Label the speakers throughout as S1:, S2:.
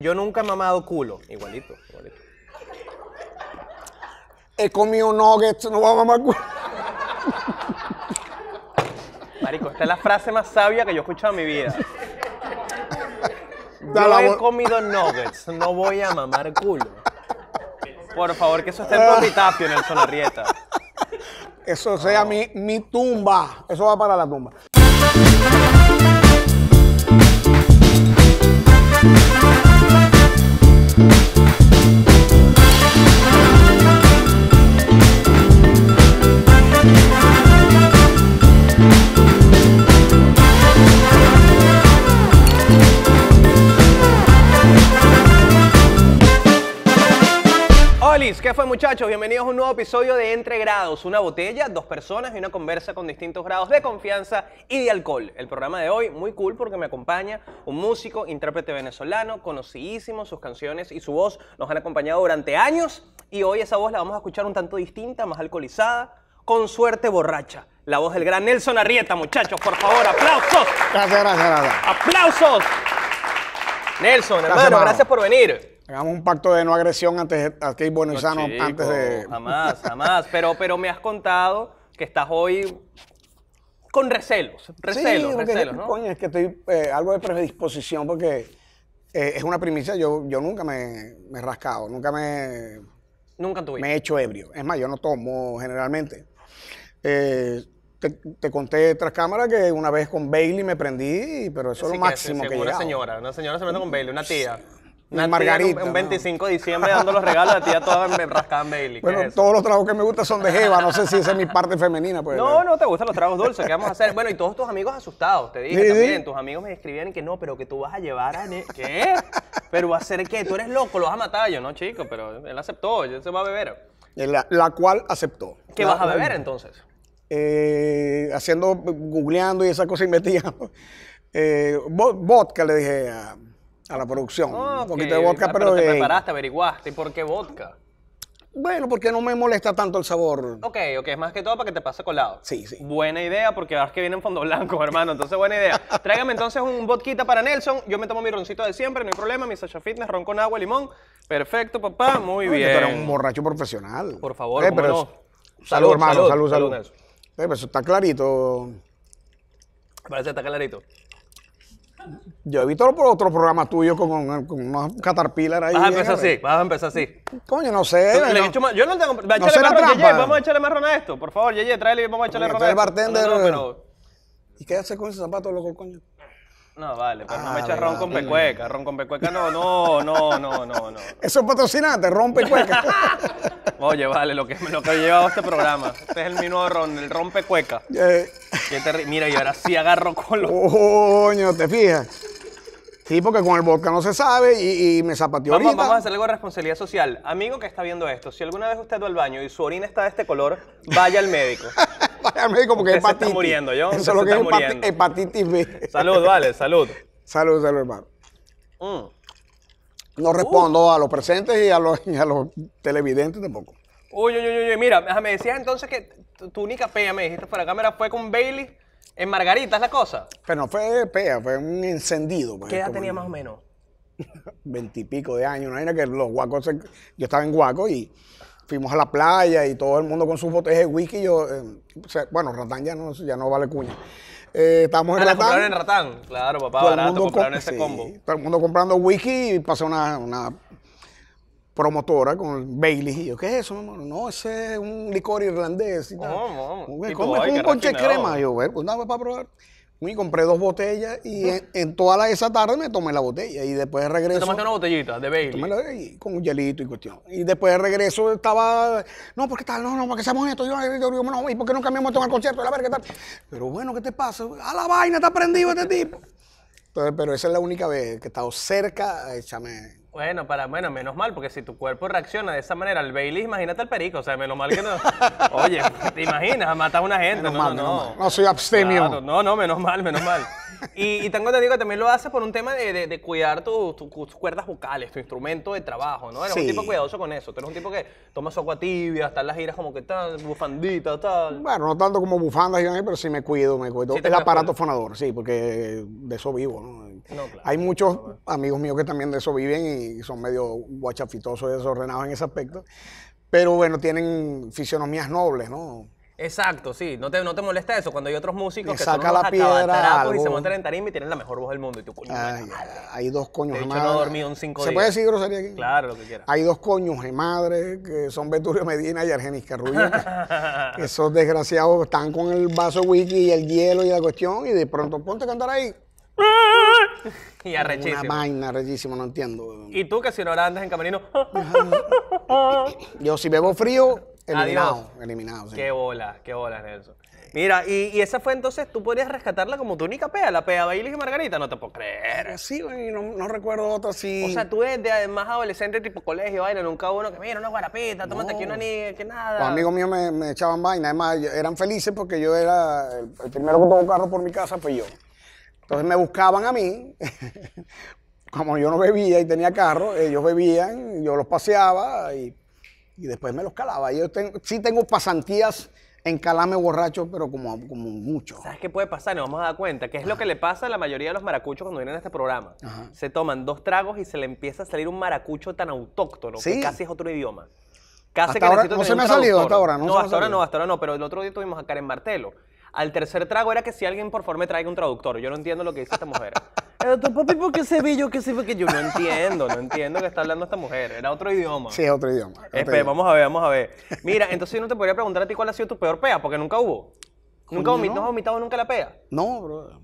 S1: Yo nunca he mamado culo. Igualito, igualito. He comido
S2: nuggets, no voy a mamar culo.
S1: Marico, esta es la frase más sabia que yo he escuchado en mi vida. Yo he comido nuggets, no voy a mamar culo. Por favor, que eso esté en tu ah. en el Arrieta.
S2: Eso sea mi, mi tumba. Eso va para la tumba.
S1: Pues, ¿qué fue muchachos? Bienvenidos a un nuevo episodio de Entre Grados, una botella, dos personas y una conversa con distintos grados de confianza y de alcohol. El programa de hoy muy cool porque me acompaña un músico, intérprete venezolano, conocidísimo, sus canciones y su voz nos han acompañado durante años y hoy esa voz la vamos a escuchar un tanto distinta, más alcoholizada, con suerte borracha. La voz del gran Nelson Arrieta, muchachos, por favor,
S2: aplausos. Gracias, gracias, gracias. Aplausos.
S1: Nelson, hermano. gracias por venir.
S2: Hagamos un pacto de no agresión antes aquí Buenos sano antes de. Jamás,
S1: jamás. Pero, pero me has contado que estás hoy con recelos. Recelos, recelos, ¿no?
S2: Coño, es que estoy eh, algo de predisposición porque eh, es una primicia. Yo, yo nunca me, he rascado, nunca me. Nunca tuve. Me he hecho ebrio. Es más, yo no tomo generalmente. Eh, te, conté tras cámara que una vez con Bailey me prendí, pero eso es lo máximo que, ya. Una señora,
S1: una señora se mete con Bailey, una tía.
S2: Una margarita. Un,
S1: 25 de diciembre dando los regalos a ti a todas me rascaban Bailey. Bueno,
S2: todos los tragos que me gustan son de Jeva, no sé si esa es mi parte femenina. Pues, no,
S1: no te gustan los tragos dulces, ¿qué vamos a hacer? Bueno, y todos tus amigos asustados, te dije también. Tus amigos me escribían que no, pero que tú vas a llevar a. ¿Qué? ¿Pero va a hacer qué? ¿Tú eres loco? ¿Lo vas a matar? Yo no, chico, pero él aceptó, él se va a beber.
S2: Eh, la, cual aceptó. ¿Qué vas a beber eh, entonces? Eh, haciendo, googleando y esas cosas, y Eh, vodka le dije a a la producción. Oh, un poquito de ah, vodka, pero, te preparaste,
S1: averiguaste. ¿Y por qué vodka?
S2: Bueno, porque no me molesta tanto el sabor.
S1: Ok, ok, es más que todo para que te pase colado. Sí, sí. Buena idea, porque vas que viene en fondo blanco, hermano. Entonces, buena idea. Tráigame entonces un vodquita para Nelson. Yo me tomo mi roncito de siempre, no hay problema. Mi Sasha Fitness, ron con agua, limón. Perfecto, papá. Muy bien. Tú eres un
S2: borracho profesional. Por favor, eh, no? salud, hermano. Salud, salud. salud. Eh, pero eso está clarito.
S1: Parece que está clarito.
S2: Yo he visto por otro programa tuyo con, con unos caterpillar ahí. Vas a ¿eh, empezar así, vas a empezar así. Coño, no sé. Yo no, echo,
S1: yo no tengo. Va, vamos a echarle más ron a esto. Por favor, Yeye, tráele, vamos a echarle ron a El bartender.
S2: ¿Y qué hace con ese zapato, loco, coño? No, vale, pero no me ah, eches ron con pecueca.
S1: Ron con pecueca no, no, no, no, no.
S2: Eso es patrocinante, ron pecueca.
S1: Oye, vale, lo que, lo que he llevado este programa. Este es el de ron, el ron cueca eh. Mira, y ahora sí agarro con los...
S2: Coño, ¿te fijas? Sí, porque con el vodka no se sabe y, me zapateó vamos, ahorita. Vamos a
S1: hacer algo de responsabilidad social. Amigo que está viendo esto, si alguna vez usted va al baño y su orina está de este color, vaya al médico vaya al Se está muriendo, yo. es lo que es
S2: hepatitis B. Salud, vale, salud. Salud, salud, hermano.
S1: Mm.
S2: No respondo uh. a los presentes y a los, televidentes tampoco.
S1: Uy, uy, uy, uy, mira, me decías entonces que tu única pea, me dijiste la cámara, fue con Bailey en Margarita, ¿es la cosa?
S2: Pero no fue pea, fue un encendido. Pues, ¿Qué edad tenía más o menos? Veintipico de años, no que los guacos, yo estaba en guaco y fuimos a la playa y todo el mundo con sus botellas de whisky. Yo, eh, bueno, Ratán ya no, ya no vale cuña. Eh, estamos en ah, Ratán. compraron en Ratán,
S1: claro, papá, barato, compraron ese combo.
S2: Todo el mundo comprando whisky y pasé una, una promotora con Bailey. Y yo, ¿qué es eso, hermano? No, ese es un licor irlandés. Y tal. ¿Cómo, un coche crema? Yo, pues nada, pues, para probar. Y compré dos botellas y en, toda esa tarde me tomé la botella y después de regreso... ¿Te tomaste una botellita de Bailey? Tomé la, y, con un hielito y cuestión. Y después de regreso estaba... No, porque tal, no, no, porque hacemos esto. Yo, yo, no, ¿y por qué no cambiamos esto en el concierto? La verga, tal. Pero bueno, ¿qué te pasa? A la vaina está prendido este tipo. Entonces, pero esa es la única vez que he estado cerca, échame
S1: bueno, para, bueno, menos mal, porque si tu cuerpo reacciona de esa manera al baile, imagínate al perico, o sea, menos mal que no. Oye, te imaginas, matar a una gente. Menos no, mal, no,
S2: no. soy abstemio.
S1: no, no, menos mal, menos mal. Y, y tengo entendido que también lo haces por un tema de, de, cuidar tu, tus cuerdas vocales, tu instrumento de trabajo, ¿no? Eres un tipo cuidadoso con eso. Tú eres un tipo que toma su agua tibia, hasta las giras como que
S2: tal, bufandita, tal. Bueno, no tanto como bufandas, pero sí me cuido, me cuido. el aparato fonador, sí, porque de eso vivo, ¿no? no claro, Hay muchos amigos míos que también de eso viven y son medio guachafitosos y desordenados en ese aspecto. Pero bueno, tienen fisionomías nobles, ¿no?
S1: Exacto, sí. No te, no te molesta eso cuando hay otros músicos que saca son la piedra y se montan en tarima y tienen la mejor voz del mundo. Y tú, coño,
S2: Hay dos coños de no cinco ¿Se puede decir grosería aquí? Claro, lo que quieras. Hay dos coños de madre que son Beturio Medina y Argenis Carrullo. esos desgraciados están con el vaso wiki y el hielo y la cuestión y de pronto ponte a cantar ahí.
S1: y arrechísimo. Una
S2: vaina arrechísimo no entiendo.
S1: Y tú que si no andas en camerino.
S2: Yo si bebo frío, eliminado. Eliminado. Qué
S1: bola, qué bola, Nelson. Mira, y, esa fue entonces, tú podías rescatarla como tu única pea, la pea le y Margarita, no te puedo creer. Sí, güey, no, recuerdo otra así. O sea, tú eres de más adolescente, tipo colegio, vaina, nunca uno que, mira, una guarapita, tómate aquí una niña, que nada. Los amigos
S2: míos me, echaban vaina, además eran felices porque yo era, el, primero que tomó carro por mi casa fue yo. Entonces me buscaban a mí, como yo no bebía y tenía carro, ellos bebían, yo los paseaba y, después me los calaba. Yo tengo, sí tengo pasantías en calame borracho, pero como, como mucho. ¿Sabes
S1: qué puede pasar? Nos vamos a dar cuenta, ¿Qué es lo que le pasa a la mayoría de los maracuchos cuando vienen a este programa. Se toman dos tragos y se le empieza a salir un maracucho tan autóctono, que casi es otro idioma. Casi hasta no se me ha salido hasta ahora, ¿no? No, hasta ahora no, hasta ahora no, pero el otro día tuvimos a Karen Martelo al tercer trago era que si alguien por favor me traiga un traductor. Yo no entiendo lo que dice esta mujer. Eh, ¿Tu papi por qué se yo? ¿Qué se ve yo no entiendo, no entiendo que está hablando esta mujer. Era otro idioma.
S2: Sí, es otro idioma.
S1: Espera, este, vamos a ver, vamos a ver. Mira, entonces yo no te podría preguntar a ti cuál ha sido tu peor pea, porque nunca hubo. ¿Nunca no? has vomitado nunca la pea?
S2: No, bro.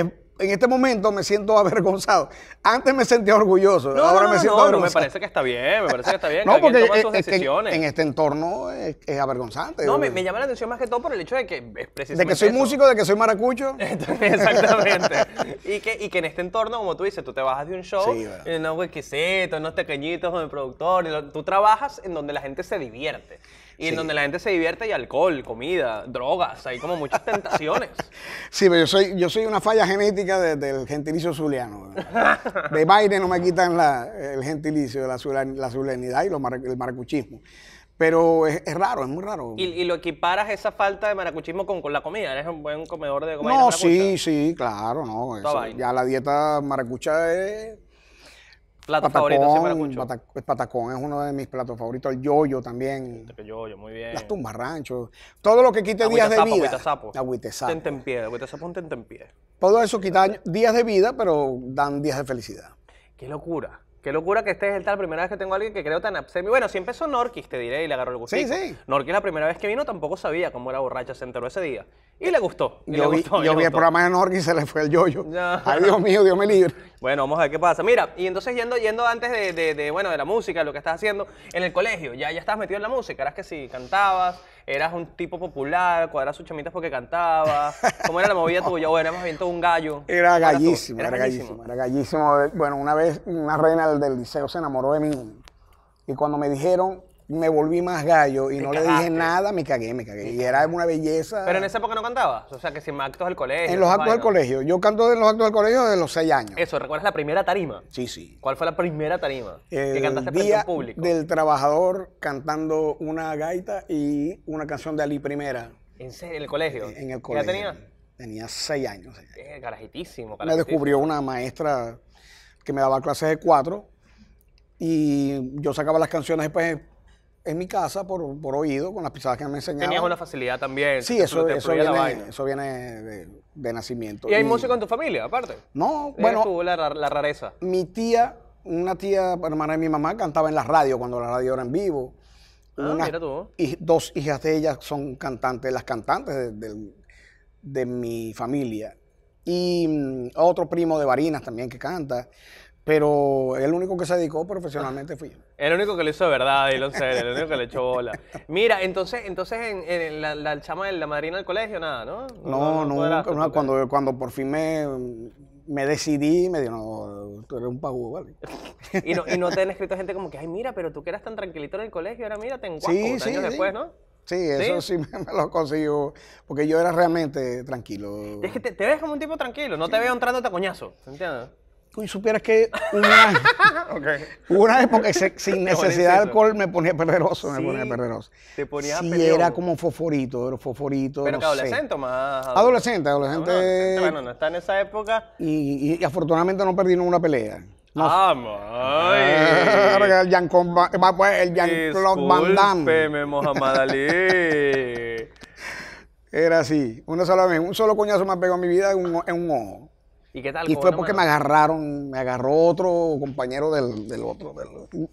S2: en este momento me siento avergonzado. Antes me sentía orgulloso, ahora me siento no, me parece
S1: que está bien, me parece que está bien. no, porque toma En, este
S2: entorno es, avergonzante. No, me, llama
S1: la atención más que todo por el hecho de que es precisamente De que soy músico,
S2: de que soy maracucho. exactamente.
S1: y, que, y que en este entorno, como tú dices, tú te bajas de un show, en unos exquisitos, en unos pequeñitos con el productor, tú trabajas en donde la gente se divierte. Y en donde la gente se divierte hay alcohol, comida, drogas, hay como muchas tentaciones.
S2: sí, pero yo soy, yo soy una falla genética del gentilicio zuliano. De Baile no me quitan la, el gentilicio, la, la y lo el maracuchismo. Pero es, raro, es muy raro. ¿Y,
S1: lo equiparas esa falta de maracuchismo con, la comida? ¿Eres un buen comedor de comida? No,
S2: sí, sí, claro, no. ya la dieta maracucha es
S1: platos patacón,
S2: pues, patacón es uno de mis platos favoritos. El yoyo también. El yoyo, muy bien. Las tumbas Todo lo que quite días de vida. Agüita sapo. Agüita sapo.
S1: Tentempié. Agüita sapo, un pie.
S2: Todo eso quita días de vida, pero dan días de felicidad. Qué locura.
S1: Qué locura que este es el tal, primera vez que tengo a alguien que creo tan apse. Bueno, si empezó Norquis, te diré, y le agarró el gustito. Sí, sí. la primera vez que vino tampoco sabía cómo era borracha, se enteró ese día. Y le gustó. Y yo le vi, gustó, yo el programa
S2: de Norgi y se le fue el yoyo. -yo. Ay, Dios mío, Dios me libre.
S1: Bueno, vamos a ver qué pasa. Mira, y entonces yendo, yendo antes de, bueno, de la música, lo que estás haciendo, en el colegio, ya, ya metido en la música, eras que sí, cantabas, eras un tipo popular, cuadras sus chamitas porque cantabas. ¿Cómo era la movida tuya? O era más bien todo un gallo. Era gallísimo, era, gallísimo,
S2: era gallísimo. Bueno, una vez una reina del liceo se enamoró de mí. Y cuando me dijeron, me volví más gallo y no le dije nada, me cagué, me cagué. Y era una belleza. Pero en
S1: esa época no cantaba O sea, que sin actos del colegio. En los actos del
S2: colegio. Yo canto en los actos del colegio desde los seis años.
S1: Eso, ¿recuerdas la primera tarima? Sí, sí. ¿Cuál fue la primera tarima que cantaste frente al público?
S2: del trabajador cantando una gaita y una canción de Ali Primera
S1: ¿En el colegio? en el colegio. ya
S2: Tenía seis años.
S1: Qué eh, carajitísimo, Me descubrió una
S2: maestra que me daba clases de cuatro y yo sacaba las canciones después en mi casa por, oído, con las pisadas que me enseñaron. Tenías una
S1: facilidad también. Sí, eso,
S2: viene, de, nacimiento. ¿Y hay música
S1: en tu familia, aparte?
S2: No, bueno.
S1: la, rareza?
S2: Mi tía, una tía hermana de mi mamá, cantaba en la radio cuando la radio era en vivo. Ah, mira tú. Y dos hijas de ellas son cantantes, las cantantes de mi familia. Y mm, otro primo de Varinas también que canta. Pero el único que se dedicó profesionalmente fui yo.
S1: El único que lo hizo de verdad, Dylan sé, el único que le echó bola. Mira, entonces, entonces en, la, chama de la madrina del colegio, nada, ¿no? No,
S2: nunca, cuando, cuando por fin me, me decidí, me dijeron, no, tú eres un pago, ¿vale?
S1: y, no, y no te han escrito gente como que, ay, mira, pero tú que eras tan tranquilito en el colegio, ahora mira, te enguaco, sí, años después, ¿no?
S2: Sí, eso sí, me, lo consiguió, porque yo era realmente tranquilo. Es
S1: que te, te como un tipo tranquilo, no te veo entrando a coñazo, ¿entiendes?
S2: Y supieras que una, una época sin necesidad de alcohol me ponía perderoso, me ponía perderoso.
S1: Te ponía sí, era como
S2: fosforito, era fosforito. Pero que adolescente
S1: o más. Adolescente, adolescente. bueno, no está en esa época.
S2: Y, afortunadamente no perdí ninguna pelea. No. Vamos. Ah, ah, el Jean-Claude Van Damme. Mohamed
S1: Ali.
S2: Era así, una sola vez. Un solo coñazo me pegado en mi vida en un ojo. ¿Y fue porque me agarraron, me agarró otro compañero del, otro.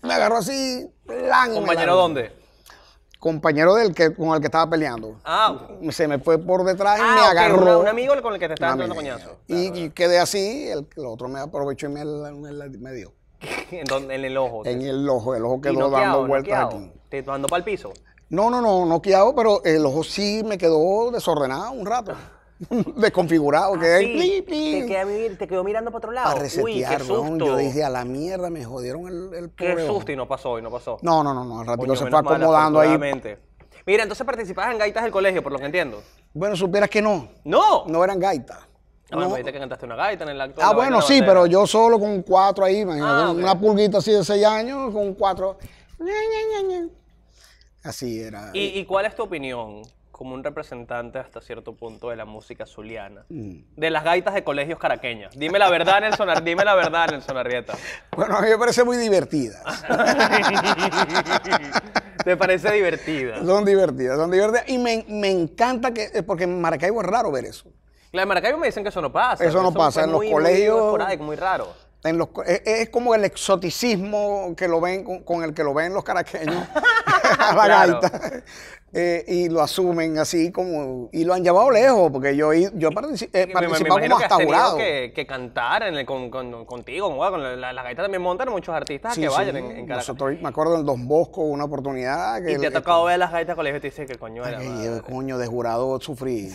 S2: me agarró así,
S1: blanco. ¿Compañero dónde?
S2: compañero del que, con el que estaba peleando. Ah. Se me fue por detrás y ah, me agarró. Un, un
S1: amigo con el que te estaba dando coñazo.
S2: Y, quedé así, el, otro me aprovechó y me, dio.
S1: ¿En, el ojo? En
S2: el ojo, el ojo quedó dando vueltas aquí.
S1: ¿Te para el piso?
S2: No, no, no, no quedó, pero el ojo sí me quedó desordenado un rato. desconfigurado. que ahí,
S1: Te, quedó mirando para otro lado. Para resetear, Uy, qué susto. Yo dije, a la mierda, me
S2: jodieron el, el
S1: Qué susto, y no pasó, y no pasó. No,
S2: no, no, no. al ratito se fue acomodando ahí.
S1: Mira, entonces participabas en gaitas del colegio, por lo que entiendo.
S2: Bueno, supieras que no. ¡No! No eran gaitas.
S1: Ah, no. me que cantaste una gaita en el acto. Ah, bueno, sí, pero
S2: yo solo con cuatro ahí, ah, una pulguita así de seis años, con cuatro. Así era. ¿Y,
S1: cuál es tu opinión como un representante hasta cierto punto de la música zuliana, mm. de las gaitas de colegios caraqueños. Dime la verdad, Nelson, dime la verdad, Nelson Arrieta.
S2: Bueno, a mí me parece muy divertida.
S1: ¿Te parece divertida?
S2: Son divertidas, son divertidas. Y me, encanta que, eh, porque en Maracaibo es raro ver eso.
S1: Claro, en Maracaibo me dicen que eso no pasa. Eso no pasa, en los colegios... Es muy raro.
S2: En los, eh, eh, es, como el exoticismo que lo ven con, el que lo ven los caraqueños la eh, y lo asumen así como y lo han llevado lejos porque yo yo participé como hasta jurado que,
S1: que cantar en el, con, contigo con, con gaitas también montan muchos artistas que vayan en,
S2: en me acuerdo en Don Bosco una oportunidad que y te ha tocado
S1: ver las gaitas colegio y te dice que coño era
S2: Ay, coño de jurado sufrí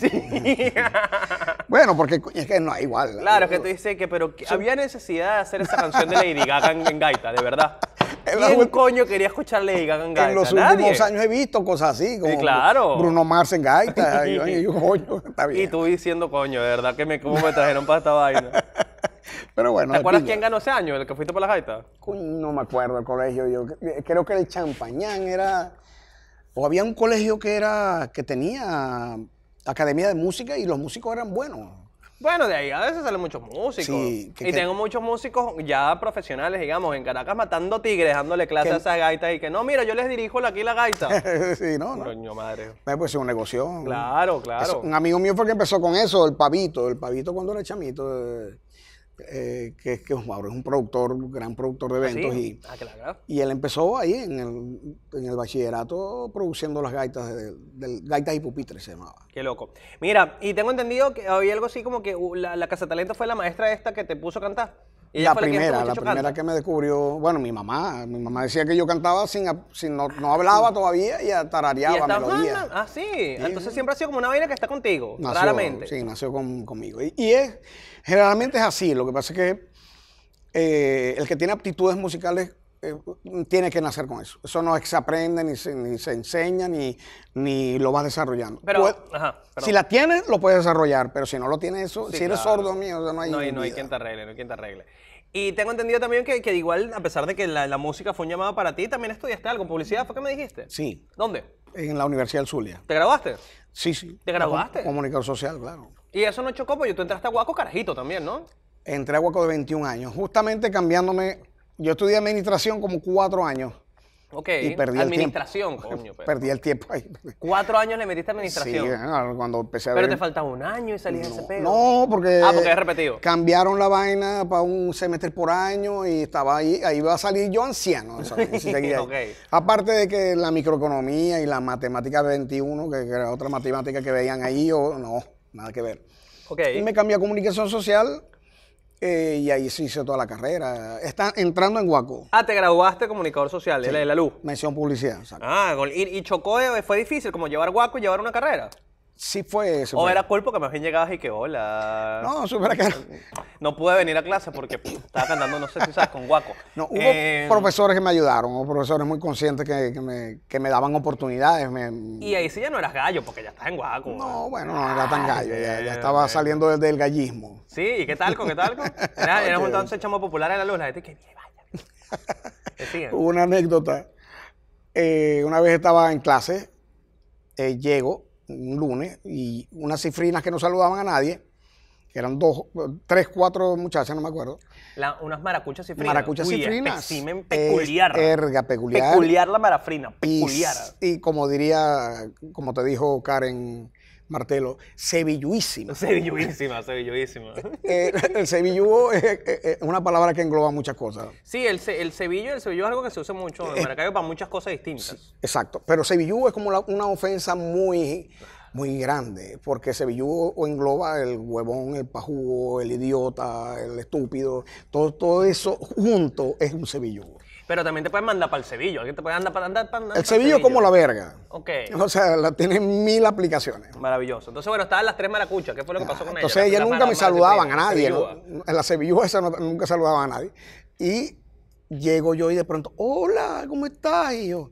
S2: bueno porque es que no igual claro es que
S1: te dice que pero había necesidad de hacer esa canción de Lady Gaga en, gaita de verdad Un coño quería escuchar Lady Gaga en gaita? En los últimos años
S2: he visto cosas así sí, claro. Bruno Mars en gaita. y, yo, coño,
S1: está bien. Y tú diciendo, coño, de verdad que me, cómo me trajeron para esta vaina.
S2: Pero bueno. ¿Te acuerdas quién
S1: ganó ese año, el que fuiste para la gaita?
S2: No me acuerdo el colegio. Yo creo que el Champañán era. O había un colegio que era que tenía academia de música y los músicos eran buenos.
S1: Bueno, de ahí a veces salen muchos músicos. y tengo muchos músicos ya profesionales, digamos, en Caracas matando tigres, dándole clases a esas gaitas y que no, mira, yo les dirijo aquí la gaita. sí, no, no. Coño
S2: madre. Pues es un negocio. Claro, claro. un amigo mío fue que empezó con eso, el pavito. El pavito cuando era chamito. Eh, eh, que, que, es un productor, un gran productor de ah, eventos. Y, ah, y él empezó ahí en el, en el bachillerato produciendo las gaitas, de, gaitas y pupitres se llamaba.
S1: Qué loco. Mira, y tengo entendido que había algo así como que uh, la, la Casa Talento fue la maestra esta que te puso a cantar.
S2: la primera, la primera que me descubrió, bueno, mi mamá, mi mamá decía que yo cantaba sin, sin no, hablaba todavía y tarareaba Ah,
S1: ah sí. Entonces siempre ha sido como una vaina que está contigo, nació, Sí,
S2: nació conmigo. y es Generalmente es así, lo que pasa es que eh, el que tiene aptitudes musicales eh, tiene que nacer con eso. Eso no se aprende, ni se, ni se enseña, ni, lo vas desarrollando. Pero, si la tienes, lo puedes desarrollar, pero si no lo tienes, eso, si eres sordo mío, no hay.
S1: quien te arregle, no hay quien te arregle. Y tengo entendido también que, igual, a pesar de que la, música fue un llamado para ti, también estudiaste algo publicidad, ¿fue que me dijiste? Sí. ¿Dónde?
S2: En la Universidad del Zulia. ¿Te graduaste? Sí, sí. ¿Te graduaste? comunicador social, claro.
S1: Y eso no chocó, porque tú entraste a Guaco carajito también, ¿no?
S2: Entré a Guaco de 21 años, justamente cambiándome. Yo estudié administración como cuatro años.
S1: Ok, administración, coño. Perdí el tiempo ahí. Cuatro años le metiste a administración.
S2: Sí, cuando empecé a Pero te
S1: faltaba un año y salí ese
S2: pedo. No, ah, porque. es repetido. Cambiaron la vaina para un semestre por año y estaba ahí. Ahí iba a salir yo anciano. Aparte de que la microeconomía y la matemática de 21, que, que era otra matemática que veían ahí, yo no nada que ver. Y me cambié a comunicación social eh, y ahí se hizo toda la carrera. Está entrando en Guaco
S1: Ah, te graduaste comunicador social, de la, luz.
S2: Mención publicidad,
S1: Ah, y, chocó, eh, fue difícil, como llevar Guaco y llevar una carrera.
S2: Sí fue eso. O era
S1: cuerpo que me habían llegabas y que hola. No, que No pude venir a clase porque estaba cantando, no sé si sabes, con
S2: guaco. No, hubo em, profesores que me ayudaron, o profesores muy conscientes que, que, me, que me, daban oportunidades. Me... Y
S1: ahí sí ya no eras gallo porque ya estás en guaco. No, bueno, no era tan gallo, ya, ya, ah, estaba
S2: saliendo del, del gallismo.
S1: Sí, ¿y qué con qué tal Era, un entonces chamo popular en la luna vaya. Hubo
S2: una anécdota. Eh, una vez estaba en clase, eh, llego un lunes, y unas cifrinas que no saludaban a nadie, que eran dos, tres, cuatro muchachas, no me acuerdo.
S1: unas maracuchas cifrinas. Maracuchas cifrinas. Especimen peculiar.
S2: Erga, peculiar. Peculiar
S1: la marafrina, peculiar.
S2: y como diría, como te dijo Karen Martelo, sevilluísima. Sevilluísima,
S1: sevilluísima.
S2: Eh, eh, el sevilluo eh, es, una palabra que engloba muchas cosas.
S1: Sí, el, el sevillo, el es algo que se usa mucho en Maracaibo para muchas cosas distintas.
S2: exacto, pero sevilluo es como una ofensa muy muy grande, porque Sevillú engloba el huevón, el pajú, el idiota, el estúpido, todo, todo eso junto es un Sevillú.
S1: Pero también te pueden mandar para el Sevillo. Te puede andar para andar para, andar. El Sevillo es como la verga. Ok. O
S2: sea, la, tiene mil aplicaciones.
S1: Maravilloso. Entonces, bueno, estaban las tres maracuchas. ¿Qué fue lo que pasó con ellas? Entonces, ellas nunca me saludaban a nadie. ¿no?
S2: En la Sevillú esa nunca saludaban a nadie. Y llego yo y de pronto, hola, ¿cómo estás? Y yo,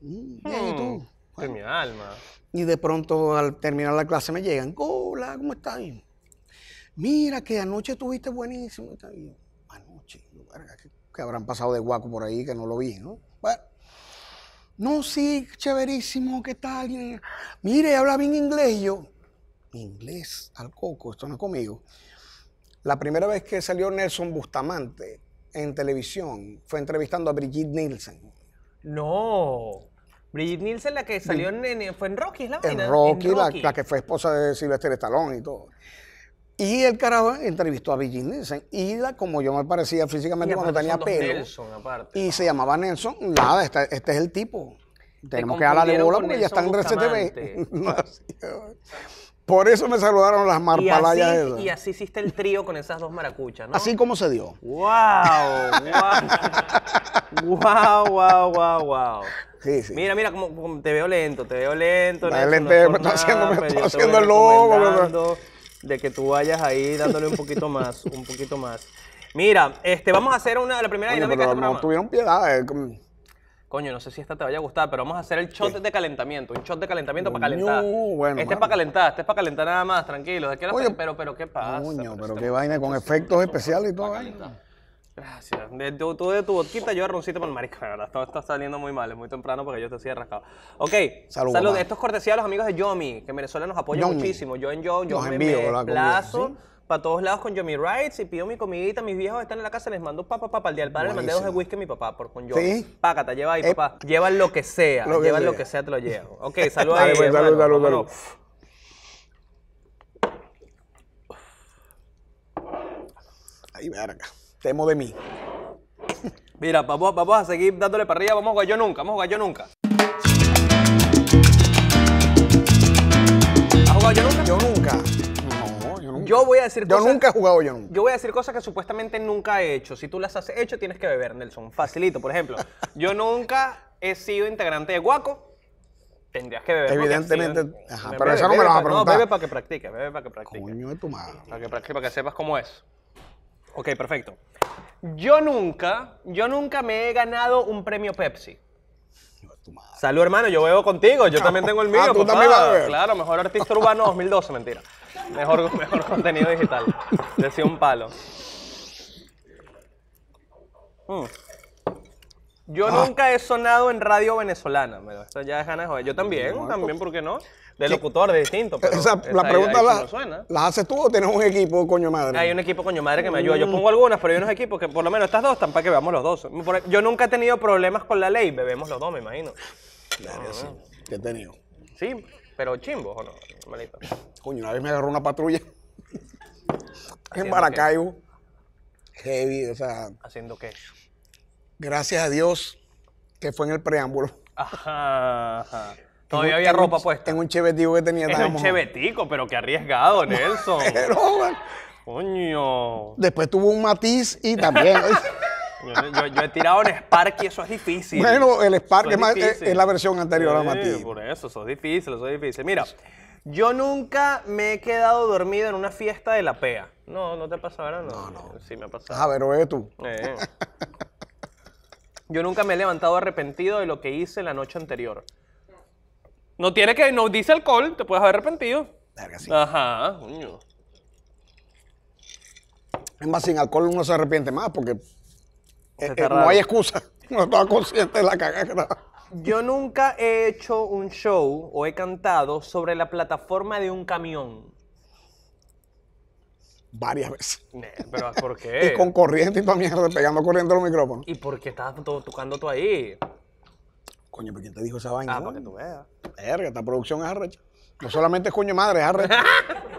S2: bien, ¿y tú?
S1: Qué hmm. mi alma.
S2: Y de pronto al terminar la clase me llegan,
S1: hola, ¿cómo estás?
S2: Mira, que anoche estuviste buenísimo. anoche, que, habrán pasado de guaco por ahí que no lo vi, ¿no? Bueno, no, sí, chéverísimo, ¿qué tal? Mire, habla bien inglés. yo, inglés al coco, esto no es conmigo. La primera vez que salió Nelson Bustamante en televisión fue entrevistando a Brigitte Nielsen.
S1: No. Brigitte Nielsen, la que salió en, fue en Rocky, la En Rocky, La, que
S2: fue esposa de Sylvester Stallone y todo. Y el carajo entrevistó a Brigitte Nielsen. Y la, como yo me parecía físicamente cuando tenía pelo. Y se llamaba Nelson. Nada, este, este es el tipo. Tenemos que darle bola porque ya está en RCTV. Por eso me saludaron las marpalayas y así, Y así
S1: hiciste el trío con esas dos maracuchas, ¿no? Así como se dio. ¡Wow! ¡Wow! ¡Wow, wow, wow! Sí, sí. Mira, mira, te veo lento, te veo lento. lente, no me está haciendo, me está haciendo el lobo. De que tú vayas ahí dándole un poquito más, un poquito más. Mira, este, vamos a hacer una, la primera Oye, dinámica pero de este no tuvieron piedad. Eh, Coño, no sé si esta te vaya a gustar, pero vamos a hacer el shot de calentamiento. Un shot de calentamiento para calentar.
S2: Bueno, este es
S1: para calentar, este es para calentar nada más, tranquilo. pero, pero, ¿qué pasa? Coño,
S2: pero, este qué, vaina con efectos especiales y todo. ¿eh?
S1: Gracias. De, tú de tu botquita yo arroncito roncito por marica, la verdad. Todo está saliendo muy mal, es muy temprano porque yo te hacía rascado. Ok, Saludos. Saludos. Esto es cortesía a los amigos de Yomi, que Venezuela nos apoya muchísimo. Yo en Yo, yo me, envío, me plazo para todos lados con Johnny rides y pido mi comidita. Mis viejos están en la casa, les mando papá, papá. Pa, al día Al padre le mandé dos de whisky a mi papá por con yo. ¿Sí? Pácata, lleva ahí, eh, papá. lleva lo que sea. Lo lleva lo que sea, te lo llevo. Ok, saludos ahí. Dale, dale, pues, dale. salud.
S2: Ay, acá. Temo de mí.
S1: Mira, vamos, vamos a seguir dándole parrilla. Vamos a jugar yo nunca, vamos a jugar yo nunca. ¿Has jugado yo nunca? Yo nunca.
S2: Yo voy a decir Yo cosas, nunca he jugado yo nunca.
S1: Yo voy a decir cosas que supuestamente nunca he hecho. Si tú las has hecho, tienes que beber, Nelson. Facilito, por ejemplo. yo nunca he sido integrante de Guaco. Tendrías que beber. Evidentemente. pero eso no me lo vas a preguntar. No, bebe para que practique bebe para que practique Coño de tu madre. Para que para que sepas cómo es. Ok, perfecto. Yo nunca, yo nunca me he ganado un premio Pepsi. Salud, hermano, yo veo contigo, yo también tengo el ah, mío. Claro, mejor artista urbano 2012, mentira. Mejor, contenido digital. Decía un palo. Mm. Yo ah. nunca he sonado en radio venezolana. Pero ya ganas Yo también, también, pues, ¿por qué no? De locutor, de distinto. esa, la pregunta
S2: la, ¿las haces tú o tienes un equipo coño madre? Hay un
S1: equipo coño madre que me ayuda. Yo pongo algunas, pero hay unos equipos que por lo menos estas dos están para que veamos los dos. Yo nunca he tenido problemas con la ley. Bebemos los dos, me imagino. Claro, ah. sí.
S2: ¿Qué he tenido? Sí.
S1: Pero chimbo, ¿o no? Malito.
S2: Coño, una vez me agarró una patrulla en Maracaibo. Heavy, o sea. ¿Haciendo qué? Gracias a Dios que fue en el preámbulo. Ajá. ajá.
S1: Todavía había ropa
S2: puesta. Tengo un chevetico que tenía. Es un
S1: chevetico, pero qué arriesgado, Nelson. pero, Coño.
S2: Después tuvo un matiz y también.
S1: Yo, he tirado en Spark y eso es difícil. Bueno, el Spark eh, es, la versión anterior sí, Por eso, eso es difícil, eso es difícil. Mira, yo nunca me he quedado dormido en una fiesta de la PEA. No, no te ha pasado, ¿no? No, no. Sí me ha pasado. Ah, ¿pero es tú. Yo nunca me he levantado arrepentido de lo que hice la noche anterior. No tiene que, no dice alcohol, te puedes haber arrepentido. Verga, sí. Ajá, coño.
S2: Es más, sin alcohol uno se arrepiente más porque eh, eh, no hay excusa. No estaba consciente de la cagada Yo nunca he hecho
S1: un show o he cantado sobre la plataforma de un camión.
S2: Varias veces.
S1: Pero ¿por qué? y con
S2: corriente y toda mierda, pegando corriente los micrófonos.
S1: ¿Y por qué estabas tocando tú ahí?
S2: Coño, ¿por quién te dijo esa vaina? Ah, para que tú veas. Verga, esta producción es arrecha. No solamente es coño madre, es arrecha.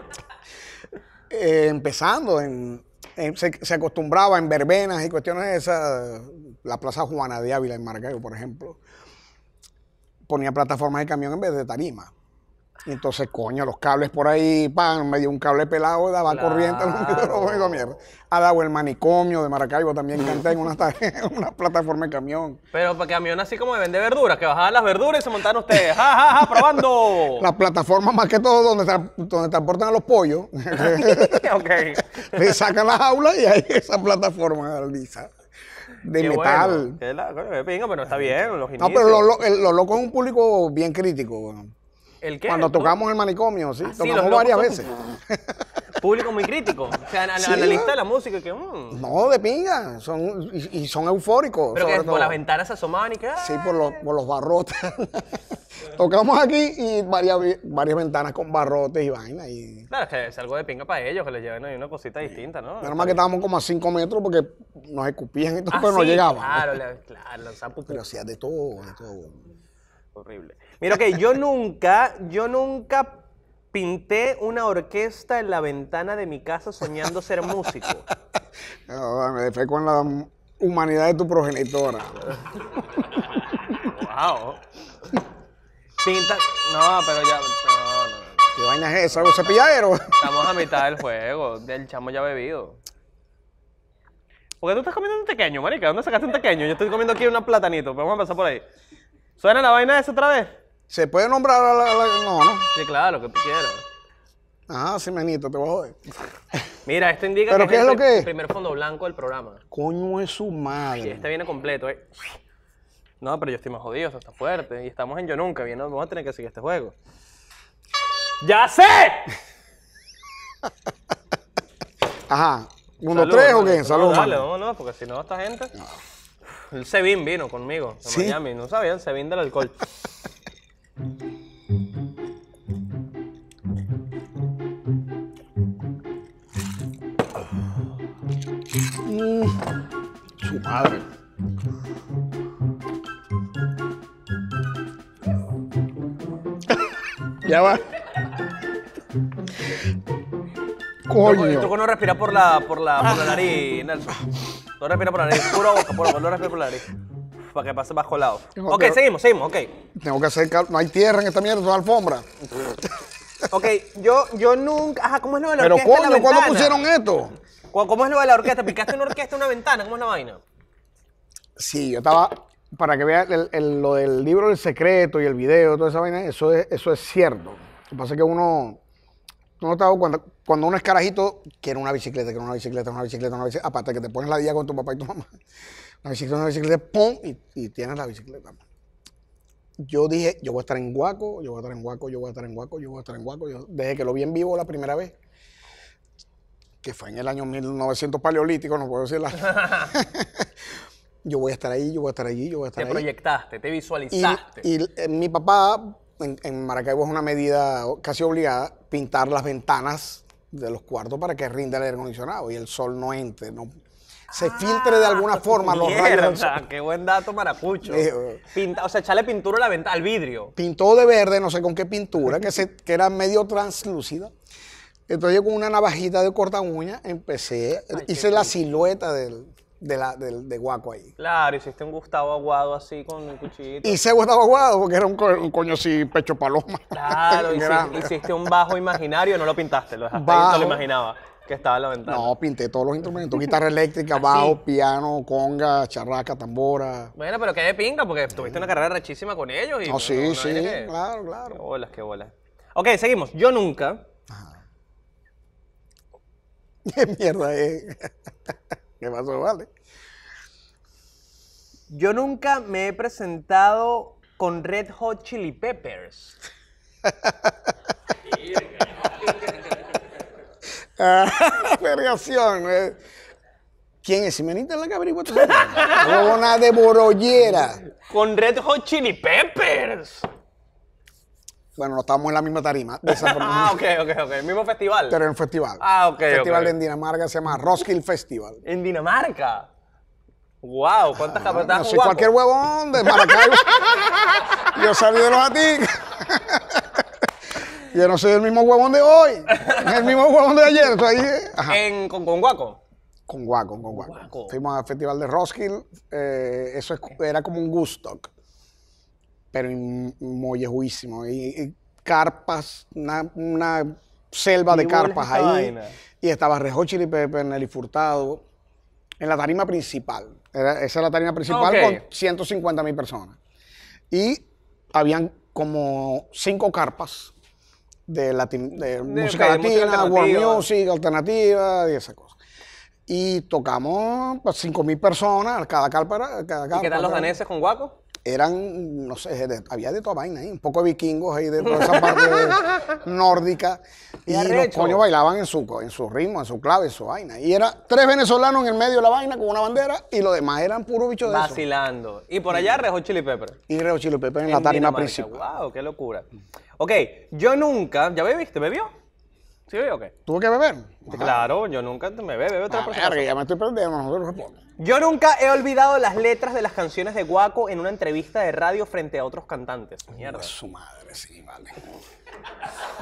S2: Eh, empezando en, se, acostumbraba en verbenas y cuestiones de esas, la Plaza Juana de Ávila en Maracaibo, por ejemplo, ponía plataformas de camión en vez de tarima. Y entonces, coño, los cables por ahí, pan, me dio un cable pelado, daba corriente, no mierda. Ha dado el manicomio de Maracaibo, también canté en una, plataforma de camión.
S1: Pero para camión así como de vende verduras, que bajaban las verduras y se montaban ustedes.
S2: ¡Ja, ja, ja! probando Las plataformas más que todo donde, te donde transportan a los pollos. ok. Le sacan las aulas y hay esa plataforma lisa de metal.
S1: qué la, qué pingo, pero está bien, los No, pero
S2: lo, loco es un público bien crítico.
S1: ¿El qué? Cuando tocamos
S2: el manicomio, sí. Ah, tocamos varias veces. Público muy crítico. O
S1: sea, analista de la música. que mm. No,
S2: de pinga. Son, y, son eufóricos. Pero que por las
S1: ventanas se asomaban y qué. Sí,
S2: por los, por los barrotes. tocamos aquí y varias, varias ventanas con barrotes y vaina. Y...
S1: Claro, es que algo de pinga para ellos, que les lleven ahí una cosita distinta, ¿no? Nada más que
S2: estábamos como a 5 metros porque nos escupían y todo, pero ah, no llegaban. Claro, claro, lanzaban Pero hacía de todo, de todo. Horrible.
S1: Mira, que yo nunca, yo nunca pinté una orquesta en la ventana de mi casa soñando ser músico.
S2: No, me defeco con la humanidad de tu progenitora.
S1: wow. Pinta. No, pero ya. No, no.
S2: ¿Qué vaina es eso? ¿Algo cepilladero? Estamos
S1: a mitad del juego. del chamo ya bebido. ¿Por qué tú estás comiendo un tequeño, marica? ¿Dónde sacaste un tequeño? Yo estoy comiendo aquí un platanito. Vamos a empezar por ahí. ¿Suena la vaina esa otra vez? ¿Se
S2: puede nombrar a la, No, no.
S1: Sí, claro, que tú quieras.
S2: Ajá, ah, sí, menito, te voy a joder. Mira, esto indica que es, el,
S1: primer fondo blanco del programa.
S2: Coño es su madre. Y este
S1: viene completo, eh. No, pero yo estoy más jodido, eso está fuerte. Y estamos en Yo Nunca, vamos a tener que seguir este juego.
S2: ¡Ya sé! Ajá. ¿Mundo tres 3 o qué? Saludos. no,
S1: no, porque si no, esta gente. No. El Sebin vino conmigo de Miami. No sabía el Sebin del alcohol. Mm,
S2: su madre. ya va. Coño. Tú no
S1: respirar por la, por la, nariz, Nelson. No respiras por la nariz. Puro boca, puro, no respira por la nariz para que pase bajo el lado. ok, seguimos, seguimos, ok.
S2: Tengo que hacer. cal- No hay tierra en esta mierda, es una alfombra.
S1: Ok, yo, yo nunca. Ajá, ¿cómo es lo de la orquesta? Pero ¿cuándo pusieron esto? ¿Cómo es lo de la orquesta? ¿Picaste una orquesta una ventana? ¿Cómo es la vaina?
S2: Sí, yo estaba. Para que vea lo del libro del secreto y el video, toda esa vaina, eso es, eso es cierto. Lo que pasa es que uno. No estaba cuando, cuando uno es carajito, quiere una bicicleta, quiere una bicicleta, una bicicleta, una bicicleta. Aparte que te pones la día con tu papá y tu mamá. La bicicleta, una bicicleta, ¡pum! Y, tienes la bicicleta. Yo dije, yo voy a estar en Guaco, yo voy a estar en Guaco, yo voy a estar en Guaco, yo voy a estar en Guaco. desde que lo vi en vivo la primera vez, que fue en el año 1900 paleolítico, no puedo decir yo voy a estar ahí, yo voy a estar allí, yo voy a estar ahí. Te
S1: proyectaste, te visualizaste. Y,
S2: eh, mi papá, en, en, Maracaibo es una medida casi obligada, pintar las ventanas de los cuartos para que rinda el aire acondicionado y el sol no entre. No, se ah, filtre de alguna forma los rayos.
S1: Qué buen dato, maracucho. Eh, o sea, echarle pintura a la venta, al vidrio.
S2: Pintó de verde, no sé con qué pintura, que, era medio translúcida. Entonces yo con una navajita de corta uña empecé, hice la silueta del, de, la, de Guaco ahí.
S1: Claro, hiciste un Gustavo Aguado así con un cuchillito. Hice
S2: Gustavo Aguado porque era un, coño así pecho paloma. Claro,
S1: hiciste, un bajo imaginario, no lo pintaste, lo dejaste no lo imaginaba que estaba en la ventana. No,
S2: pinté todos los instrumentos: guitarra eléctrica, ah, bajo, piano, conga, charraca, tambora.
S1: Bueno, pero qué de pinga, porque tuviste una carrera rachísima con ellos. no, sí, sí, claro, claro. Hola, qué bolas. Ok, seguimos. Yo nunca. Ajá. ¿Qué mierda es? ¿Qué pasó, vale? Yo nunca me he presentado con Red Hot Chili Peppers.
S2: Vergación. Eh. ¿Quién es? Simenita la que Una de borollera.
S1: Con Red Hot Chili Peppers.
S2: Bueno, no estamos en la misma tarima. ah, ok,
S1: ok, ok. Mismo festival. Pero en
S2: un festival. Ah, ok. Festival de en Dinamarca se llama Roskill Festival.
S1: ¿En Dinamarca? Wow, ¿cuántas ah, No soy cualquier huevón de Maracaibo.
S2: Yo salí de los aticos. Yo no soy el mismo huevón de hoy. el mismo huevón de ayer. Eh, en, con, con Guaco. Con Guaco, Fuimos al festival de Roskill, eh, eso era como un Gustock. Pero mollejuísimo. Y, y carpas, una, selva de carpas ahí. Y estaba Rejo Chili Pepe, el Furtado. En la tarima principal. esa era la tarima principal con 150 mil personas. Y habían como cinco carpas de, música latina, world music, alternativa y esas cosas. Y tocamos pues, 5.000 personas, cada cálpara. Cada ¿Y qué tal los daneses con Guaco? eran, no sé, había de toda vaina ahí, un poco de vikingos ahí de toda esa parte nórdica. Y, los coños bailaban en su, en su ritmo, en su clave, en su vaina. Y era tres venezolanos en el medio de la vaina con una bandera y los demás eran puro bicho de
S1: Vacilando. Y por allá mm. Rejo Chili Pepper.
S2: Y Rejo Chili Pepper en, la tarima principal.
S1: ¡Wow! ¡Qué locura! Ok, yo nunca, ya bebiste, vio? ¿Sí o qué?
S2: ¿Tuvo que beber? Claro,
S1: yo nunca me bebo, bebo
S2: otra persona. ya me estoy perdiendo, Yo nunca he olvidado
S1: las letras de las canciones de Guaco en una entrevista de radio frente a otros cantantes. Mierda. es su madre, sí, vale.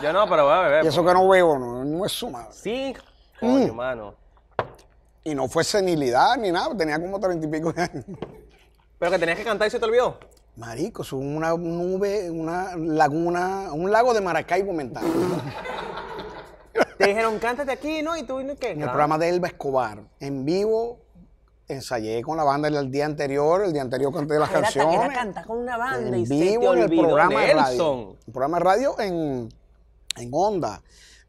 S2: Yo no, pero voy a beber. Y eso pues. que no bebo, no, es su madre. Sí, coño, humano. Mm. Y no fue senilidad ni nada, tenía como treinta y pico de años.
S1: Pero que tenías que cantar y se te olvidó.
S2: Marico, es una nube, una laguna, un lago de Maracaibo mental. Te dijeron, cántate aquí, ¿no? Y tú, qué? En el programa de Elba Escobar, en vivo, ensayé con la banda el día anterior, el día anterior canté las canciones. Era
S1: cantar con una banda y vivo se te en el
S2: programa de radio. El programa de radio en, Onda.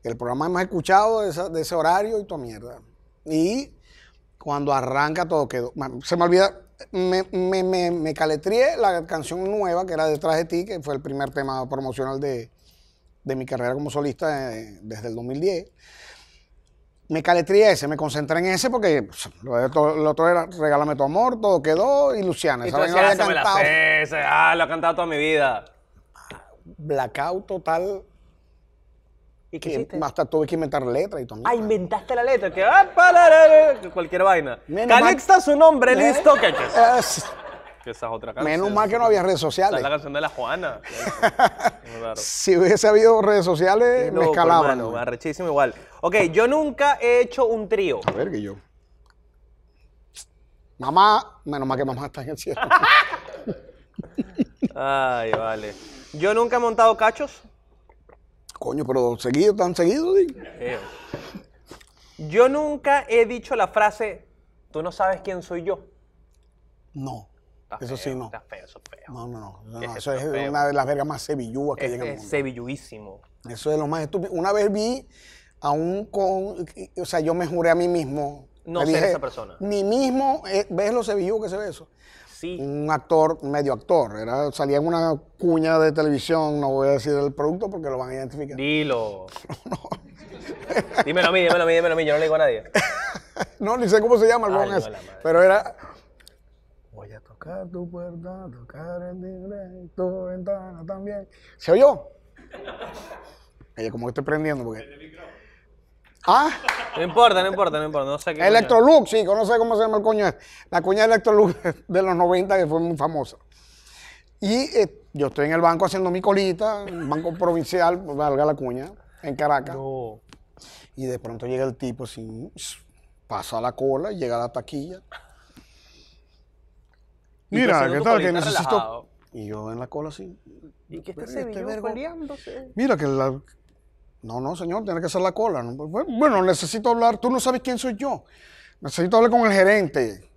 S2: El programa más escuchado de, ese horario y tu mierda. Y cuando arranca todo quedó. Se me olvida, me, me, me caletrié la canción nueva que era Detrás de ti, que fue el primer tema promocional de, de mi carrera como solista eh, desde el 2010. Me caletría ese, me concentré en ese porque lo, otro era Regálame tu amor, todo quedó y Luciana. Y tú decías, ah,
S1: La ah, lo ha cantado toda mi vida.
S2: Blackout total ¿Y que hiciste? Hasta tuve que inventar letra y todo. Ah, inventaste
S1: la letra. Que, ah, cualquier vaina. Calixta su nombre, listo, que ah, esa otra canción. Menos mal que no había redes sociales. es la canción de la Juana.
S2: si hubiese habido redes sociales, me escalaban.
S1: Arrechísimo igual. Ok, yo nunca he hecho un trío. A ver, que yo.
S2: Mamá, menos mal que mamá está en el cielo.
S1: Ay, vale. Yo nunca he montado cachos.
S2: Coño, pero seguido, tan seguido,
S1: Yo nunca he dicho la frase, tú no sabes quién soy yo.
S2: No eso sí, no. Está feo, eso es feo. No, no, no. eso es una de las vergas más sevillúas que llegan llega el mundo. Es
S1: sevilluísimo.
S2: Eso es lo más estúpido. Una vez vi a un con... O sea, yo me juré a mí mismo. No ser esa persona. mi mismo... Eh, ¿Ves lo sevillú que se ve eso? Sí. Un actor, medio actor. Era, salía en una cuña de televisión. No voy a decir el producto porque lo van a identificar. Dilo. no. dímelo a mí, dímelo a mí, dímelo a mí. Yo no le digo a nadie. no, ni sé cómo se llama el Ay, no, Pero era tu puerta, tocar ventana también. ¿Se oyó? Oye, como que estoy prendiendo porque... ¿Ah?
S1: No importa, no importa, no importa. Electrolux,
S2: sí, no sé cómo se llama el coño. La cuña Electrolux de los 90 que fue muy famosa. Y eh, yo estoy en el banco haciendo mi colita, banco provincial, pues, valga la cuña, en Caracas. Y de pronto llega el tipo, así, pasa la cola, llega a la taquilla. Pues, Mira, ¿qué tal? Que necesito. Y yo en la cola así.
S3: ¿Y qué este sevillano este
S2: peleándose? Mira, que la. No, no, señor, tiene que ser la cola. Pues, bueno, necesito hablar. Tú no sabes quién soy yo. Necesito hablar con el gerente.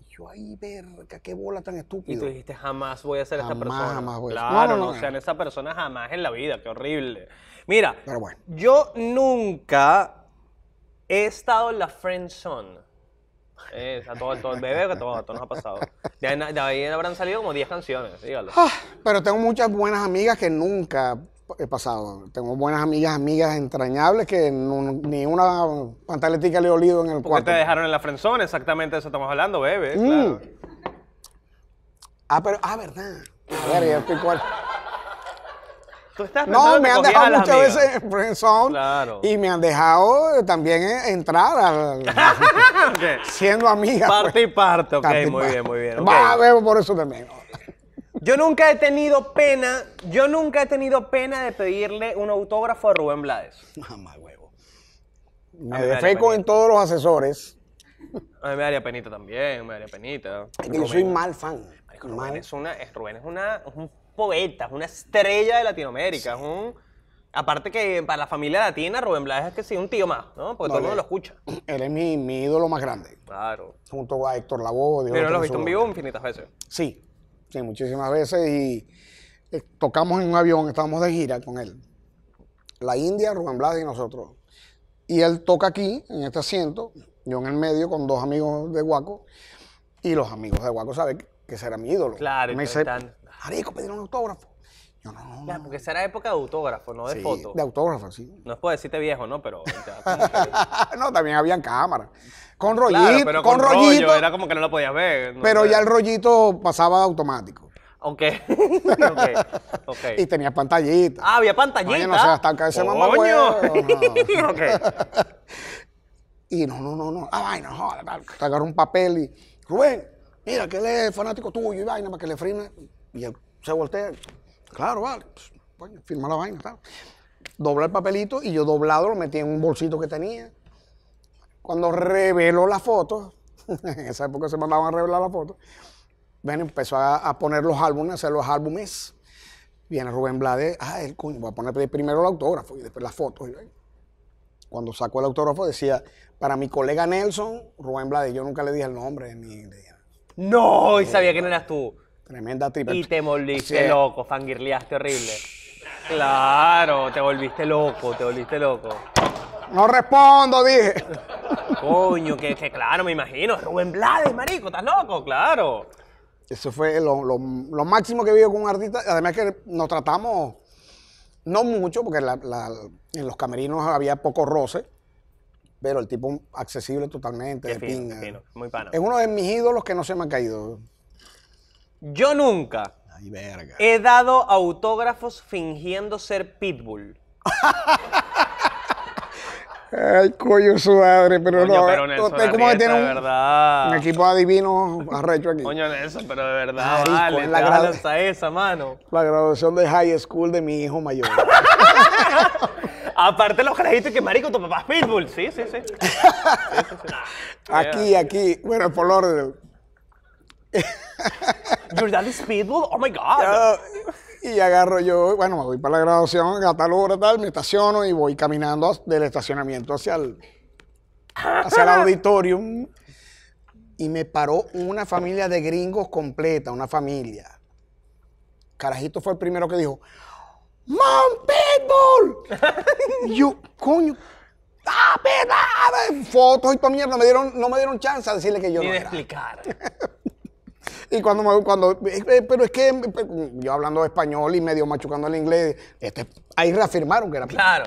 S2: Y yo, ay,
S1: verga, qué bola tan estúpida. Y tú dijiste, jamás voy a ser esta persona. Jamás voy a ser. Claro, no, O sea, esa persona jamás en la vida, qué horrible. Mira, Pero bueno. yo nunca he estado en la friend zone. Eh, a todo, el bebé, que todo, nos ha pasado. De ahí, habrán salido como 10 canciones, dígalo. Ah,
S2: pero tengo muchas buenas amigas que nunca he pasado. Tengo buenas amigas, amigas entrañables que ni una pantaletica le he olido en el Porque te dejaron
S1: en la frenzón, exactamente de eso estamos hablando, bebé. Mm.
S2: Ah, pero, ah, verdad. A estoy no, me han dejado muchas veces en friendzone claro. y me han dejado eh, también eh, entrar siendo amiga. Pues. Parte y parte, ok, muy bien, muy bien. Va Va, ver por eso también. Yo nunca he tenido pena, yo nunca he
S1: tenido pena de pedirle un autógrafo a Rubén Blades. Ah,
S2: Mamá huevo. Me defeco en todos los asesores.
S1: A mí me daría penita también, me daría penita. Yo soy
S2: mal fan. Rubén, Es una, es, Rubén es
S1: una, poeta, es una estrella de Latinoamérica, un... Aparte que para la familia latina, Rubén Blades es que sí, un tío más, ¿no? Porque todo el
S2: mundo lo escucha. Él es mi, ídolo más grande. Claro. Junto a Héctor Lavoe. Pero lo, he has visto en vivo infinitas veces. Sí, sí, muchísimas veces. Y eh, tocamos en un avión, estábamos de gira con él. La India, Rubén Blades y nosotros. Y él toca aquí, en este asiento, yo en el medio con dos amigos de Guaco. Y los amigos de Guaco saben que será mi ídolo. Claro, me Arico, pedir un autógrafo. Yo no, no, porque
S1: esa era época de autógrafo, no de sí, De
S2: autógrafo, sí.
S1: No es por decirte viejo, ¿no? Pero.
S2: no, también habían cámaras. Con rollito. pero con, rollito. era como que no lo
S1: podías ver. pero ya el
S2: rollito pasaba automático.
S1: Ok. ok, okay. Y
S2: tenía pantallita. Ah, había pantallita. Oye, no sé, hasta que ese mamá Ok. Y no, no, no, no. Ah, vaina, joda. Te agarró un papel y. Rubén, mira que él es fanático tuyo y vaina para que le frene. Y él se voltea, claro, vale, bueno, pues, firma la vaina, tal. Dobla el papelito y yo doblado lo metí en un bolsito que tenía. Cuando reveló la foto, en esa época se mandaban a revelar la foto, ven, empezó a, poner los álbumes, a hacer los álbumes. Viene Rubén Blades, ah, el coño, voy a poner primero el autógrafo y después las foto. Cuando sacó el autógrafo decía, para mi colega Nelson, Rubén Blades, yo nunca le dije el nombre ni No, y sabía
S1: que eras tú. Tremenda triple. Y te volviste loco, fangirliaste horrible. Claro, te volviste loco, te volviste loco.
S2: No respondo, dije.
S1: Coño, que, claro, me imagino. Rubén Blades, marico, estás loco, claro.
S2: Eso fue lo, máximo que vivo con un artista. Además que nos tratamos, no mucho, porque en los camerinos había poco roce, pero el tipo accesible totalmente. de Es uno de mis ídolos que no se me ha caído. Yo nunca he dado autógrafos
S1: fingiendo ser Pitbull.
S2: Ay, coño, su madre, pero no. pero eh, usted como que tiene
S1: un, equipo
S2: adivino arrecho aquí. Coño,
S1: Nelson, pero de verdad, vale, la graduación esa, mano.
S2: La graduación de high school de mi hijo mayor.
S1: Aparte los carajitos que, marico, tu papá es Pitbull. Sí, sí, sí. Sí, sí, sí. aquí,
S2: aquí. Bueno, por orden. You're speedball? Oh my God. y agarro yo, bueno, me voy para la graduación a tal me estaciono y voy caminando del estacionamiento hacia el, hacia el ah. auditorium. Y me paró una familia de gringos completa, una familia. Carajito fue el primero que dijo, ¡Mom, Pitbull! yo, coño, ¡ah, Fotos y toda mierda, me dieron, no me dieron chance de decirle que yo no de era. explicar. Y cuando, cuando eh, eh, pero es que eh, yo hablando español y medio machucando el inglés, este, ahí reafirmaron que era
S1: Claro.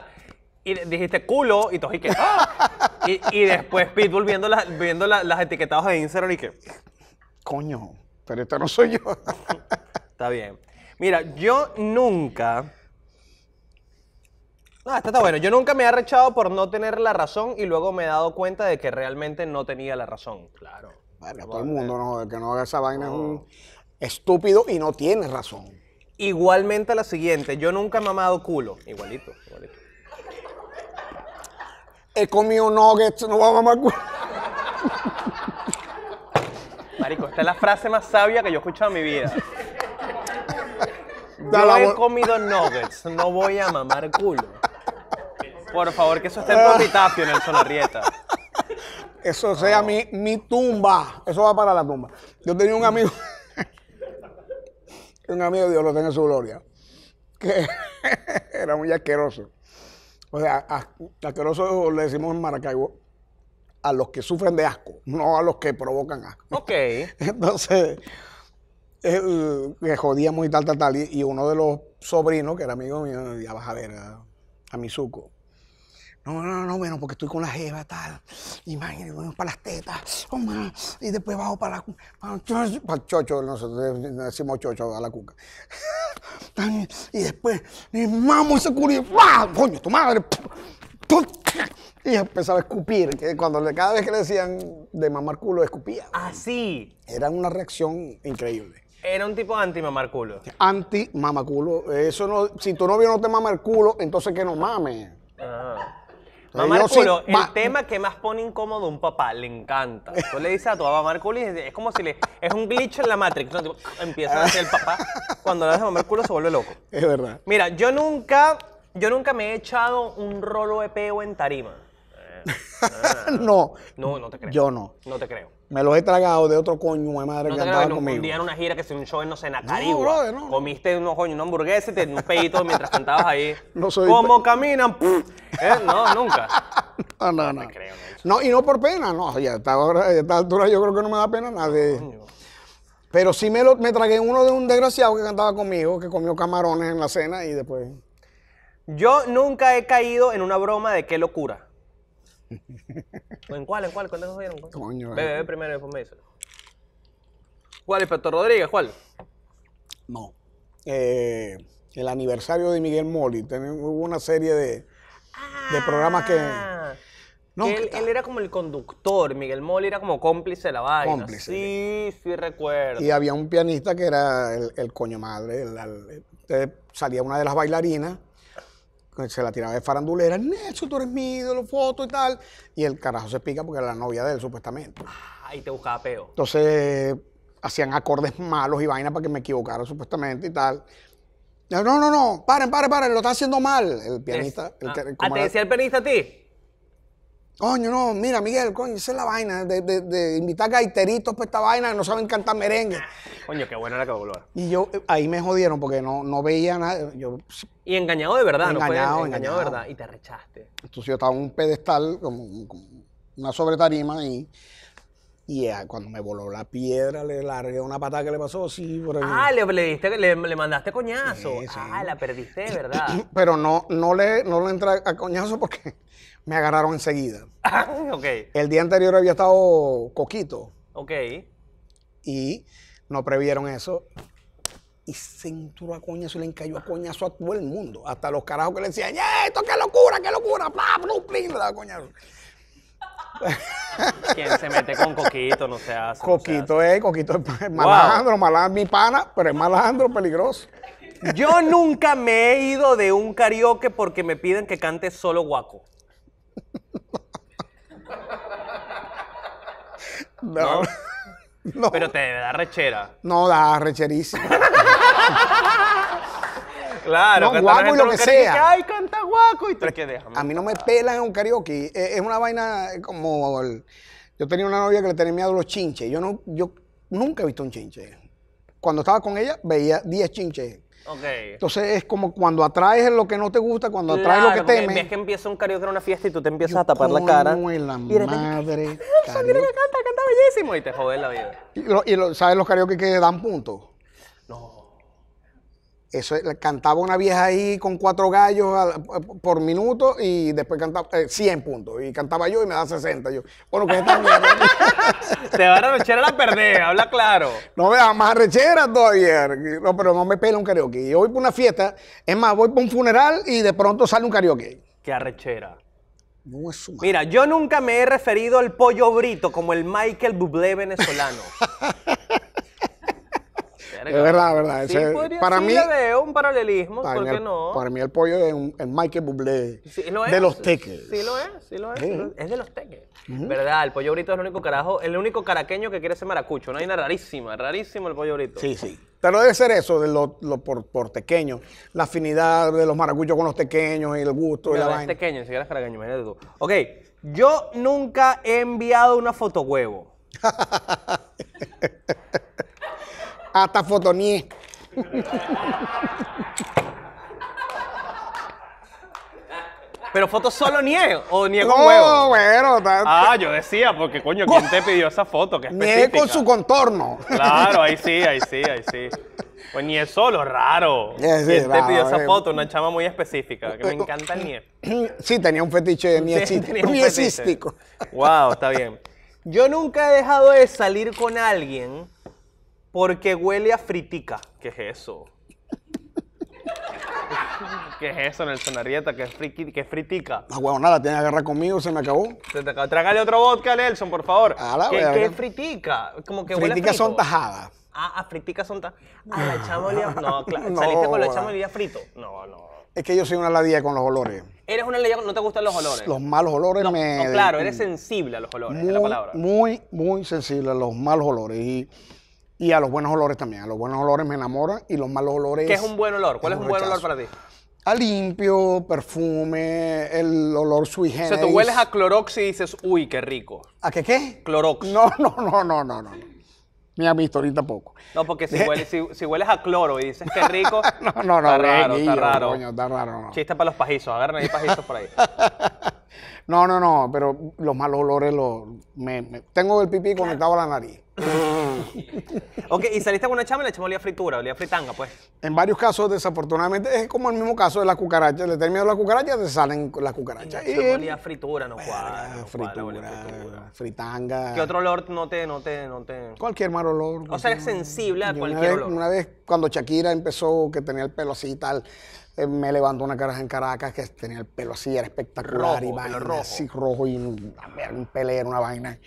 S1: Y dijiste culo y todo, y que. Ah". y, después Pitbull viendo, viendo las etiquetadas de Instagram y que.
S2: Coño, pero este no soy yo. está
S1: bien. Mira, yo nunca. No, este está bueno. Yo nunca me he arrechado por no tener la razón y luego me he dado cuenta de que realmente no tenía la razón. Claro
S2: todo el mundo, no, que no haga esa vaina es un estúpido y no tiene razón.
S1: Igualmente la siguiente, yo nunca he mamado culo. Igualito, igualito. He comido
S2: nuggets, no voy a mamar culo.
S1: Marico, esta es la frase más sabia que yo he escuchado en mi vida. Yo he comido nuggets, no voy a mamar culo. Por favor, que eso esté en ah. tu en el sonarrieta.
S2: Eso sea mi, tumba. Eso va para la tumba. Yo tenía un amigo, un amigo, Dios lo tenga en su gloria, que era muy asqueroso. O sea, asqueroso le decimos en Maracaibo a los que sufren de asco, no a los que provocan asco. Ok. Entonces, me que jodíamos y tal, tal, tal. Y, uno de los sobrinos, que era amigo mío, ya vas a ver, a, a no, no, no, bueno, porque estoy con la jeva, tal. Imagínate, bueno, para las tetas. Oh, y después bajo para la Para, el chocho, nosotros decimos chocho a la cuca. y después, y mamo ese va, ¡Coño, tu madre! Y empezaba a escupir. Que cuando le, cada vez que le decían de mamar culo, escupía. Así. Ah, Era una reacción increíble.
S1: Era un tipo anti culo.
S2: Anti-mamaculo. Eso no, si tu novio no te mama el culo, entonces que no mames. Ah pero
S1: el tema que más pone incómodo a un papá, le encanta. Tú le dices a tu mamá culo y es como si le. Es un glitch en la Matrix. empieza a decir el papá. Cuando le das a mamá culo se vuelve loco. Es verdad. Mira, yo nunca, yo nunca me he echado un rolo de peo en tarima.
S2: Ah, no. No, no te creo. Yo no. No te creo. Me los he tragado de otro coño de madre que andaba conmigo. Un día
S1: en una gira que se un show en, no sé, en No, no, Comiste unos coño, una hamburguesa y te un peito mientras cantabas ahí.
S2: No soy... ¿Cómo caminan? ¿Eh?
S1: No, nunca.
S2: no, no, no. creo, no, y no por pena, no. Ya, a esta, altura yo creo que no me da pena nada Pero sí me, me tragué uno de un desgraciado que cantaba conmigo, que comió camarones en la cena y después... Yo nunca he
S1: caído en una broma de
S2: qué locura.
S1: en cuál? ¿En cuál? ¿Cuál Coño, primero y después me dice. ¿Cuál, Inspector Rodríguez? ¿Cuál?
S2: No. Eh, el aniversario de Miguel Moli. hubo una serie de, programas que. Ah,
S1: él, era como el conductor, Miguel Moli era como cómplice de la vaina. Cómplice. Sí, sí recuerdo. Y había
S2: un pianista que era el, coño madre. Eh, salía una de las bailarinas se la tiraba de farandulera, Nelson, tú eres mi ídolo, foto y tal. Y el carajo se pica porque era la novia de él, supuestamente. Ah,
S1: y te buscaba peo.
S2: Entonces hacían acordes malos y vaina para que me equivocara, supuestamente y tal. No, no, no, paren, paren, paren, lo está haciendo mal el pianista. ¿A el, ah, ah, ¿Te decía
S1: el pianista a ti?
S2: Coño, no, mira, Miguel, coño, esa es la vaina de, invitar gaiteritos para esta vaina no saben cantar merengue.
S1: Coño, qué buena era que voló.
S2: Y yo, eh, ahí me jodieron porque no, no veía nada.
S1: y engañado de verdad, ¿no? engañado, engañado de verdad. Y te rechaste.
S2: Entonces yo estaba en un pedestal, como, una una sobretarima, y, y cuando me voló la piedra, le largué una patada que le pasó así por Ah,
S1: le, le, diste, le, mandaste coñazo. Ah, la perdiste de
S2: verdad. Pero no, no, le, no le entré a coñazo porque me agarraron enseguida. El día anterior había estado coquito. Ok. Y no previeron eso. Y se a coñazo y le encayó a coñazo a todo el mundo. Hasta los carajos que le decían, esto qué locura, qué locura! ¡Pla, plum, coñazo.
S1: Quien se mete con Coquito no se hace. Eh,
S2: coquito es, Coquito es malandro, malandro, mi pana, pero es malandro, peligroso. Yo nunca me he ido
S1: de un karaoke porque me piden que cante solo guaco.
S2: No. Pero
S1: te da rechera.
S2: No, da recherísima.
S1: claro, no, guaco y lo que sea. canta y
S2: A mí no me pelan en un karaoke. E, es una vaina como. yo tenía una novia que le tenía miedo a los chinches. Yo, no, yo nunca he visto un chinche. Cuando estaba con ella, veía 10 chinches entonces es como cuando atraes lo que no te gusta, cuando atraes lo que temes. Es
S1: que empieza un karaoke en una fiesta y tú te empiezas a tapar la cara. En
S2: la y eres madre. canta,
S1: canta bellísimo y te jodes la vida.
S2: Y, ¿sabes los karaoke que dan puntos? No. Eso cantaba una vieja ahí con cuatro gallos por minuto y después cantaba 100 eh, puntos. Y cantaba yo y me da 60. Yo, bueno, que es
S1: Te van a rechera la perder, habla claro.
S2: No me da más rechera todavía. No, pero no me pela un karaoke. Yo voy para una fiesta, es más, voy para un funeral y de pronto sale un karaoke.
S1: Qué arrechera. No es su Mira, yo nunca me he referido al pollo brito como el Michael Bublé venezolano.
S2: Es verdad, verdad. para mí,
S1: un paralelismo, ¿por el, no? Para
S2: mí el pollo es el Michael Bublé de los teques. Sí,
S1: lo es, sí lo es. Es de los teques. ¿Verdad? El pollo brito es el único carajo, el único caraqueño que quiere ser maracucho. No hay una rarísima, rarísimo el pollo brito. Sí,
S2: sí. Pero debe ser eso, de los por, por, la afinidad de los maracuchos con los tequeños y el gusto la vaina.
S1: tequeño, si siquiera es caraqueño, imagínate tú. Ok, yo nunca he enviado una foto huevo.
S2: hasta fotonie.
S1: Pero foto solo nie o nie con no, huevo.
S2: bueno. Ah,
S1: yo decía, porque coño, ¿quién te pidió esa foto? Que nie
S2: con su contorno. Claro,
S1: ahí sí, ahí sí, ahí sí. Pues nie solo, raro. ¿Quién te pidió esa eh. foto? Una chama muy específica, que me encanta el nie.
S2: Sí, tenía un fetiche de nieve. sí,
S1: Wow, está bien. Yo nunca he dejado de salir con alguien
S2: porque huele a fritica.
S1: ¿Qué es eso? ¿Qué es eso, Nelson Arrieta? ¿Qué es, qué fritica?
S2: Ah, huevón, nada, tiene que agarrar conmigo, se me acabó.
S1: Se te acabó. Trágale otro vodka, Nelson, por favor. ¿Qué, es fritica? Como que huele a son tajadas. Ah, ah, fritica son tajadas. A ah, la chamolía. No, claro. ¿Saliste con la chamolía frito? No, no.
S2: Es que yo soy una ladilla con los olores.
S1: Eres una ladilla, no te gustan los olores.
S2: Los malos olores me... No, claro, eres
S1: sensible a los olores, es la palabra.
S2: Muy, muy sensible a los malos olores. Y y a los buenos olores también. A los buenos olores me enamora y los malos olores. ¿Qué es un buen
S1: olor? ¿Cuál es un, buen olor para ti?
S2: A limpio, perfume, el olor sui generis. O sea, tú hueles
S1: a clorox y dices, uy, qué rico.
S2: ¿A qué qué? Clorox. No, no, no, no, no, no. ha visto ahorita poco
S1: No, porque si hueles, si, hueles a cloro y dices qué rico. no, no, no. Está raro, está raro. está raro Chiste para los pajizos, agarren ahí pajizos por ahí.
S2: no, no, no, pero los malos olores los, tengo el pipí conectado a la nariz.
S1: ok, y saliste con una chama y la chama olía fritura, olía fritanga, pues.
S2: En varios casos, desafortunadamente, es como el mismo caso de las cucarachas. Le terminan las cucarachas, te salen las cucarachas. Y olía fritura, no fritura, fritanga. ¿Qué otro
S1: olor no te, no
S2: Cualquier mal olor. O sea, es sensible a cualquier olor. Una vez, cuando Shakira empezó, que tenía el pelo así y tal eh, me levantó una caraja en Caracas que tenía el pelo así, era espectacular y rojo. rojo y un pelero, una vaina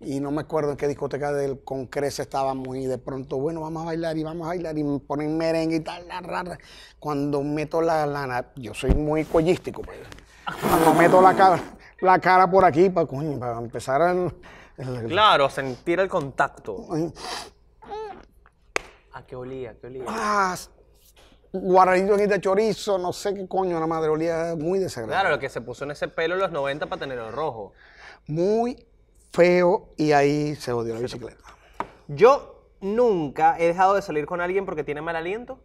S2: y no me acuerdo en qué discoteca del Concrece estábamos y de pronto, bueno, vamos a bailar y vamos a bailar y ponen merengue y tal, la, rara. Cuando meto la lana, yo soy muy collístico, pues. cuando meto la cara, la cara por aquí para, coño, empezar a...
S1: Claro, sentir el contacto. ¿A ah, qué olía? qué olía?
S2: Ah, de chorizo, no sé qué coño, la madre olía muy desagradable.
S1: Claro, lo que se puso en ese pelo en los 90 para tenerlo rojo.
S2: Muy feo y ahí se odió la bicicleta. Yo nunca
S1: he dejado de salir con alguien porque tiene mal aliento.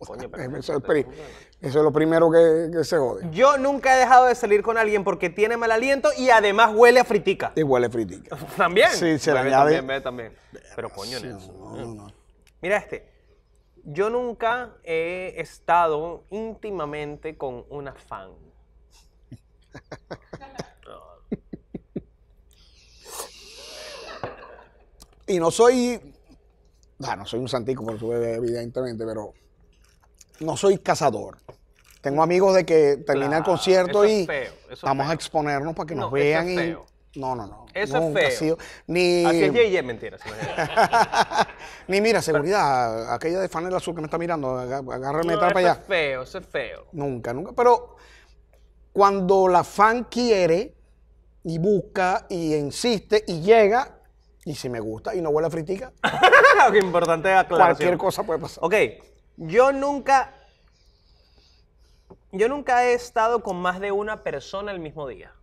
S1: eso, es lo primero que, se jode. Yo nunca he dejado de salir con alguien porque tiene mal aliento y además huele a
S2: fritica. Y huele a fritica. ¿También? Sí, se la También, Pero ah, coño, no,
S1: Mira este. Yo nunca he estado íntimamente con una fan.
S2: Y no soy, no soy un santico, por evidentemente, pero no soy cazador. Tengo amigos de que termina el concierto y vamos a exponernos para que nos vean. Es feo. Y... No, no, no. Eso es feo. ni... Así es ni mira, seguridad, aquella de Fanel Azul que me está mirando, agárreme no, para allá. Eso
S1: es feo, eso es feo.
S2: Nunca, nunca. Pero cuando la fan quiere y busca y insiste y llega, y si me gusta y no huele a fritica. Qué importante aclaración. Cualquier cosa puede pasar. Ok, yo nunca...
S1: Yo nunca he estado con más de una persona el mismo día.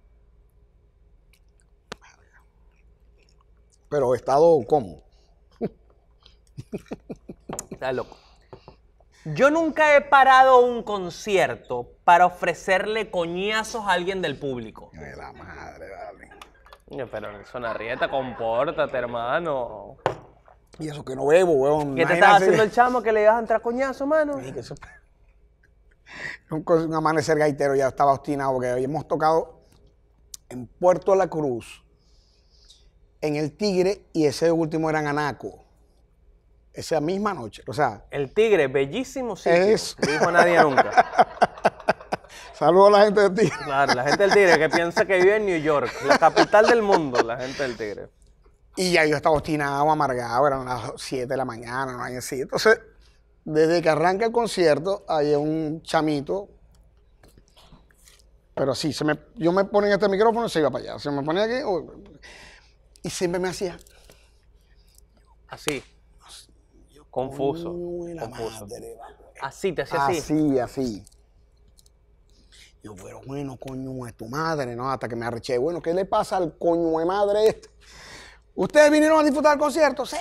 S2: Pero he estado ¿cómo?
S1: Está loco. Yo nunca he parado un concierto para ofrecerle coñazos a alguien del público.
S2: De la madre, ¿verdad?
S1: Pero son Arrieta, compórtate, hermano. Y eso que no bebo,
S2: weón. ¿Qué te estaba haciendo el
S1: chamo que le ibas a entrar coñazo, mano?
S2: un, amanecer gaitero ya estaba obstinado porque habíamos tocado en Puerto La Cruz, en El Tigre y ese último era en Anaco. Esa misma noche, o sea...
S1: El Tigre, bellísimo sitio. No dijo nadie nunca.
S2: Saludos a la gente del Tigre.
S1: Claro, la gente del Tigre que piensa que vive en New York, la capital del mundo, la gente del Tigre.
S2: Y ya yo estaba obstinado, amargado, eran las 7 de la mañana, no hay así. Entonces, desde que arranca el concierto, hay un chamito, pero sí, se me, yo me ponía este micrófono y se iba para allá. Se me ponía aquí y siempre me hacía. Así. Confuso. Confuso. así te hacía así. Así, así. Yo, pero bueno, coño de tu madre, ¿no? Hasta que me arreché. Bueno, ¿qué le pasa al coño de madre este? ¿Ustedes vinieron a disfrutar el concierto? Sí,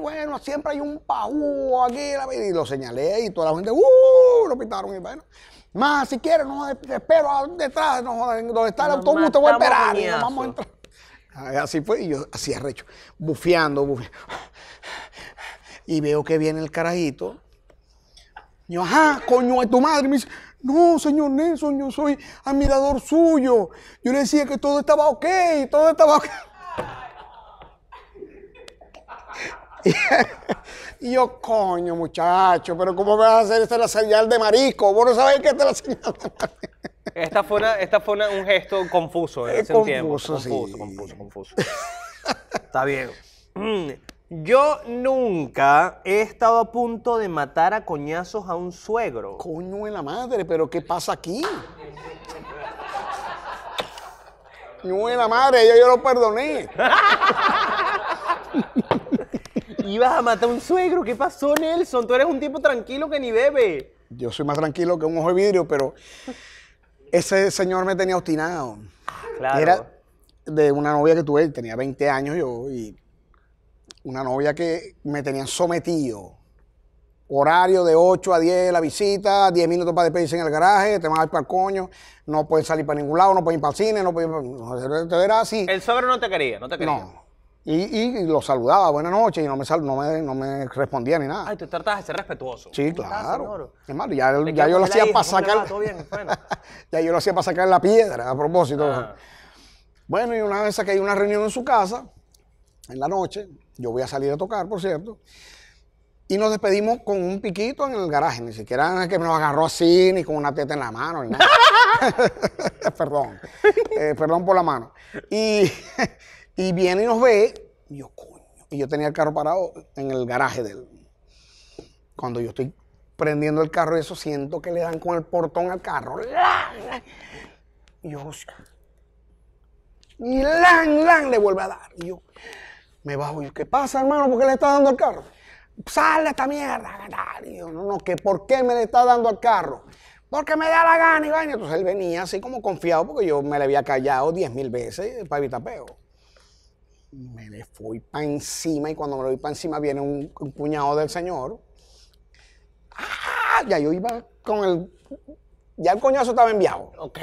S2: bueno, siempre hay un paú aquí. Y lo señalé y toda la gente, ¡uh! Lo pintaron y bueno. Más, si quieres, no espero detrás, no, donde está el autobús, te voy a esperar. Y vamos a entrar. Así fue, y yo así arrecho, bufeando, bufeando. Y veo que viene el carajito. yo, ajá, coño de tu madre. me dice, no, señor Nelson, yo soy admirador suyo. Yo le decía que todo estaba ok, todo estaba ok. y yo, coño, muchacho, pero ¿cómo vas a hacer esta la señal de marico? Vos no sabés que esta es la señal
S1: de Esta fue, una, esta fue un gesto confuso en ese confuso, Sí. Confuso, confuso, confuso. Está bien. Mm. Yo nunca he estado a punto de matar a coñazos a un suegro. Coño en la madre, pero
S2: ¿qué pasa aquí? Coño en la madre, yo, lo perdoné. Ibas a matar a un
S1: suegro, ¿qué pasó, Nelson? Tú eres un tipo tranquilo que ni bebe.
S2: Yo soy más tranquilo que un ojo de vidrio, pero ese señor me tenía obstinado. Claro. Era de una novia que tuve, tenía 20 años yo, y una novia que me tenían sometido. Horario de 8 a 10 la visita, 10 minutos para despedirse en el garaje, te vas a ir para el coño, no puedes salir para ningún lado, no puedes ir para el cine, no pueden así.
S1: El sobre no te quería, no te quería. No.
S2: Y, lo saludaba, buenas noches, y no me, no me, respondía ni nada.
S1: Ay, tú tratas de ser respetuoso.
S2: Sí, claro. Es malo, ya, yo lo hacía para sacar. ya yo lo hacía para sacar la piedra, a propósito. Ah. Bueno, y una vez que hay una reunión en su casa, en la noche, yo voy a salir a tocar, por cierto. Y nos despedimos con un piquito en el garaje, ni siquiera que me lo agarró así, ni con una teta en la mano, nada. perdón, eh, perdón por la mano. Y, viene y nos ve, y yo, coño. Y yo tenía el carro parado en el garaje de él. Cuando yo estoy prendiendo el carro, eso siento que le dan con el portón al carro. Y yo, y lan, lan, le vuelve a dar. Y yo, me bajo y ¿qué pasa, hermano? ¿Por qué le está dando al carro? Sale esta mierda, no, no, ¿qué? por qué me le está dando al carro. Porque me da la gana y vaina. Entonces él venía así como confiado porque yo me le había callado diez mil veces para evitar peo. Me le fui para encima y cuando me lo vi para encima viene un, puñado del señor. Ah, ya yo iba con el. Ya el coñazo estaba enviado. Ok.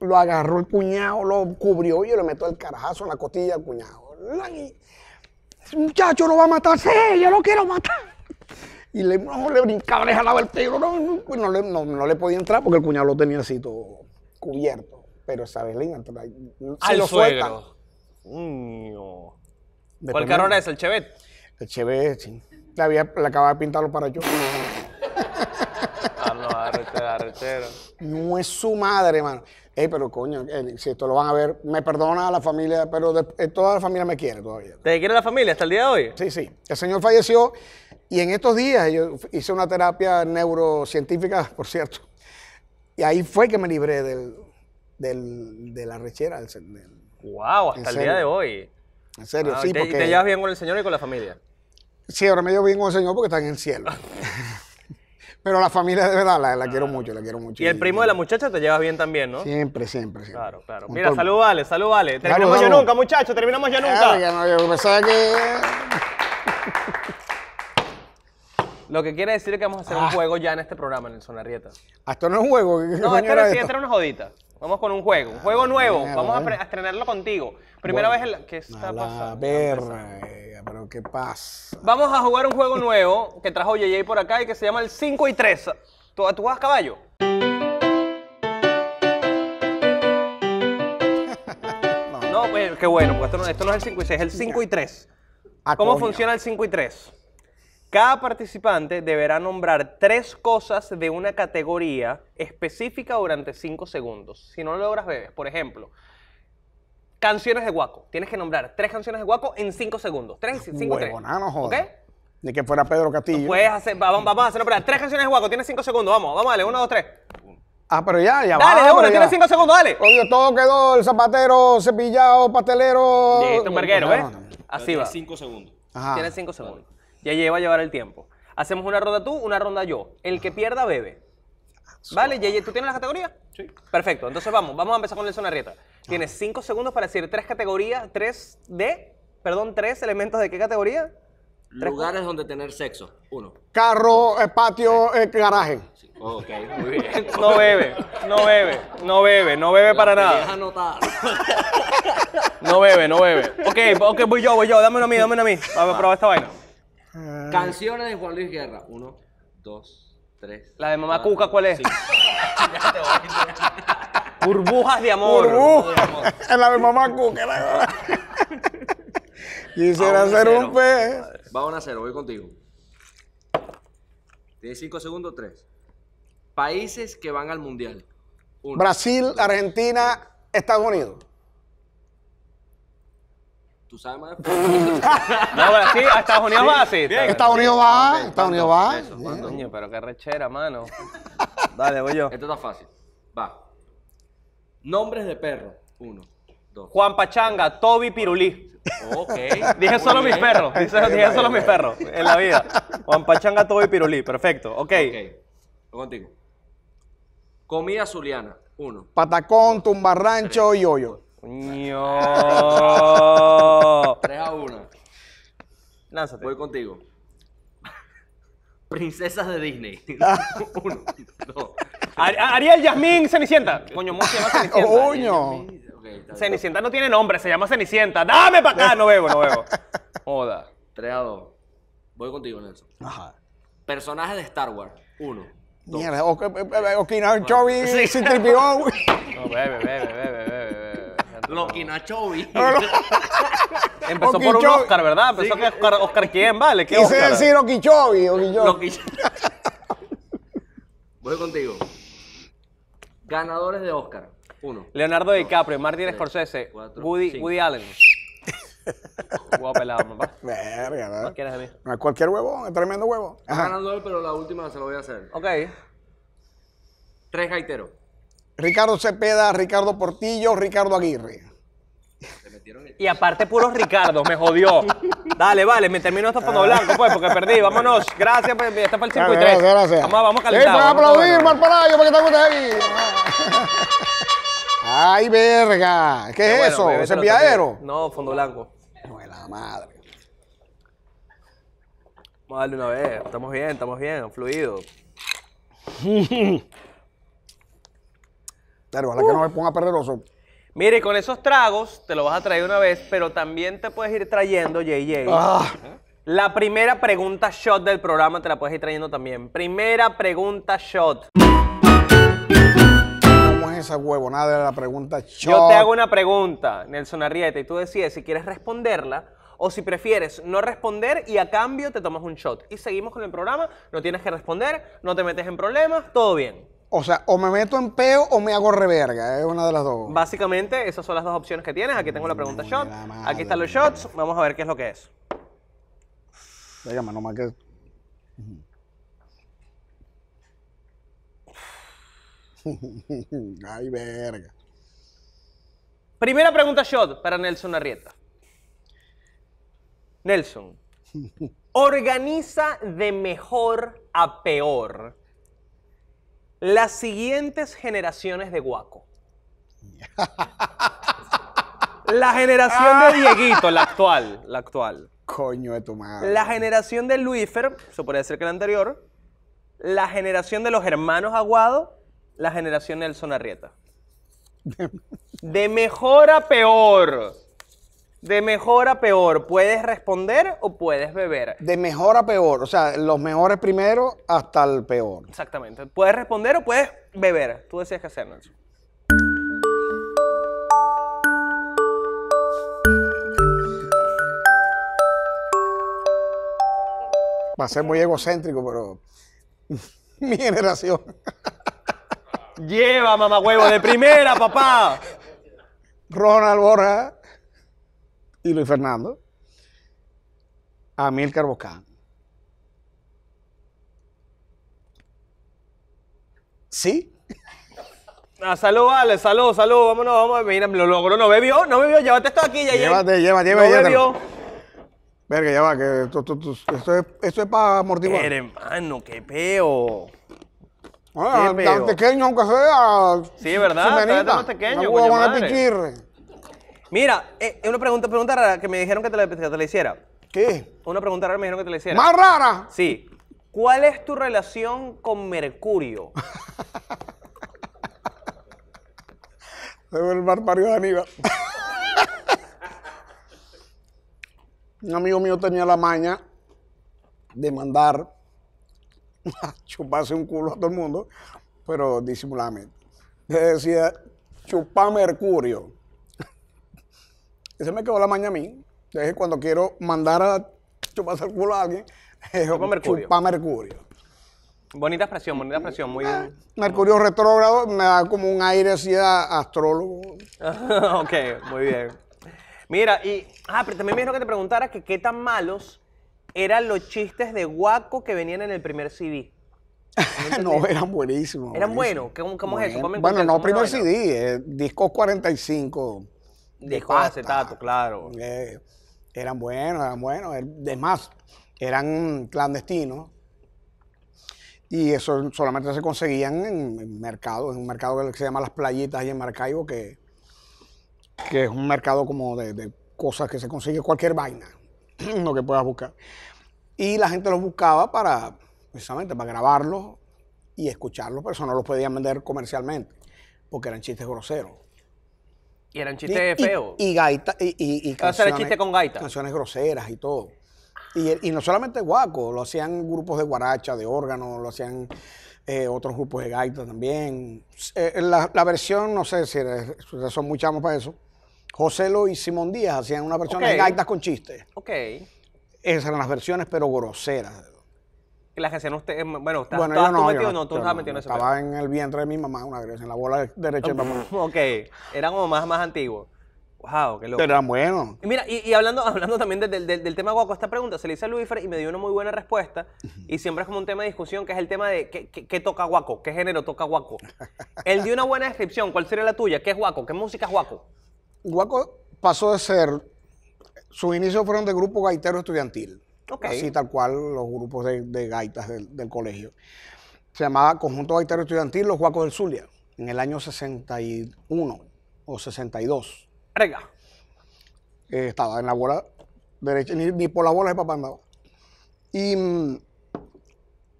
S2: Lo agarró el puñado, lo cubrió y yo le meto el carajazo en la costilla al cuñado ese muchacho lo va a matar, yo lo quiero matar. Y le, no, le brincaba, le jalaba el tiro, no, no, pues no, le podía entrar porque el cuñado lo tenía así todo cubierto. Pero esa vez le entra, se lo sueltan. ¿Cuál carro es? ¿El Chevet? El Chevet, sí. Le, había, acababa de pintarlo para yo.
S1: Ah, no,
S2: No es su madre, hermano. Ey, pero coño, eh, si esto lo van a ver, me perdona la familia, pero eh, toda la familia me quiere todavía.
S1: ¿Te quiere la familia hasta el día de hoy? Sí, sí.
S2: El señor falleció y en estos días yo hice una terapia neurocientífica, por cierto. Y ahí fue que me libré del, de la rechera. Del,
S1: wow, hasta el día de hoy. En serio, sí. ¿Te, porque, ¿Te llevas bien con el señor y con la familia?
S2: Sí, ahora me llevo bien con el señor porque está en el cielo. Pero la familia de verdad la, la quiero mucho, la quiero mucho. Y el primo de
S1: la muchacha te llevas bien también, ¿no?
S2: Siempre, siempre, siempre.
S1: Claro, claro. Mira, saludos salud vale, salud vale. Terminamos ya nunca,
S2: muchachos, terminamos ya Claro, nunca. ya no, yo pensaba que.
S1: Lo que quiere decir es que vamos a hacer un ah. juego ya en este programa, en el Sonarrieta.
S2: Hasta ah, no es juego. No, esto este era, sí, era una
S1: jodita. Vamos con un juego, un juego ah, nuevo. Vamos ¿eh? a estrenarlo contigo. Primera vez en la.
S2: ¿Qué está a la eh, pero ¿qué pasa?
S1: Vamos a jugar un juego nuevo que trajo JJ por acá y que se llama el 5 y 3. ¿Tú, tú vas caballo? no, pues qué bueno, porque esto no, es el 5 y 6, es el 5 y 3. Ah, ¿Cómo funciona el 5 y 3? Cada participante deberá nombrar tres cosas de una categoría específica durante 5 segundos. Si no lo logras, bebes. Por ejemplo, Canciones de Guaco. Tienes que nombrar tres canciones de Guaco en cinco segundos. Tres, cinco, tres. no
S2: que fuera Pedro Castillo. Puedes
S1: hacer, vamos, a hacer una prueba. Tres canciones de Guaco, tienes cinco segundos. Vamos, vamos, dale, uno, dos, tres.
S2: Ah, pero ya, ya va. Dale, de una, tienes cinco segundos, dale. Oye, todo quedó el zapatero, cepillado, pastelero. Listo, un verguero, ¿eh? Así va. Tienes
S1: cinco segundos. Ajá. Tienes cinco segundos. Ya lleva a llevar el tiempo. Hacemos una ronda tú, una ronda yo. El que pierda bebe. ¿Vale? ¿Tú tienes la categoría? Sí. Perfecto. Entonces vamos, vamos a empezar con el Arrieta. Tienes cinco segundos para decir tres categorías, tres de, perdón, tres elementos de qué categoría. Lugares donde tener sexo. Uno.
S2: Carro, eh, patio, eh, garaje.
S1: Ok, muy bien. No bebe, no bebe, no bebe, no bebe para nada. anotar. No bebe, no bebe. Ok, ok, voy yo, voy yo. dámelo a mí, dámelo a mí. Vamos a probar esta vaina. Ah. Canciones de Juan Luis Guerra. Uno, dos, tres. La de Mamá Cuca, ¿cuál es?
S2: Burbujas de amor. Burbujas. Es la de mamá
S1: Quisiera hacer un pez. Vamos a hacerlo, voy contigo. Tienes cinco segundos, tres. Países que van al
S2: mundial. Brasil, Argentina, Estados Unidos.
S1: ¿Tú sabes más de no, Brasil, a Estados Unidos va así. Estados Unidos va, Estados Unidos va. pero qué rechera, mano. Dale, voy yo. Esto está fácil. Va. Nombres de perro. Uno, dos. Juan Pachanga, Toby Pirulí. Ok. Dije solo mis perros. Dije, solo mis perros en la vida. Juan Pachanga, Toby Pirulí. Perfecto. Ok. Ok. Voy contigo. Comida zuliana. Uno.
S2: Patacón, tumbarrancho y hoyo. 3 a 1.
S1: Lánzate. Voy contigo. Princesas de Disney. Uno, dos, Ariel Yasmín Cenicienta. Coño, ¿cómo
S2: se Cenicienta? Coño.
S1: Cenicienta no tiene nombre, se llama Cenicienta. Dame
S2: para acá. No veo, no veo. Joda. 3 a
S1: 2. Voy contigo, Nelson. Ajá. Personaje de Star Wars. Uno.
S2: Mierda, eh, eh, eh, Chobi, Sí. No,
S1: bebe, bebe, bebe, bebe, bebe. Loki Nachovi? Empezó por un Oscar, ¿verdad? Empezó que Oscar, quién, vale. ¿Qué Quise Oscar? decir
S2: Okichobi, Okichobi.
S1: Voy contigo. Ganadores de Oscar. Uno.
S2: Leonardo DiCaprio, Martin
S1: Scorsese, Woody, Allen.
S2: Huevo pelado, papá. Verga, quieres No es cualquier huevo, es tremendo huevo. Ajá. Ganando
S1: él, pero la última se lo voy a hacer. Ok. Tres gaiteros.
S2: Ricardo Cepeda, Ricardo Portillo, Ricardo Aguirre.
S1: Y aparte puro Ricardo, me jodió. Dale, vale, me termino esto fondo ah. blanco, pues, porque perdí. Vámonos. Gracias, pues, este fue el 5 y 3. Gracias, gracias. Vamos, a calentar. Sí, pues, para aplaudir,
S2: Marparayo, porque estamos aquí. Ay, verga. ¿Qué es eso? ¿Es el viadero?
S1: No, fondo blanco. No, es la madre. Vamos a darle una vez. Estamos bien, estamos bien, fluido.
S2: Pero ojalá que no me ponga perderoso.
S1: Mire, con esos tragos te lo vas a traer una vez, pero también te puedes ir trayendo, JJ. Ah. La primera pregunta shot del programa te la puedes ir trayendo también. Primera pregunta shot.
S2: ¿Cómo es esa huevonada de la pregunta shot? Yo te hago
S1: una pregunta, Nelson Arrieta, y tú decides si quieres responderla o si prefieres no responder y a cambio te tomas un shot. Y seguimos con el programa, no tienes que responder, no te metes en problemas, todo bien.
S2: O sea, o me meto en peo o me hago reverga, es una de las dos.
S1: Básicamente, esas son las dos opciones que tienes. Aquí tengo la pregunta shot. Aquí están los shots. Vamos a ver qué es lo que es.
S2: nomás que. Ay, verga.
S1: Primera pregunta shot para Nelson Arrieta.
S2: Nelson,
S1: organiza de mejor a peor las siguientes generaciones de Guaco. La generación de ah. Dieguito, la
S2: actual, la actual. Coño de tu madre.
S1: La generación de Luífer, eso podría ser que la anterior. La generación de los hermanos Aguado. La generación Elson Arrieta. De mejor a peor. De mejor a peor, ¿puedes responder o puedes beber?
S2: De mejor a peor, o sea, los mejores primero hasta el peor.
S1: Exactamente. ¿Puedes responder o puedes beber? Tú decías que hacer, Nelson.
S2: Va a ser muy egocéntrico, pero mi generación.
S1: Lleva, mamá huevo, de primera, papá.
S2: Ronald Borja y Luis Fernando a Milcar ¿Sí?
S1: Ah, salud, Ale, salud, salud, vámonos, vámonos. mira, lo logró, no bebió, no bebió, llévate esto aquí, ya, Llévate, llévate, lleva. No bebió.
S2: Verga, ya va, que esto, es, es para amortiguar.
S1: hermano, qué peo. Ah, tan
S2: pequeño aunque sea. Sí, ¿verdad? Está tan pequeño, no madre.
S1: Mira, eh, es una pregunta, pregunta rara que me dijeron que te, la, hiciera. ¿Qué? Una pregunta rara me dijeron que te la hiciera. ¿Más rara? Sí. ¿Cuál es tu relación con Mercurio?
S2: ve el barbario de Aníbal. Un amigo mío tenía la maña de mandar chuparse un culo a todo el mundo, pero disimuladamente. Le decía, chupa mercurio ese me quedó la maña a mí. cuando quiero mandar a chuparse el culo a alguien, chupa mercurio. mercurio.
S1: Bonita expresión, bonita expresión, muy bien. Ah,
S2: mercurio retrógrado me da como un aire así a astrólogo.
S1: ok, muy bien. Mira, y ah, pero también me dijeron que te preguntara que qué tan malos eran los chistes de guaco que venían en el primer CD.
S2: No, eran buenísimos. Eran buenos.
S1: ¿Cómo, es eso? bueno, no primer CD,
S2: eh, discos 45 de, acetato, claro. Eh, eran buenos, eran buenos. Además, eran clandestinos. Y eso solamente se conseguían en, mercado, mercados, en un mercado que se llama Las Playitas y en Maracaibo, que, que es un mercado como de, de cosas que se consigue cualquier vaina, lo que puedas buscar. Y la gente los buscaba para, precisamente, para grabarlos y escucharlos, pero eso no los podían vender comercialmente, porque eran chistes groseros.
S1: Y eran chistes feos.
S2: Y, gaita, y, y, canciones. Canciones groseras y todo. Y, no solamente guaco, lo hacían grupos de guaracha, de órgano, lo hacían eh, otros grupos de gaita también. Eh, la, la, versión, no sé si son muy chamos para eso. José Lo y Simón Díaz hacían una versión de gaitas con chistes. Ok. Esas eran las versiones, pero groseras
S1: la que usted, em, bueno, ¿tú no, no, tú no, estabas metido en eso. Estaba
S2: en el vientre de mi mamá, una vez, en la bola derecha de mi mamá.
S1: ok, eran como más, más antiguo. Wow, qué loco. Pero eran buenos. mira, y, hablando, hablando también del tema guaco, esta pregunta se le hice a Luis y me dio una muy buena respuesta. Y siempre es como un tema de discusión, que es el tema de qué, qué toca guaco, qué género toca guaco. Él dio una buena descripción. ¿Cuál sería la tuya? ¿Qué es guaco? ¿Qué música es guaco?
S2: Guaco pasó de ser. Sus inicios fueron de grupo gaitero estudiantil. Así tal cual los grupos de, gaitas del, colegio. Se llamaba Conjunto Gaitero Estudiantil Los Guacos del Zulia, en el año 61 o 62. Rega. Eh, estaba en la bola derecha, ni, por la bola de papá andaba. Y mm,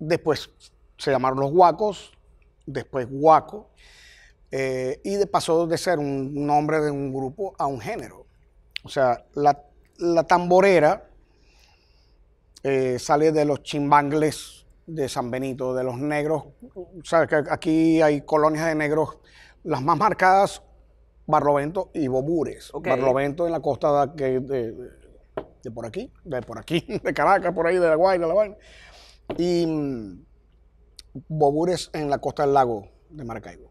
S2: después se llamaron los Guacos, después Guaco, eh, y de, pasó de ser un nombre de un grupo a un género. O sea, la tamborera eh, sale de los chimbangles de San Benito, de los negros. que aquí hay colonias de negros, las más marcadas, Barlovento y Bobures. Barlovento en la costa de, por aquí, de por aquí, de Caracas, por ahí, de La Guaira, La Y mm, Bobures en la costa del lago de Maracaibo.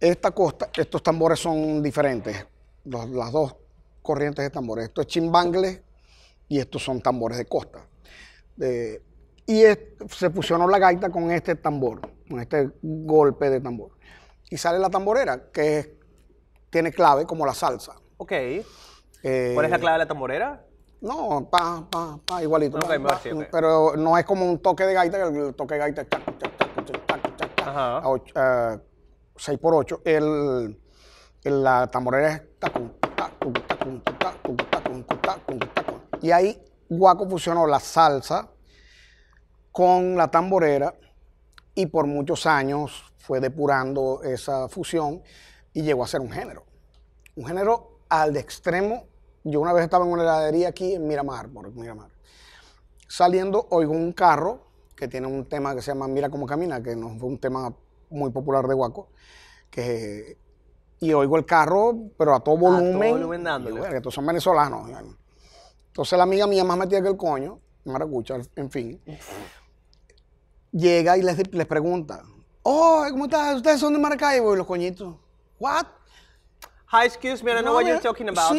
S2: Esta costa, estos tambores son diferentes, las dos corrientes de tambores. Esto es chimbangle y estos son tambores de costa y se fusionó la gaita con este tambor, con este golpe de tambor. Y sale la tamborera, que es, tiene clave como la salsa. Ok. Eh, ¿Cuál es la clave
S1: de la tamborera?
S2: No, pa, pa, pa, igualito. Pero no es como un toque de gaita, el toque de gaita es cha. a 6x8. El, el, la tamborera es tacun, tacun, tacun, tacun, tacun, tacun, tacun, tacun. Y ahí Guaco fusionó la salsa con la tamborera y por muchos años fue depurando esa fusión y llegó a ser un género. Un género al extremo. Yo una vez estaba en una heladería aquí en Miramar, Miramar. Saliendo oigo un carro que tiene un tema que se llama Mira cómo camina, que no fue un tema muy popular de Guaco, que y oigo el carro, pero a todo volumen. A todo volumen dándole. son venezolanos. Entonces la amiga mía más metida que el coño, maracucha, en fin, llega y les, pregunta, oh, ¿cómo estás? ¿Ustedes son de Maracaibo? Y los coñitos, what?
S1: Hi, excuse me, I don't know what you're talking about.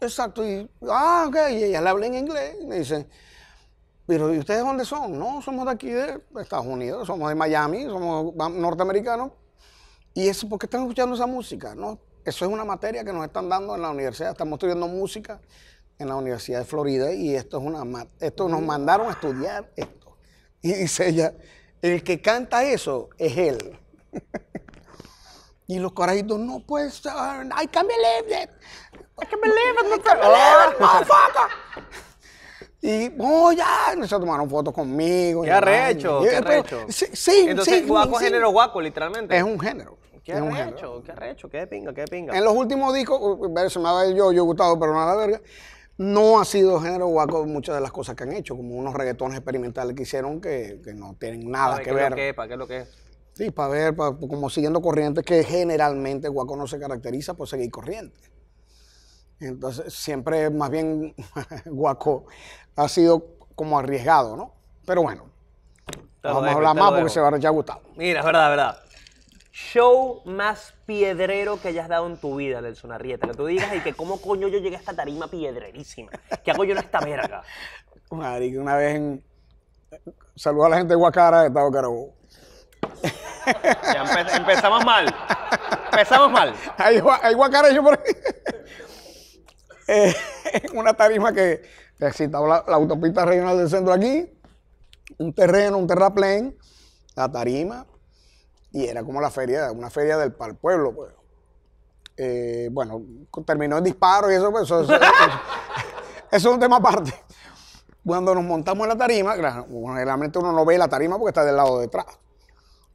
S2: exacto. Y, ah, ella le habla en inglés. Y me dice, pero ¿y ustedes dónde son? No, somos de aquí, de Estados Unidos, somos de Miami, somos norteamericanos. ¿Y eso por qué están escuchando esa música? No, eso es una materia que nos están dando en la universidad. Estamos estudiando música en la Universidad de Florida y esto es una esto nos mandaron a estudiar esto. Y dice ella, el que canta eso es él. y los corajitos, no ser, I can't believe it. I can't believe it, I can't believe it, motherfucker. Y oh, ya, se tomaron fotos conmigo. Qué arrecho, qué arrecho. Sí, sí, Entonces, sí, guaco sí, es género
S1: guaco, literalmente. Es un género.
S2: Qué arrecho,
S1: qué arrecho, qué pinga, qué pinga. En los
S2: últimos discos, uh, uh, se me va ver yo, yo gustado, pero no a la verga. No ha sido género guaco muchas de las cosas que han hecho, como unos reggaetones experimentales que hicieron que, que no tienen nada que ver. ¿Qué para ¿Qué es lo que es? Sí, para ver, como siguiendo corrientes que generalmente guaco no se caracteriza por seguir corriente. Entonces, siempre más bien guaco ha sido como arriesgado, ¿no? Pero bueno, vamos a hablar más porque se va a rechazar
S1: Mira, es verdad, verdad show más piedrero que hayas dado en tu vida, Nelson Arrieta. Que tú digas, y que cómo coño yo llegué a esta tarima piedrerísima. ¿Qué hago yo en esta verga?
S2: que una vez en... a la gente de Guacara, de Estado Carabobo.
S1: empezamos mal. Empezamos mal.
S2: Hay, Guacara yo por aquí. Eh, una tarima que Si la, la autopista regional del centro aquí, un terreno, un terraplén, la tarima, y era como la feria, una feria del para pueblo, pues. eh, bueno, terminó el disparo y pues, eso, eso, es un tema aparte. Cuando nos montamos en la tarima, generalmente uno no ve la tarima porque está del lado de atrás.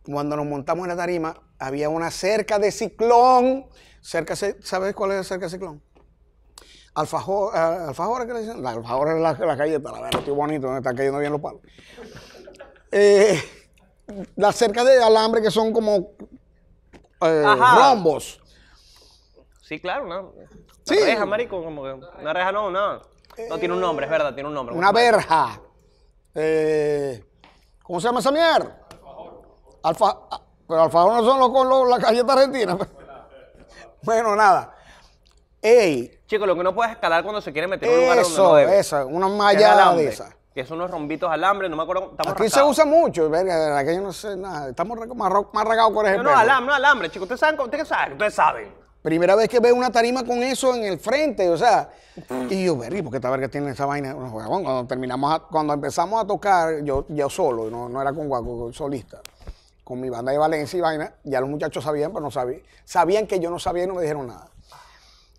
S2: Cuando nos montamos en la tarima, había una cerca de ciclón. Cerca, ¿Sabes cuál es la cerca de ciclón? Alfajor, eh, alfajor, ¿qué le dicen? La alfajor es la, calle, está la verdad, estoy bonito, me están cayendo bien los palos. Eh, las cercas de alambre que son como eh, rombos.
S1: Sí, claro, no una reja, marico, como que una reja no, nada. No. no, tiene un nombre, es verdad, tiene un nombre. Una verja.
S2: Eh, ¿Cómo se llama esa mierda? Alfa, ah, pero alfajor no son los con los, la calle argentina. bueno, nada. Ey. Chicos, lo que no puedes escalar
S1: cuando se quiere meter en un lugar donde no debe.
S2: una malla de esas
S1: que son unos rombitos alambre, no me acuerdo.
S2: Estamos Aquí se usa mucho, verga, de yo no sé nada. Estamos más, más por ejemplo. No, no, alambre,
S1: no alambre, chicos. Ustedes saben, ustedes saben, ustedes saben.
S2: Primera vez que veo una tarima con eso en el frente, o sea. Y yo, verga, ¿por qué esta verga tiene esa vaina? Bueno, cuando terminamos, cuando empezamos a tocar, yo, yo solo, no, no era con guaco, solista. Con mi banda de Valencia y vaina, ya los muchachos sabían, pero no sabían. Sabían que yo no sabía y no me dijeron nada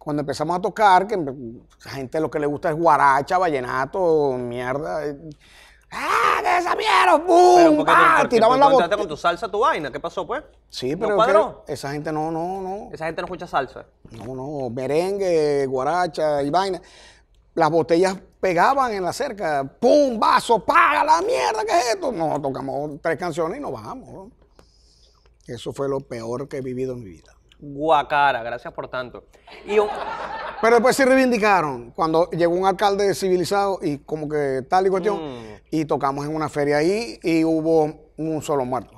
S2: cuando empezamos a tocar, que la gente lo que le gusta es guaracha, vallenato, mierda. ¡Ah, qué esa mierda! ¡Bum! ¡Ah! Tiraban la botella.
S1: con tu salsa tu vaina? ¿Qué pasó, pues? Sí, pero
S2: esa gente no, no, no.
S1: Esa gente no escucha salsa.
S2: No, no. Merengue, guaracha y vaina. Las botellas pegaban en la cerca. ¡Pum! ¡Vaso! ¡Paga la mierda! ¿Qué es esto? No, tocamos tres canciones y nos bajamos. Eso fue lo peor que he vivido en mi vida.
S1: Guacara, gracias por tanto.
S2: Pero después se reivindicaron cuando llegó un alcalde civilizado y como que tal y cuestión. Mm. Y tocamos en una feria ahí y hubo un solo muerto.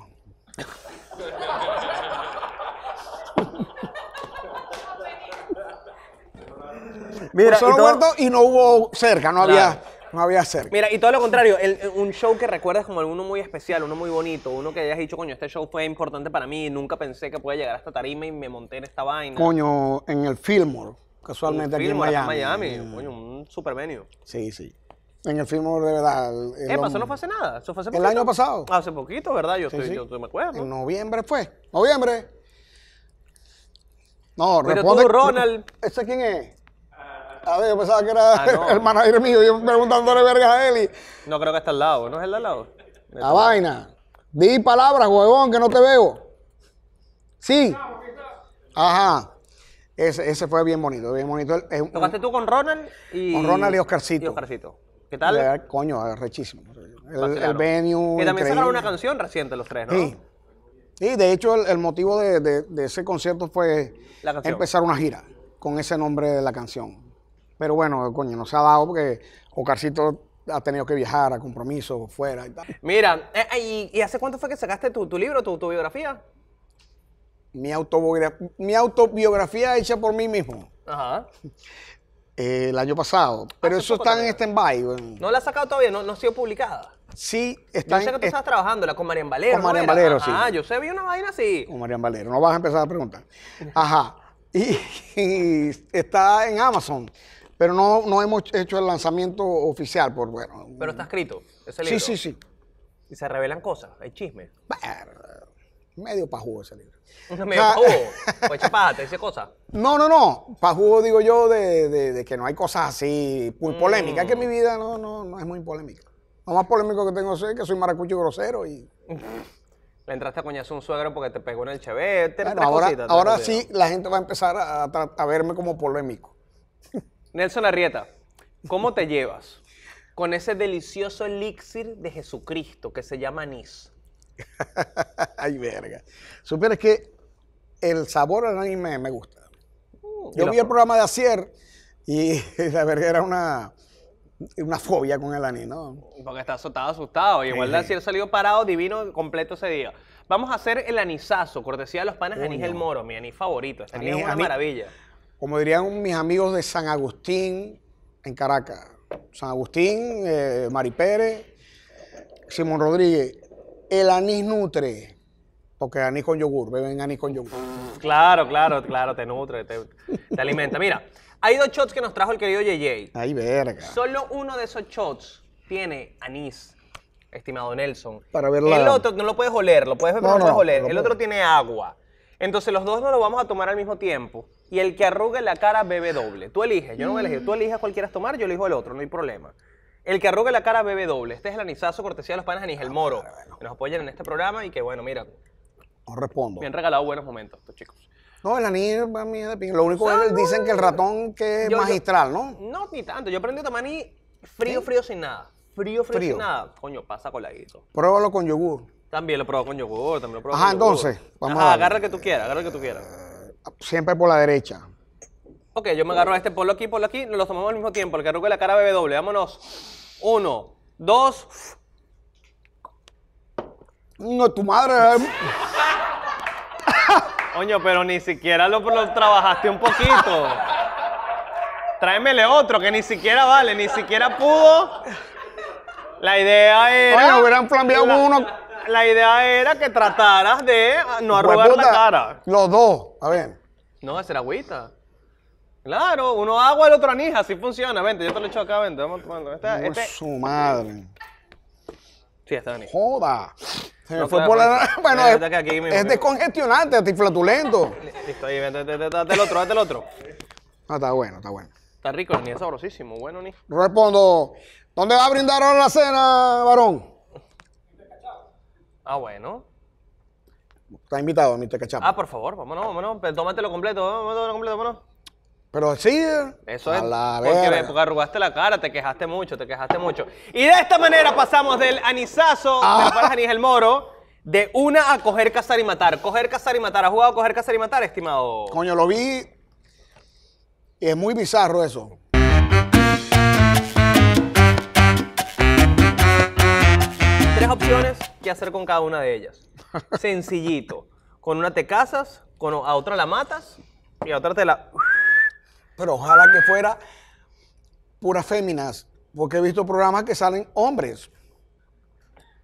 S2: Mira, solo y muerto y no hubo cerca, no había no había cerca.
S1: Mira, y todo lo contrario, el- un show que recuerdas como uno muy especial, uno muy bonito, uno que hayas dicho, coño, este show fue importante para mí, nunca pensé que podía llegar hasta tarima y me monté en esta vaina.
S2: Coño, en el Fillmore, casualmente aquí en Fillmore, En Miami.
S1: coño, un super venue.
S2: Sí, sí. En el Fillmore, de verdad. el- eso no fue
S1: hace nada, eso fue
S2: hace El año pasado. Hace poquito, ¿verdad? Yo, estoy, yo- me acuerdo. En noviembre fue. ¿Noviembre? No, Pero tú, Ronald. ¿Ese quién es? A ver, yo pensaba que era ah, el manager mío, yo preguntándole verga a él y... No
S1: creo que está al lado, ¿no es el de al lado?
S2: La vaina. Di palabras, huevón, que no te veo. Sí. Ajá. Ese, ese fue bien bonito, bien bonito. Un, ¿Tocaste
S1: tú con Ronald y...? Con Ronald y Oscarcito. Oscarcito. ¿Qué tal?
S2: coño, rechísimo. El, venue. Y también sacaron una
S1: canción reciente los tres, ¿no? Sí.
S2: Y de hecho, el, motivo de, de, ese concierto fue empezar una gira con ese nombre de la canción. Pero bueno, coño, no se ha dado porque Ocarcito ha tenido que viajar a compromisos fuera y tal.
S1: Mira, eh, eh, ¿y, hace cuánto fue que sacaste tu, libro, tu, biografía?
S2: Mi, autobiografía, mi autobiografía hecha por mí mismo.
S1: Ajá.
S2: Eh, el año pasado. Pero eso está en este by
S1: No la has sacado todavía, no, no ha sido publicada.
S2: Sí, está Yo sé que tú estabas estás
S1: trabajándola con Marian Valero. Con Marian Valero, sí. Ah, yo sé, vi una vaina así.
S2: Con Marian Valero, no vas a empezar a preguntar. Ajá. y está en Amazon pero no, no hemos hecho el lanzamiento oficial. Por, bueno, pero está
S1: escrito ese libro. Sí, sí,
S2: sí. Y se revelan
S1: cosas, hay chisme
S2: medio jugo ese libro. medio o jugo pues o dice cosas. No, no, no. jugo digo yo de, que no hay cosas así muy mm. polémicas. Es que mi vida no, no, es muy polémica. Lo más polémico que tengo es que soy maracucho grosero y...
S1: Le entraste a coñazo un suegro porque te pegó en el chevete Bueno, ahora, ahora sí
S2: la gente va a empezar a verme como polémico.
S1: Nelson Arrieta, ¿cómo te llevas con ese delicioso elixir de Jesucristo que se llama anís?
S2: Ay, verga. Supieras que el sabor al anís me, gusta. Mm, Yo vi el programa de Acier y la verga era una, una fobia con el anís, ¿no?
S1: Porque está azotado, asustado. Y igual de Acier salió parado, divino, completo ese día. Vamos a hacer el anisazo, cortesía de los panes Anís el Moro, mi anís favorito. Este anís, es una maravilla
S2: como dirían mis amigos de San Agustín en Caracas. San Agustín, eh, Mari Pérez, Simón Rodríguez. El anís nutre, porque anís con yogur, beben anís con yogur.
S1: Claro, claro, claro, te nutre, te, alimenta. Mira, hay dos shots que nos trajo el querido JJ.
S2: Ay, verga.
S1: Solo uno de esos shots tiene anís, estimado Nelson.
S2: Para verlo. El otro
S1: no lo puedes oler, lo puedes, pero no, puedes oler. el otro tiene agua. Entonces los dos no lo vamos a tomar al mismo tiempo y el que arrugue la cara bebe doble. Tú eliges, yo no voy a elegir. Tú mm. eliges cuál quieras tomar, yo elijo el otro, no hay problema. El que arrugue la cara bebe doble. Este es el anisazo cortesía de los panes de el ah, moro. Que nos apoyan en este programa y que, bueno, mira.
S2: Os respondo. Me han
S1: regalado buenos momentos, estos chicos.
S2: No, el anís a mí Lo único que dicen que el ratón que es magistral, ¿no?
S1: No, ni tanto. Yo aprendí a tomar anís frío, frío sin nada. Frío, frío, sin nada. Coño, pasa coladito.
S2: Pruébalo con yogur.
S1: También lo probado con yogur, también lo probó Ajá, con entonces.
S2: Yogur. Vamos Ajá, agarra
S1: que tú quieras, agarra que tú quieras
S2: siempre por la derecha.
S1: Ok, yo me agarro a este por aquí, lo aquí, nos lo tomamos al mismo tiempo, el que arrugue la cara bebe doble. Vámonos. Uno, dos.
S2: No, tu madre. Eh.
S1: Coño, pero ni siquiera lo, trabajaste un poquito. Tráemele otro que ni siquiera vale, ni siquiera pudo. La idea era. Bueno, hubieran flambeado uno la idea era que trataras de no pues arrugar la cara.
S2: Los dos, a ver.
S1: No, es el agüita. Claro, uno agua, el otro anija, así funciona. Vente, yo te lo echo acá, vente, vamos tomando. Este, Por este.
S2: su madre. Sí, está anija. Joda. no fue por la... Bueno, es, es descongestionante, antiflatulento.
S1: Listo, ahí, vente, date el otro, date el otro.
S2: Ah, está bueno, está bueno.
S1: Está rico, ni es sabrosísimo, bueno, ni.
S2: Respondo, ¿dónde va a brindar ahora la cena, varón? Ah, bueno. Está invitado, Mr. Cachapa.
S1: Ah, por favor, vámonos, vámonos. Pues Tómate lo completo, tómatelo completo, vámonos.
S2: Pero sí. Eh. Eso es. La porque,
S1: porque, arrugaste la cara, te quejaste mucho, te quejaste mucho. Y de esta manera pasamos del anisazo ah. del el Moro. De una a coger, cazar y matar. Coger, cazar y matar. ¿Has jugado a coger, cazar y
S2: matar, estimado? Coño, lo vi. Y es muy bizarro eso.
S1: Tres opciones hacer con cada una de ellas. Sencillito. Con una te casas, con, a otra la matas y a otra te la...
S2: Pero ojalá que fuera puras féminas, porque he visto programas que salen hombres.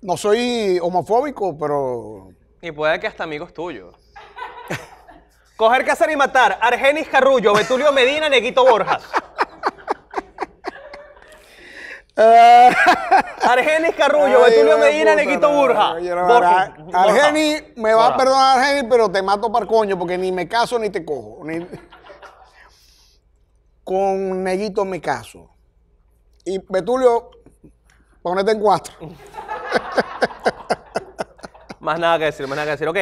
S2: No soy homofóbico, pero...
S1: Y puede que hasta amigos tuyos. Coger, cazar y matar. Argenis Carrullo, Betulio Medina, Neguito Borjas.
S2: Ah. Argenis Carrullo, Betulio Medina, Nequito Burja. Argenis, me va a perdonar Argenis, pero te mato para coño porque ni me caso ni te cojo. Con Neguito me caso. Y Betulio, ponete en cuatro.
S1: más nada que decir, más nada que decir. Ok.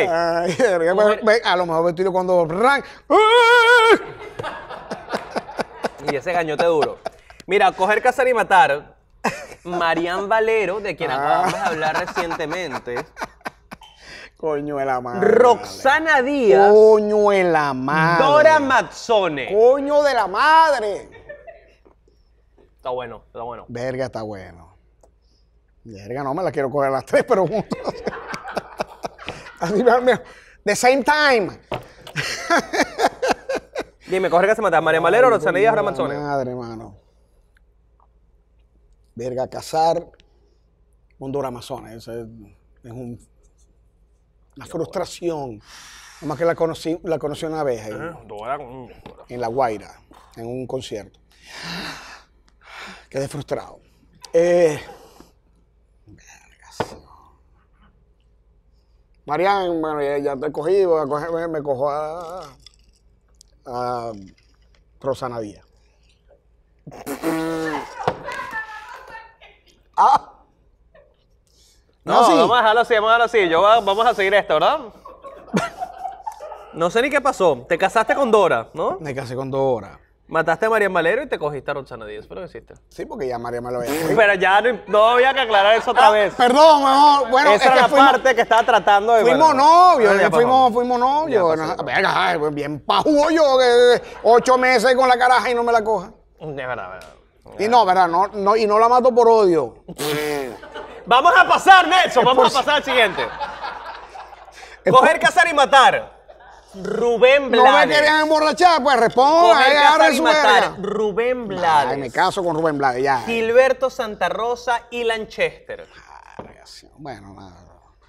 S2: a lo mejor Betulio cuando...
S1: y ese gañote duro. Mira, coger, cazar y matar Marian Valero, de quien acabamos de ah. hablar recientemente.
S2: Coño de la madre. Roxana Díaz. Coño de la madre. Dora Mazzone. Coño de la madre.
S1: Está bueno, está bueno.
S2: Verga, está bueno. Verga, no me la quiero coger a las tres, pero juntos. The same time.
S1: Dime, coge que se mata. María Valero, Roxana Díaz, Dora Mazzone.
S2: Madre, hermano verga, cazar Honduras Amazonas. Es, es, una frustración. más que la conocí, la conocí una vez en, en La Guaira, en un concierto. Quedé frustrado. Eh, Marian, bueno, ya, te cogí, me cojo a Rosana Díaz.
S1: No, sí. vamos a dejarlo así, vamos a dejarlo así. Yo vamos a seguir esto, ¿verdad? no sé ni qué pasó. Te casaste con Dora, ¿no? Me casé con Dora. Mataste a María Malero y te cogiste a Roxana Díaz,
S2: pero qué hiciste. Sí, porque ya María Malero
S1: pero ya no, había que aclarar eso otra ah, vez. Perdón, mejor. Bueno, esa es la parte
S2: que estaba tratando de. Fuimos novios, ya fuimos, fuimos novios. Venga, bien pajugo yo, ocho meses con la caraja y no me la coja. De verdad, verdad. Y no, ¿verdad? No, no, y no la mato por odio. vamos a pasar, Nelson,
S1: vamos a pasar al siguiente.
S2: Coger, cazar y
S1: matar.
S2: Rubén Blades. No me querían emborrachar, pues responda. Coger, cazar y matar. Rubén Blades. me caso con Rubén Blades, ya.
S1: Gilberto Santa Rosa y Lanchester.
S2: Bueno, nada.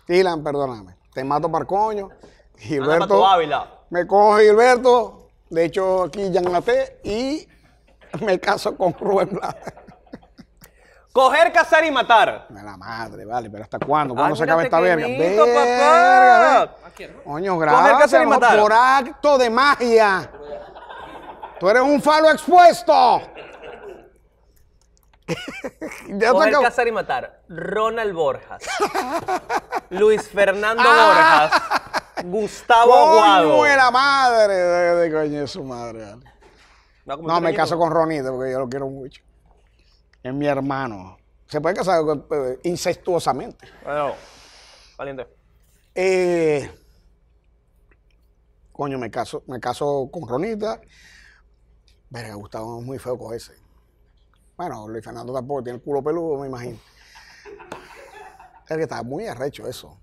S2: Dylan, perdóname. Te mato para coño. Gilberto. Ávila. Me coge Gilberto. De hecho, aquí me maté y me caso con Rubén Blades.
S1: Coger, cazar y matar. Me la
S2: madre, vale, pero ¿hasta cuándo? ¿Cuándo ah, se acaba esta verga? Lindo, verga Coño, gracias. Por acto de magia. Tú eres un falo expuesto. Coger, cazar
S1: y matar. Ronald Borjas. Luis Fernando ah. Borjas. Gustavo Aguado. Coño de la
S2: madre. De, coño su madre. Vale. No, me caso con Ronita, porque yo lo quiero mucho. Es mi hermano. Se puede casar eh, incestuosamente.
S1: Bueno, valiente.
S2: Eh, coño, me caso, me caso con Ronita. Pero Gustavo es muy feo con ese. Bueno, Luis Fernando tampoco tiene el culo peludo, me imagino. Es que está muy arrecho eso.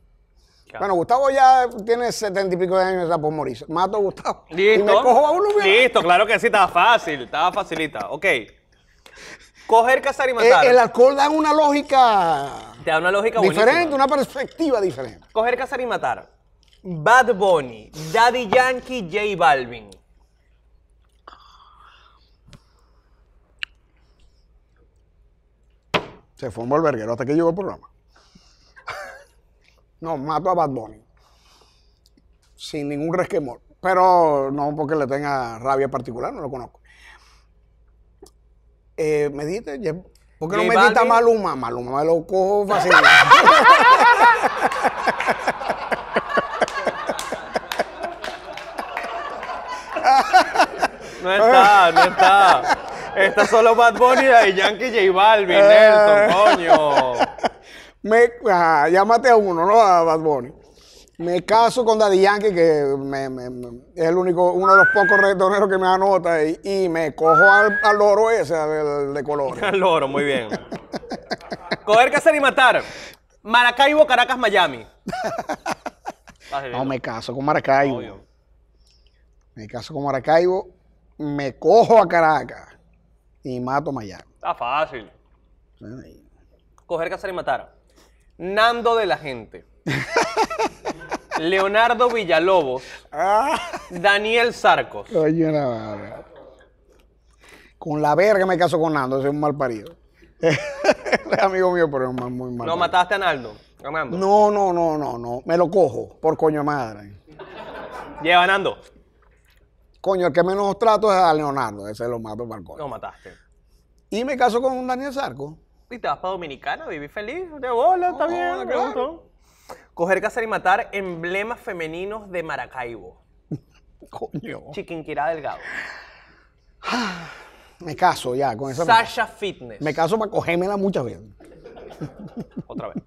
S2: Bueno, Gustavo ya tiene setenta y pico de años, está por morir. Mato a Gustavo. Listo. cojo
S1: a uno, Listo, claro que sí, estaba fácil, estaba facilita. Ok. Coger, cazar y eh, matar. El,
S2: alcohol da una lógica.
S1: Te da una lógica Diferente,
S2: una perspectiva diferente.
S1: Coger, cazar y matar.
S2: Bad Bunny, Daddy Yankee,
S1: J Balvin.
S2: Se fue un volverguero hasta que llegó el programa. No, mato a Bad Bunny. Sin ningún resquemor. Pero no porque le tenga rabia particular, no lo conozco. Eh, me ¿por qué no me Maluma? Maluma me lo cojo fácil.
S1: No está, no está. Está solo Bad Bunny y Yankee J Balvin, Nelson, eh. coño.
S2: Me, ah, llámate a uno, ¿no? A Bad Me caso con Daddy Yankee, que es el único, uno de los pocos reggaetoneros que me anota, y, y me cojo al, loro ese, de colores. Al loro, muy bien.
S1: Coger, cazar y matar. Maracaibo, Caracas, Miami.
S2: no, me caso con Maracaibo. Me caso con Maracaibo, me cojo a Caracas y mato a Miami.
S1: Está fácil. Coger, cazar y matar. Nando de la gente. Leonardo Villalobos. Ah. Daniel Sarcos.
S2: Con la verga me caso con Nando, ese es un mal parido. es amigo mío, pero es muy mal. ¿No
S1: mataste a Nando?
S2: No, no, no, no, no. Me lo cojo, por coño madre. Lleva Nando. Coño, el que menos trato es a Leonardo, ese lo mato para el coño. Lo mataste. Y me caso con un Daniel Sarcos
S1: y te vas para Dominicana, ¿Vivís feliz, de bola, está ah, bien, Coger, cazar y matar emblemas femeninos de Maracaibo. Coño. Chiquinquirá Delgado.
S2: Me caso ya con esa. Sasha Fitness. Me caso para cogérmela muchas veces.
S1: Otra vez.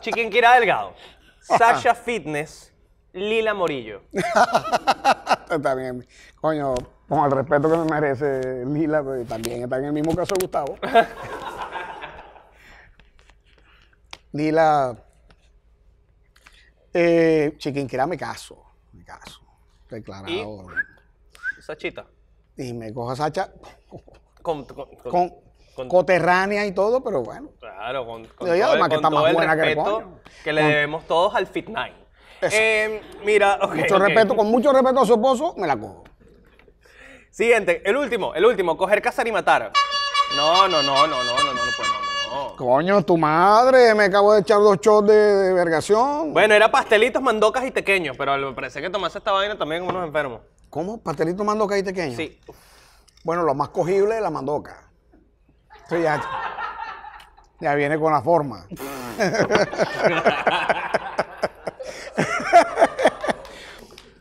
S1: Chiquinquirá Delgado. Sasha Fitness. Lila Morillo.
S2: está bien. Coño, con el respeto que me merece Lila, pero pues, también está en el mismo caso de Gustavo ni la... Eh, Chiquinquirá, me caso, me caso, declarado. ¿Y ¿Sachita? Y me cojo Sacha
S1: con, con,
S2: coterránea y todo, pero bueno.
S1: Claro, con, con todo, el, que está más buena el respeto que, le debemos todos al Fit 9 Eh, mira, okay, mucho respeto,
S2: con mucho respeto a su esposo, me la cojo.
S1: Siguiente, el último, el último, coger, cazar y matar. no, no, no, no, no.
S2: Coño, tu madre, me acabo de echar dos shots de, vergación. Bueno, era
S1: pastelitos, mandocas y tequeños, pero me parece que tomaste esta vaina también como unos enfermos.
S2: ¿Cómo? ¿Pastelitos, mandocas y tequeños? Sí. Bueno, lo más cogible es la mandoca. ya, viene con la forma.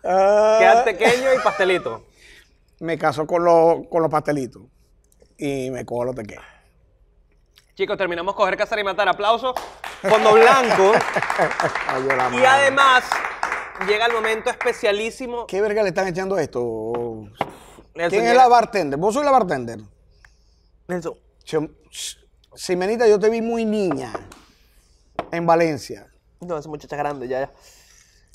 S2: Quedan ah. tequeño
S1: y pastelito?
S2: Me caso con, con los pastelitos y me cojo los tequeños.
S1: Chicos, terminamos coger, cazar y matar. Aplauso.
S2: Fondo blanco. y
S1: además, llega el momento especialísimo.
S2: ¿Qué verga le están echando esto? ¿Quién es la bartender? ¿Vos sois la bartender? Nelson. Simenita, yo te vi muy niña en Valencia. No, es muchacha grande, ya, ya.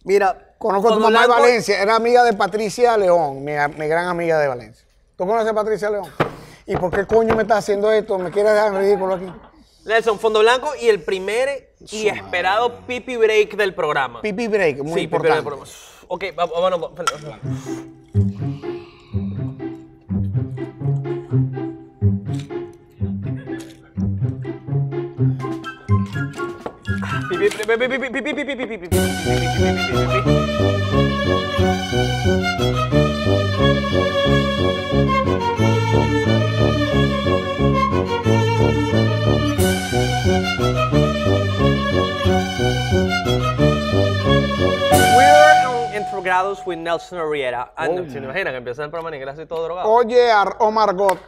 S2: Mira. Conozco a tu mamá de Valencia. Era amiga de Patricia León, mi, mi gran amiga de Valencia. ¿Tú conoces a Patricia León? ¿Y por qué coño me está haciendo esto? ¿Me quiere dejar ridículo aquí?
S1: Nelson, fondo blanco y el primer y esperado pipi break del programa. Pipi break, muy sí, importante. Pipi break ok, vamos, pipi, Grados with Nelson Arrieta. Ah, ¿Se oh. imaginan que empieza el programa inglés y todo
S2: drogado? Oye, Omar God.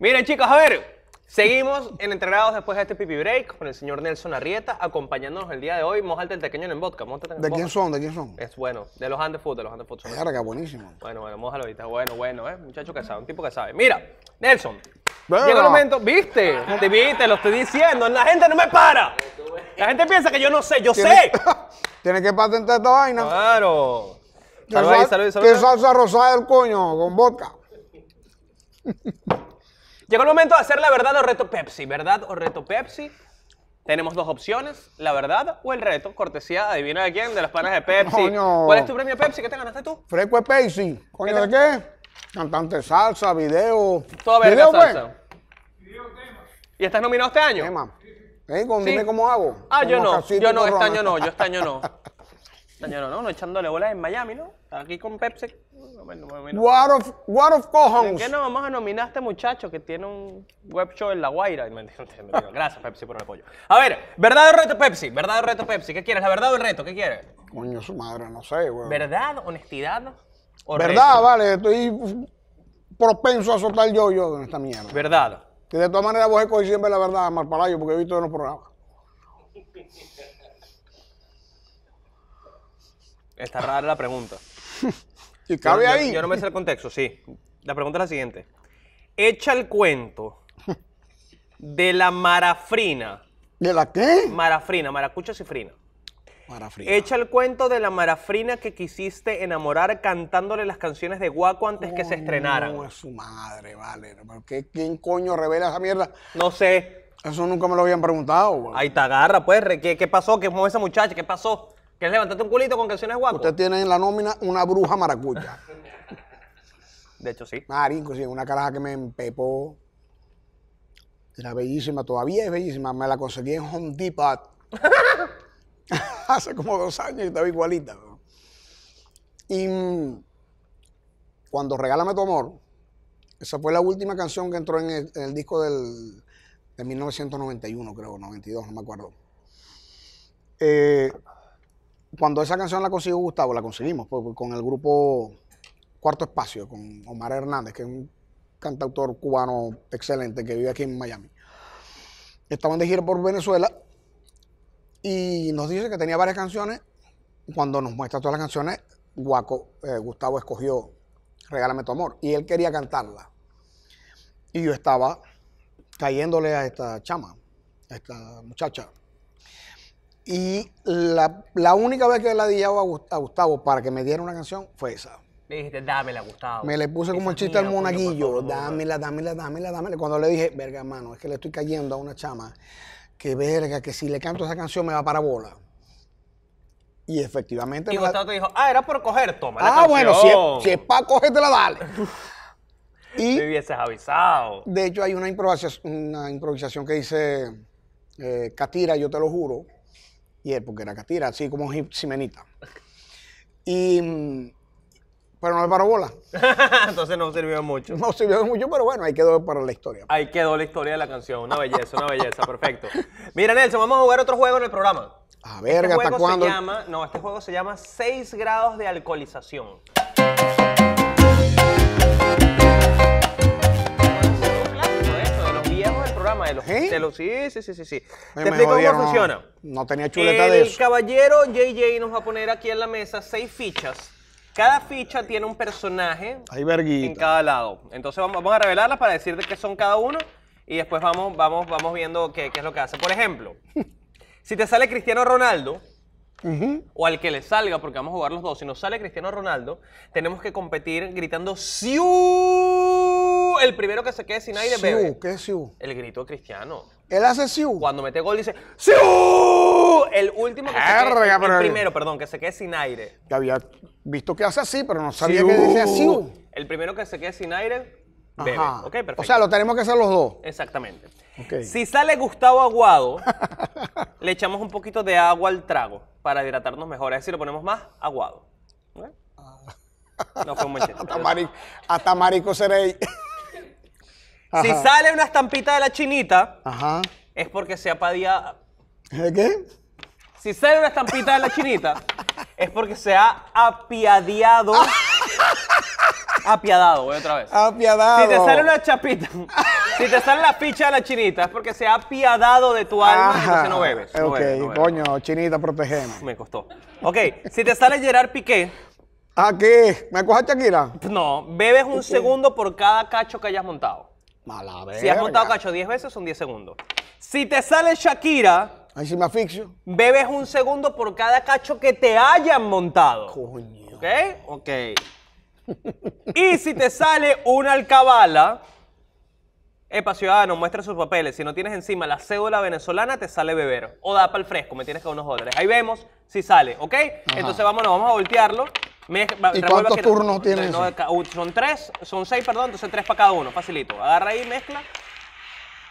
S1: Miren, chicos, a ver. Seguimos en Entregados después de este pipi break con el señor Nelson Arrieta, acompañándonos el día de hoy. Mojal el tequeño en vodka. ¿De quién
S2: son? ¿De quién son?
S1: Es bueno, de los Andes de los Andes ¡Qué buenísimo. Bueno, bueno, mojalo ahorita. Bueno, bueno, eh. Muchacho que sabe, un tipo que sabe. Mira, Nelson, llega el momento, ¿viste? Te viste, lo estoy diciendo. La gente no me para. La gente piensa que
S2: yo no sé, yo sé. Tienes que patentar esta vaina. Claro. Salud, ahí, salud, salud. ¿Qué salsa rosada del coño con vodka?
S1: Llegó el momento de hacer la verdad o reto Pepsi. ¿Verdad o reto Pepsi? Tenemos dos opciones, la verdad o el reto. Cortesía, adivina de quién, de las panas de Pepsi. Coño. ¿Cuál es tu premio Pepsi ¿Qué te ganaste
S2: tú? Freco Pepsi. ¿Coño ¿Qué de qué? Cantante salsa, video. Todo verde, salsa. y estás nominado este año. ¿Eh? Dime cómo hago. Ah, yo no. Yo no, este año no, yo este año no.
S1: Este año no, no, echándole bolas en Miami, ¿no? Aquí con Pepsi. what
S2: of, what of cojones. ¿Por qué no
S1: vamos a nominar a este muchacho que tiene un web show en La Guaira? Gracias, Pepsi, por el apoyo. A ver, ¿verdad o reto, Pepsi? ¿Verdad o reto, Pepsi? ¿Qué quieres? ¿La verdad o el reto? ¿Qué quieres?
S2: Coño, su madre, no sé, güey.
S1: ¿Verdad, honestidad
S2: o ¿Verdad, vale, estoy propenso a soltar yo-yo en esta mierda. ¿Verdad? Que de todas maneras vos coger siempre la verdad, Marpalayo, porque he visto en los programas.
S1: Está rara la pregunta. ¿Y cabe yo, ahí? yo no me sé el contexto, sí. La pregunta es la siguiente. Echa el cuento de la marafrina.
S2: ¿De la qué?
S1: Marafrina, maracucha cifrina.
S2: Marafrina. Echa
S1: el cuento de la marafrina que quisiste enamorar cantándole las canciones de Guaco antes que se estrenaran. No,
S2: es su madre, vale. ¿Quién coño revela esa mierda? No sé. Eso nunca me lo habían preguntado. Ahí te agarra, pues. ¿Qué, pasó?
S1: ¿Qué fue esa muchacha? ¿Qué pasó? ¿Quieres levantarte un culito con canciones de Guaco? Usted tiene
S2: en la nómina una bruja maracucha. de hecho, sí. Marico, sí. Una caraja que me empepó. Era bellísima. Todavía es bellísima. Me la conseguí en Home Depot. hace como dos años y estaba igualita. Y mm, cuando Regálame tu amor, esa fue la última canción que entró en el, disco del, de 1991, creo, 92, no me acuerdo. Eh, cuando esa canción la consiguió Gustavo, la conseguimos pues, con el grupo Cuarto Espacio, con Omar Hernández, que es un cantautor cubano excelente que vive aquí en Miami. Estaban de gira por Venezuela y nos dice que tenía varias canciones. Cuando nos muestra todas las canciones, Guaco, eh, Gustavo escogió Regálame tu amor. Y él quería cantarla. Y yo estaba cayéndole a esta chama, a esta muchacha. Y la, única vez que la di a Gustavo para que me diera una canción fue esa.
S1: Me dijiste, dámela, Gustavo. Me le puse como el chiste al monaguillo. Dámela,
S2: dámela, dámela, dámela. Cuando le dije, verga, hermano, es que le estoy cayendo a una chama que verga, que si le canto esa canción me va para bola. Y efectivamente. Y Gustavo
S1: te dijo, ah, era por coger, toma. Ah, bueno, si es,
S2: si coger, para la dale. y.
S1: Te hubieses avisado.
S2: De hecho, hay una improvisación, una improvisación que dice eh, Catira, yo te lo juro. Y él, porque era Catira, así como Simenita. Y mm, pero no le paró bola.
S1: Entonces no sirvió mucho. No sirvió
S2: mucho, pero bueno, ahí quedó para la historia. Ahí
S1: quedó la historia de la canción. Una belleza, una belleza, perfecto. Mira, Nelson, vamos a jugar otro juego en el programa.
S2: A ver, este ¿hasta cuándo? Llama,
S1: no, este juego se llama 6 grados de alcoholización. ¿eh? De los, ¿Eh? de los, sí, sí, sí, sí. sí. Te explico cómo funciona.
S2: No, tenía chuleta de eso. El
S1: caballero JJ nos va a poner aquí en la mesa seis fichas cada ficha tiene un personaje
S2: en
S1: cada lado. Entonces vamos, a revelarlas para decir de qué son cada uno y después vamos, vamos, vamos viendo qué, es lo que hace. Por ejemplo, si te sale Cristiano Ronaldo, o al que le salga, porque vamos a jugar los dos. Si nos sale Cristiano Ronaldo, tenemos que competir gritando Siu. El primero que se quede sin aire, Siu, ¿Qué es Siu? El grito de Cristiano.
S2: Él hace Siu.
S1: Cuando mete gol dice Siu. El último que se quede, el, primero, perdón, que se quede sin aire.
S2: Que había visto que hace así, pero no sabía que así.
S1: El primero que se quede sin aire,
S2: bebe. O sea, lo tenemos que hacer los dos.
S1: Exactamente. Si sale Gustavo Aguado, le echamos un poquito de agua al trago para hidratarnos mejor. Es decir, lo ponemos más aguado. Ah.
S2: No fue muy chiste. Hasta, marico seré. Si sale una estampita de
S1: la chinita, es porque se apadía... ¿De qué? Si sale una estampita de la chinita, es porque se ha apiadeado. Apiadado, voy otra vez. Apiadado. Si te sale una chapita, si te sale la ficha de la chinita, es porque se ha apiadado de tu alma y entonces no bebes. No ok, bebes, no
S2: coño, chinita, protegemos. Me costó. Ok, si te sale Gerard Piqué. ¿A qué? ¿Me coja Shakira? No, bebes un segundo
S1: por cada cacho que hayas montado. Mala verga. Si has montado cacho 10 veces, son 10 segundos.
S2: Si te sale Shakira, Ahí sí me Bebes
S1: un segundo por cada cacho que te hayan montado. Coño. ¿Ok? Ok. y si te sale una alcabala, epa, ciudadano, muestra sus papeles. Si no tienes encima la cédula venezolana, te sale beber. O da para el fresco, me tienes que unos dólares. Ahí vemos si sale, ¿ok? Entonces vámonos, vamos a voltearlo. ¿Y cuántos turnos tienes? son tres, son seis, perdón, entonces tres para cada uno, facilito. Agarra ahí, mezcla.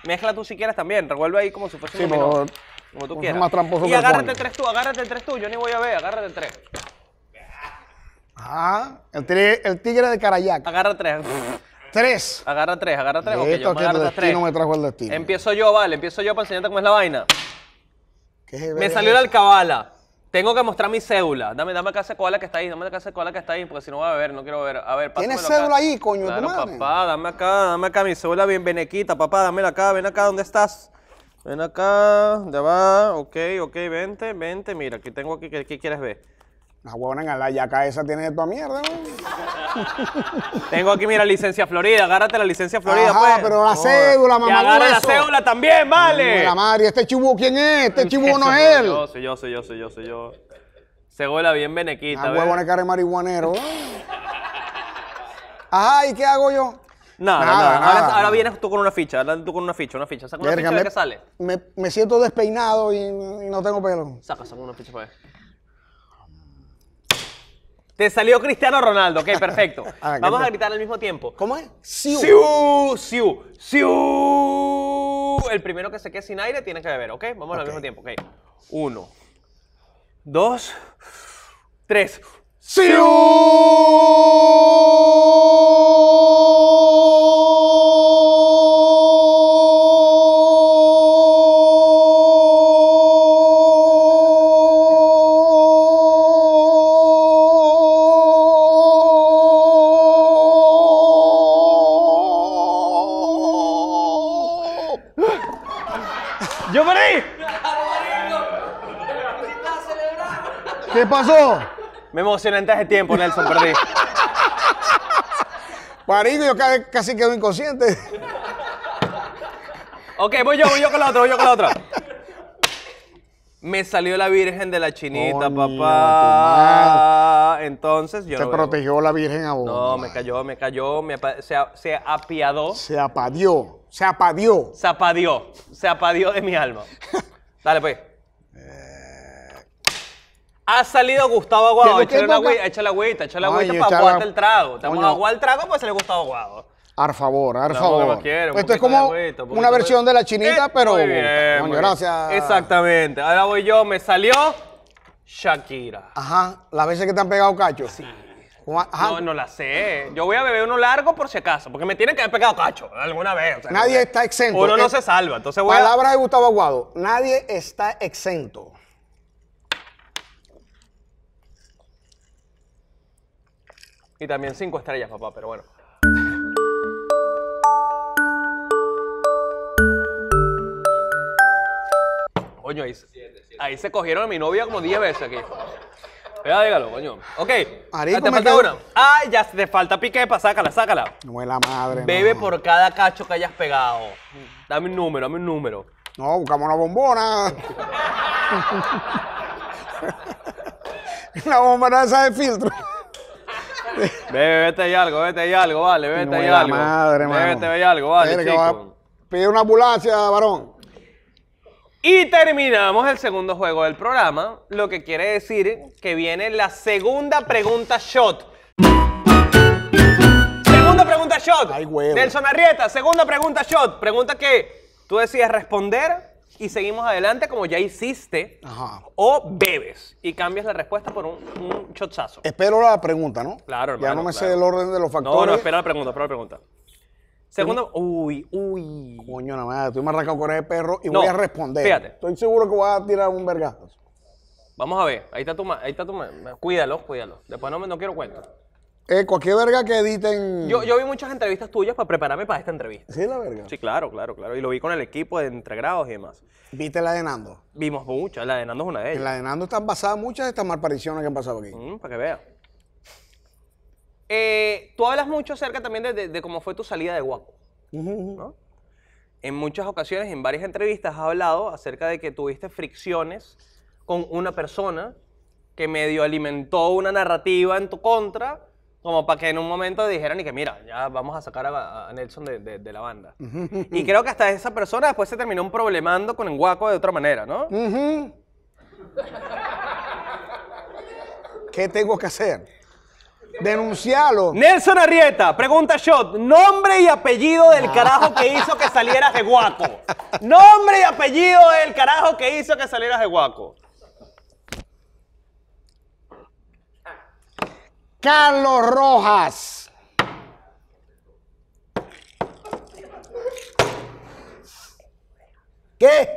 S1: Mezcla tú si quieres también, revuelve ahí como si fuese sí, un como tú quieras. Más tramposo y agárrate el tres tú, agárrate el 3 tú. Yo ni voy a ver, agárrate el 3.
S2: Ah, el tigre, el tigre de Carayac. Agarra tres. Tres.
S1: Agarra tres, agarra 3. Esto yo me el destino me trajo el destino. Empiezo yo, vale, empiezo yo para enseñarte cómo es la vaina.
S2: ¿Qué es me salió la
S1: alcabala. Tengo que mostrar mi cédula. Dame, dame acá esa cola que está ahí, dame acá esa cola que está ahí, porque si no va a ver, no quiero ver. A ver, ¿Tienes cédula ahí, coño? papá, dame acá, dame acá mi cédula bien venequita papá, dámela acá, ven acá, ¿dónde estás? Ven acá, ya va, ok, ok, vente, vente, mira, aquí tengo aquí, ¿qué, quieres ver? La huevona en la yaca esa tiene de toda mierda, Tengo aquí, mira, licencia Florida, agárrate la licencia Florida, Ajá, pues. pero la oh, cédula, mamá. Y agarra la cédula también, vale. La
S2: madre, ¿este chivo quién es? ¿Este chivo no es él? Yo,
S1: soy yo, soy yo, soy yo, soy yo. Cebola bien benequita, La ah, huevona
S2: cara de marihuanero. Ajá, ¿y qué hago yo? Nada, nada. no. Ahora,
S1: vienes tú con una ficha, ahora tú con una ficha, una ficha. Saca sale.
S2: Me, siento despeinado y, no tengo pelo. Saca,
S1: saca una ficha para pues. ver. Te salió Cristiano Ronaldo, ok, perfecto. Ah, Vamos a gritar al mismo tiempo. ¿Cómo es? Siu. Siu, siu, El primero que se quede sin aire tiene que beber, ¿ok? Vamos al mismo tiempo, ok. Uno, dos, tres. Siu. emocionante hace tiempo,
S2: Nelson, perdí. Marico, yo casi, quedo inconsciente. Ok, voy yo, voy yo con la otra, voy yo con la otra. Me salió la
S1: Virgen de la Chinita, papá. Entonces yo. Se protegió
S2: la Virgen a vos. No, me
S1: cayó, me cayó, se, se, apiadó.
S2: Se apadió, se apadió.
S1: Se apadió, se apadió de mi alma. Dale, pues. Ha salido Gustavo Aguado. Echale la agüita, echa la agüita, echa agüita para aguarte el trago. Estamos a el trago pues le Gustavo Aguado.
S2: Ar favor, ar favor. Esto es como una versión de la chinita, eh, pero. bien, gracias.
S1: Exactamente. Ahora voy yo, me salió Shakira.
S2: Ajá, las veces que te han pegado cacho. Sí. No, no
S1: la sé. Yo voy a beber uno largo por si acaso, porque me tienen que haber pegado cacho alguna vez. Nadie está exento. Uno no se salva,
S2: entonces voy Palabra de Gustavo Aguado. Nadie está exento.
S1: Y también cinco estrellas, papá, pero bueno. Coño, ahí, se cogieron a mi novia como 10 veces aquí. Ya, dígalo, coño. Ok.
S2: Marico, te falta una.
S1: Ay, ah, ya te falta pique sácala, sácala.
S2: No es la madre. Bebe
S1: por cada cacho que hayas pegado. Dame un número, dame un número.
S2: No, buscamos una bombona. una bombona esa de filtro
S1: vete ahí algo, vete ahí algo, vale, vete ahí algo. Madre, bébete ahí algo, vale, chico.
S2: Va una ambulancia, varón.
S1: Y terminamos el segundo juego del programa, lo que quiere decir que viene la segunda pregunta shot. Segunda pregunta shot. Ay, Nelson Arrieta, segunda pregunta shot. Pregunta que tú decides responder y seguimos adelante como ya hiciste, Ajá. o bebes y cambias la respuesta por un, chochazo.
S2: Espero la pregunta, ¿no?
S1: Claro, hermano. Ya no me
S2: sé el orden de los factores. No, espera
S1: la pregunta, espera la pregunta.
S2: Segundo, uy, uy. Coño, nada más, estoy me con ese perro y voy a responder. Fíjate. Estoy seguro que voy a tirar un vergazo.
S1: Vamos a ver, ahí está tu, ahí está tu, cuídalo, cuídalo. Después no, me, no quiero cuentos.
S2: Eh, cualquier verga que editen. Yo,
S1: vi muchas entrevistas tuyas para prepararme para esta entrevista. Sí, la verga. Sí, claro, claro, claro. Y lo vi con el equipo de entregrados y demás.
S2: ¿Viste la de Nando? Vimos
S1: muchas. La de Nando es una de
S2: ellas. la de Nando están basadas muchas de estas malpariciones que han pasado aquí. Mm, para que vea
S1: eh, tú hablas mucho acerca también de, cómo fue tu salida de guapo.
S2: ¿no?
S1: En muchas ocasiones, en varias entrevistas, has hablado acerca de que tuviste fricciones con una persona que medio alimentó una narrativa en tu contra como para que en un momento dijeran y que mira, ya vamos a sacar a, Nelson de, la banda. Y creo que hasta esa persona después se terminó un problemando con el guaco de otra manera, ¿no?
S2: ¿Qué tengo que hacer? Denunciarlo
S1: Nelson Arrieta, pregunta shot. Ah. Nombre y apellido del carajo que hizo que salieras de guaco. Nombre y apellido del carajo que hizo que salieras de guaco.
S2: Carlos Rojas. ¿Qué?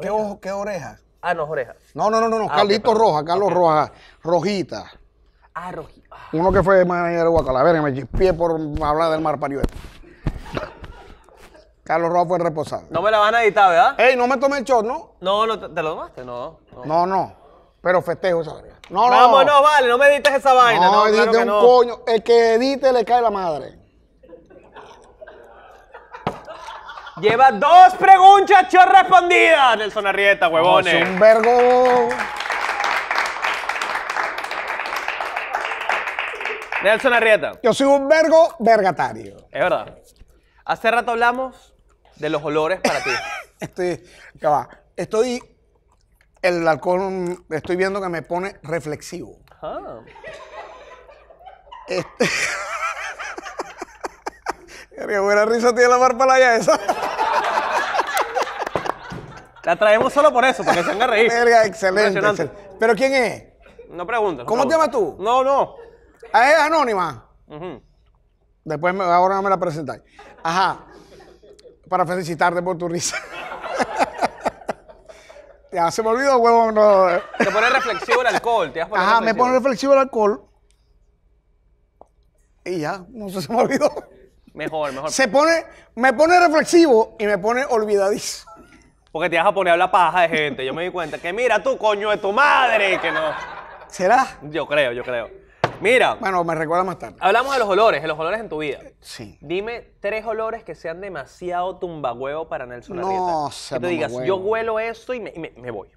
S2: ¿Qué ojo, qué oreja? Ah, no, oreja. No, no, no, no, ah, Carlito Rojas, Carlos Rojas, Rojita. Ah, Rojita. Ah. Uno que fue manera de Guacala. Ver, me chispié por hablar del mar parió. Carlos Rojas fue reposado. No me
S1: la van a editar, ¿verdad?
S2: Ey, no me tomé el shot, ¿no?
S1: No, no te, lo tomaste, no, no.
S2: No, Pero festejo esa oreja. No, no. no,
S1: vale, no me edites esa vaina. No, no edite un coño.
S2: El que edite le cae la madre.
S1: Lleva dos preguntas yo respondidas, Nelson Arrieta, huevones. Soy un
S2: vergo.
S1: Nelson Arrieta.
S2: Yo soy un vergo vergatario.
S1: Es verdad. Hace rato hablamos de los olores para ti.
S2: Estoy, Estoy el alcohol mm, estoy viendo que me pone reflexivo. Ah. Este- Qué buena risa tiene la marpalaya esa.
S1: La traemos solo por eso, para que se hagan reír. Verga, excelente,
S2: ¿Pero quién es?
S1: No preguntes. ¿Cómo te llamas
S2: tú? No, no. Ah, es anónima. Después, ahora me la presentáis. Ajá. Para felicitarte por tu risa. Ya se me olvidó, huevón. No. Eh.
S1: Te pone reflexivo el alcohol. Ajá, me pone
S2: reflexivo el alcohol. Y ya, no sé, se me olvidó.
S1: Mejor, mejor. Se pone,
S2: me pone reflexivo y me pone olvidadizo.
S1: Porque te vas a poner a hablar paja de gente. Yo me di cuenta que mira tú, coño de tu madre, que no. ¿Será? Yo creo, yo creo.
S2: Mira. Bueno, me recuerda más tarde.
S1: Hablamos de los olores, de los olores en tu vida. Sí. Dime tres olores que sean demasiado tumbahuevo para Nelson no, No, Que digas, yo huelo esto y me, voy. me, va. voy.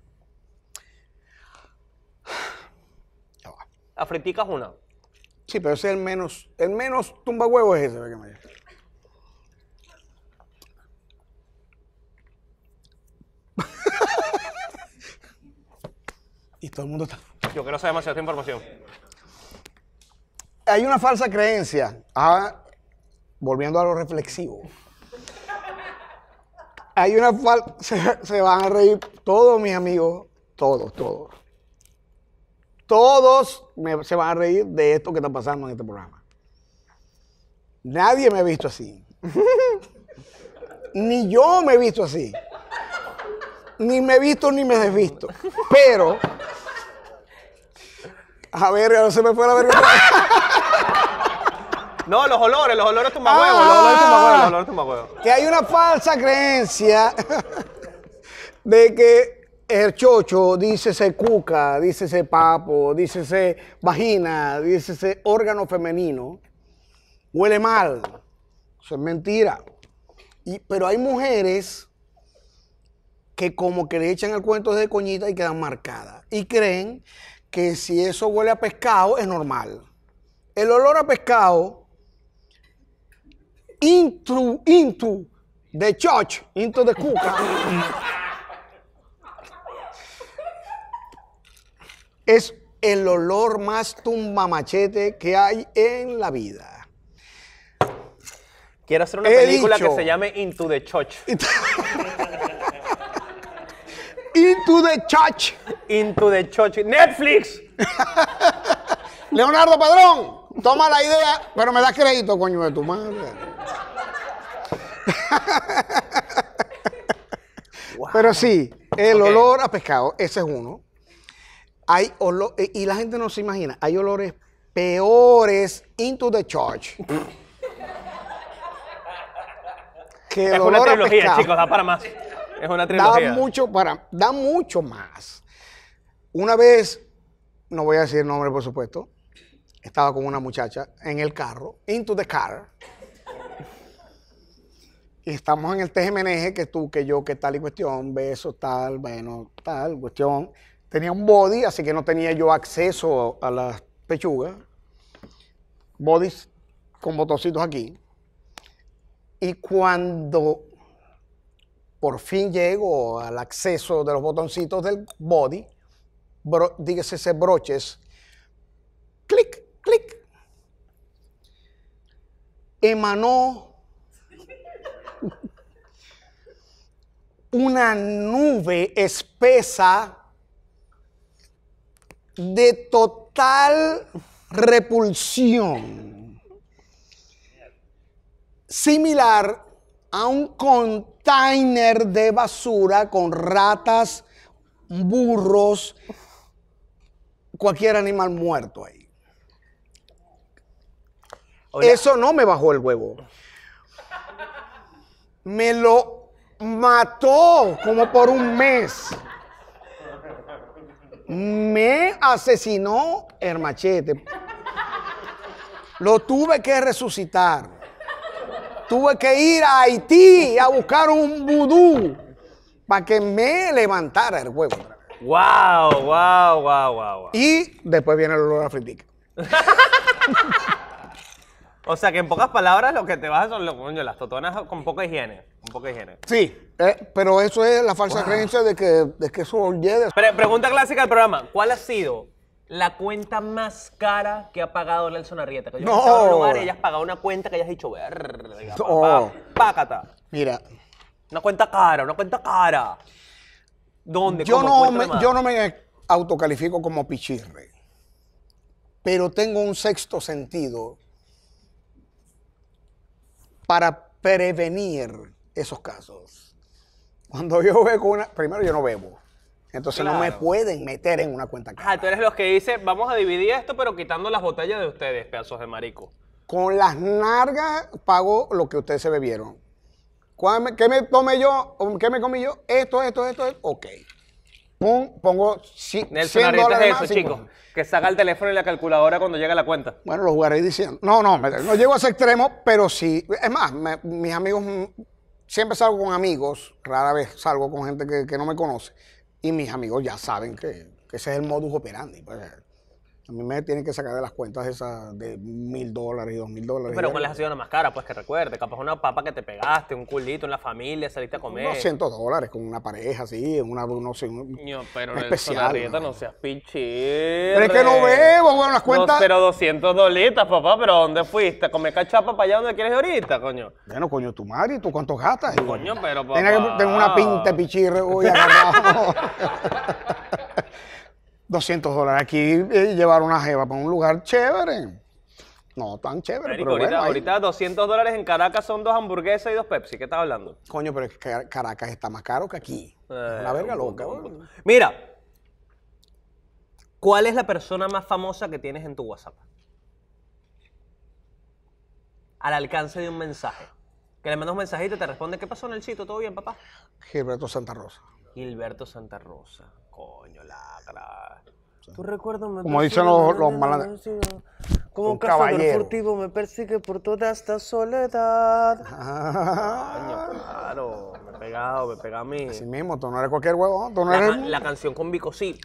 S1: Afriticas una.
S2: Sí, pero ese es el menos, el menos tumbahuevo es ese, que me y todo el mundo está.
S1: Yo creo que no sé demasiada información
S2: hay una falsa creencia. Ah, volviendo a lo reflexivo. Hay una falsa. Se, van a reír todos mis amigos, todos, todos. Todos se van a reír de esto que está pasando en este programa. Nadie me ha visto así. ni yo me he visto así. Ni me he visto ni me he desvisto. Pero. A ver, no se me fue la vergüenza. No, los olores, los olores tumba huevos, los olores ah. tumba huevos, los olores tumba huevos. Que hay una falsa creencia de que el chocho, dice dícese cuca, dice dícese papo, dice dícese vagina, dícese órgano femenino, huele mal. Eso es mentira. pero hay mujeres que como que le echan el cuento de coñita y quedan marcadas. Y creen que si eso huele a pescado es normal. El olor a pescado into, into the church, into the cuca. es el olor más tumbamachete que hay en la vida.
S1: Quiero hacer una película que se llame Into the Church. Into
S2: the Church. Into the Church. Netflix. Leonardo Padrón. Toma la idea, pero me da crédito, coño de tu madre. Pero sí, el olor a pescado, ese es uno. Hay olor, y la gente no se imagina, hay olores peores into the church. que el es una trilogía, chicos, da
S1: para más. Es una trilogía. Da
S2: mucho para, da mucho más. Una vez, no voy a decir el nombre, por supuesto, estaba con una muchacha en el carro, into the car. y estamos en el TGMNG, que tú, que yo, que tal y cuestión, besos, tal, bueno, tal, cuestión. Tenía un body, así que no tenía yo acceso a las pechugas. Bodies con botoncitos aquí. Y cuando por fin llego al acceso de los botoncitos del body, bro, ese broches, clic, emanó una nube espesa de total repulsión, similar a un container de basura con ratas, burros, cualquier animal muerto ahí. Eso no me bajó el huevo. Me lo mató como por un mes. Me asesinó el machete. Lo tuve que resucitar. Tuve que ir a Haití a buscar un vudú para que me levantara el huevo.
S1: Wow, wow, wow, wow,
S2: Y después viene el olor a
S1: O sea que en pocas palabras lo que te vas son las totonas con poca higiene. Con poca higiene.
S2: Sí, eh, pero eso es la falsa creencia de que, de que eso
S1: pregunta clásica del programa. ¿Cuál ha sido la cuenta más cara que ha pagado Nelson Arrieta? Que yo no. en un lugar y has pagado una cuenta que hayas dicho, verga, Mira. Una cuenta cara, una cuenta cara.
S2: ¿Dónde? Yo, no yo no me autocalifico como pichirre, pero tengo un sexto sentido para prevenir esos casos. Cuando yo veo una, primero yo no bebo. Entonces no me pueden meter en una cuenta cara.
S1: Ah, tú eres los que dice, vamos a dividir esto, pero quitando las botellas de ustedes, pedazos de marico.
S2: Con las nargas pago lo que ustedes se bebieron. ¿Qué me tomé yo? ¿Qué me comí yo? Esto, esto, esto, esto. Ok pongo 100 Nelson dólares es eso, chicos.
S1: Que saca el teléfono y la calculadora cuando llega la
S2: cuenta. Bueno, lo jugaré diciendo. No, no, no llego a ese extremo, pero sí. Es más, mis amigos, mm, siempre salgo con amigos, rara vez salgo con gente que, no me conoce. Y mis amigos ya saben que, que ese es el modus operandi. Pues, a mí me tienen que sacar de las cuentas esas de mil dólares y dos mil dólares. Pero ¿cuál ha
S1: sido la más cara? Pues que recuerde, capaz una papa que te pegaste, un culito en la familia, saliste a comer. doscientos
S2: dólares con una pareja así, una, no sé, pero especial.
S1: no, seas pichirre. Pero es que no veo, bueno, las cuentas. pero 200 dolitas, papá, pero ¿dónde fuiste? ¿Comer cachapa para allá donde quieres ahorita, coño?
S2: Bueno, coño, tu madre, ¿tú cuánto gastas? Coño, pero papá. Tengo una pinta pichirre hoy agarrado. 200 dólares. Aquí eh, llevar una jeva para un lugar chévere. No, tan chévere. pero ahorita,
S1: bueno, 200 dólares en Caracas son dos hamburguesas y dos Pepsi. ¿Qué estás hablando?
S2: Coño, pero Caracas está más caro que aquí.
S1: la eh, verga loca. Mira, ¿cuál es la persona más famosa que tienes en tu WhatsApp? Al alcance de un mensaje. Que le mandas un mensajito y te responde, ¿qué pasó en el sitio? ¿Todo bien, papá?
S2: Gilberto Santa Rosa.
S1: Gilberto Santa Rosa coño,
S2: ladra! Tú recuerdas... Como dicen los, los malandros.
S1: Como un caballero
S2: furtivo me persigue por toda esta soledad. Coño, claro. Me pegado, me pega a mí. Así mismo, tú no eres cualquier huevo. Tú no la, eres...
S1: la canción con Vico sí.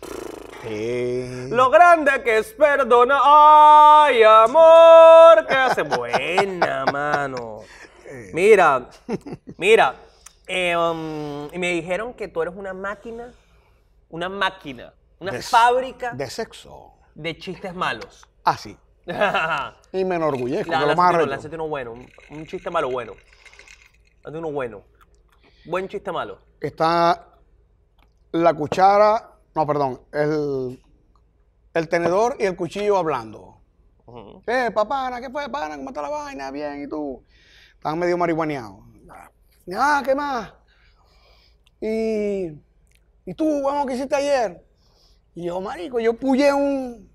S1: Sí. Lo grande que es perdona. Ay, amor, ¿Qué hace buena, mano. Mira, mira. Em, y me dijeron que tú eres una máquina una máquina, una fábrica de sexo, de chistes malos.
S2: Ah, sí. y me enorgullezco. La, más
S1: uno bueno, un, chiste malo bueno. Hazte uno bueno. Buen chiste malo.
S2: Está la cuchara, no, perdón, el, el tenedor y el cuchillo hablando. Eh, papá, ¿qué fue, papá? ¿Cómo está la vaina? Bien, ¿y tú? Están medio marihuaneados. Ah, ¿qué más? Y ¿Y tú, vamos, qué hiciste ayer? Y yo, marico, yo puse un,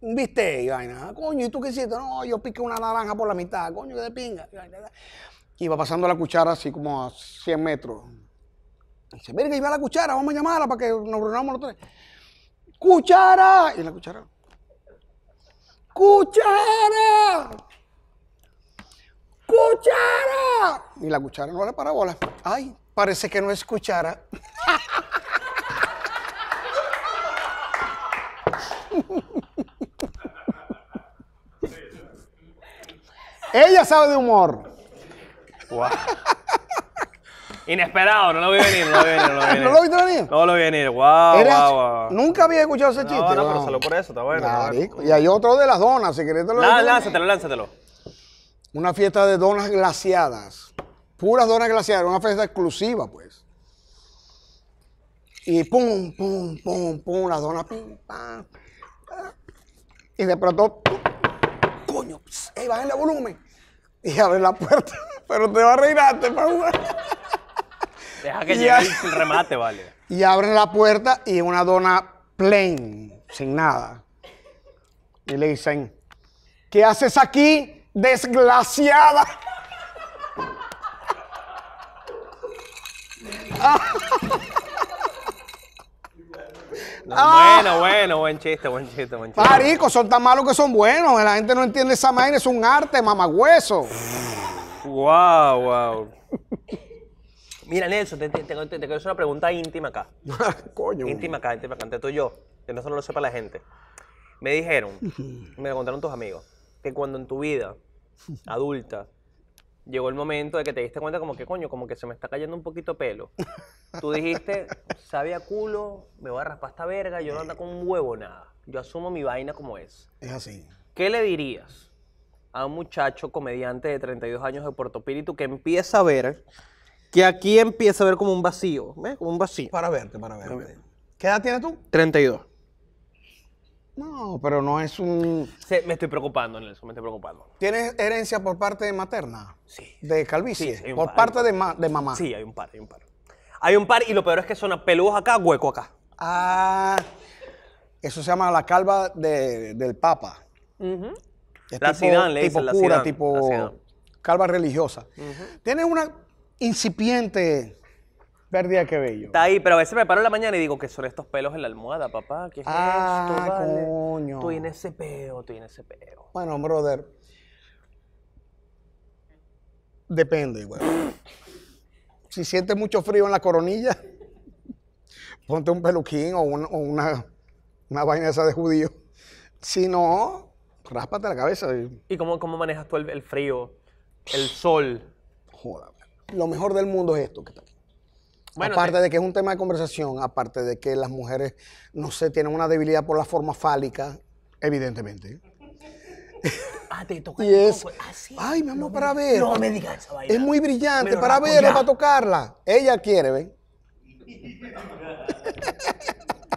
S2: un bistec y vaina. Ah, coño, ¿y tú qué hiciste? No, yo piqué una naranja por la mitad. Coño, qué de pinga. Iba pasando la cuchara así como a 100 metros. Y dice, verga, iba la cuchara, vamos a llamarla para que nos reunamos los tres. ¡Cuchara! Y la cuchara. ¡Cuchara! ¡Cuchara! Y la cuchara no le para Ay, parece que no es cuchara. Ella sabe de humor.
S1: Inesperado, no lo vi venir, no lo vi venir, no lo vi venir. ¿No lo venir? lo vi venir, wow,
S2: Nunca había escuchado ese chiste. No, no, pero salió
S1: por eso, está bueno.
S2: y hay otro de las donas, si querés te lo digo. lánzatelo, lánzatelo. Una fiesta de donas glaciadas. Puras donas glaciadas, una fiesta exclusiva, pues. Y pum, pum, pum, pum, las donas, pim, pam y de pronto, coño, hey, bajen el volumen. Y abre la puerta, pero te va a reír antes
S1: Deja que llegue el remate, vale.
S2: Y abren la puerta y una dona plain, sin nada. Y le dicen, ¿qué haces aquí, desglaciada Ah. Bueno,
S1: bueno, buen chiste, buen chiste, buen chiste. Marico,
S2: son tan malos que son buenos. La gente no entiende esa máquina, es un arte, mamagüeso.
S1: wow, wow. Mira, Nelson, te, quiero hacer una pregunta íntima acá. Coño. Íntima acá, íntima acá, entre tú y yo. Que no solo lo sepa la gente. Me dijeron, me lo contaron tus amigos, que cuando en tu vida adulta llegó el momento de que te diste cuenta como que coño, como que se me está cayendo un poquito pelo. Tú dijiste, sabe culo, me voy a raspar esta verga, yo no ando con un huevo nada. Yo asumo mi vaina como es. Es así. ¿Qué le dirías a un muchacho comediante de 32 años de Puerto Píritu que empieza a ver, que aquí empieza a ver como un vacío, Como un vacío. Para verte, para verte. ¿Qué
S2: edad tienes tú? 32. No, pero no es un.
S1: me estoy preocupando, Nelson, me estoy preocupando.
S2: ¿Tienes herencia por parte materna? Sí. ¿De calvicie? Sí, ¿Por parte de, mamá? Sí, hay
S1: un par, hay un par. Hay un par y lo peor es que son peludos acá, hueco acá.
S2: Ah. Eso se llama la calva del papa. la tipo, le tipo dicen, la tipo calva religiosa. Tiene Tienes una incipiente Pérdida que bello.
S1: Está ahí, pero a veces me paro en la mañana y digo, ¿qué son estos pelos en la almohada, papá? ¿Qué es ah, esto? Ah,
S2: coño. Tú tienes
S1: ese peo, tú tienes ese peo.
S2: Bueno, brother. Depende, igual. si sientes mucho frío en la coronilla, ponte un peluquín o, una, una, vaina esa de judío. Si no, ráspate la cabeza.
S1: ¿Y, cómo, manejas tú el, el frío, el sol?
S2: Joder. Lo mejor del mundo es esto que está aquí aparte de que es un tema de conversación, aparte de que las mujeres, no sé, tienen una debilidad por la forma fálica, evidentemente. Ah, te y es, ah, ay, mi amor, para ver. No me digas esa Es muy brillante, para verla, para tocarla. Ella quiere, ¿ven?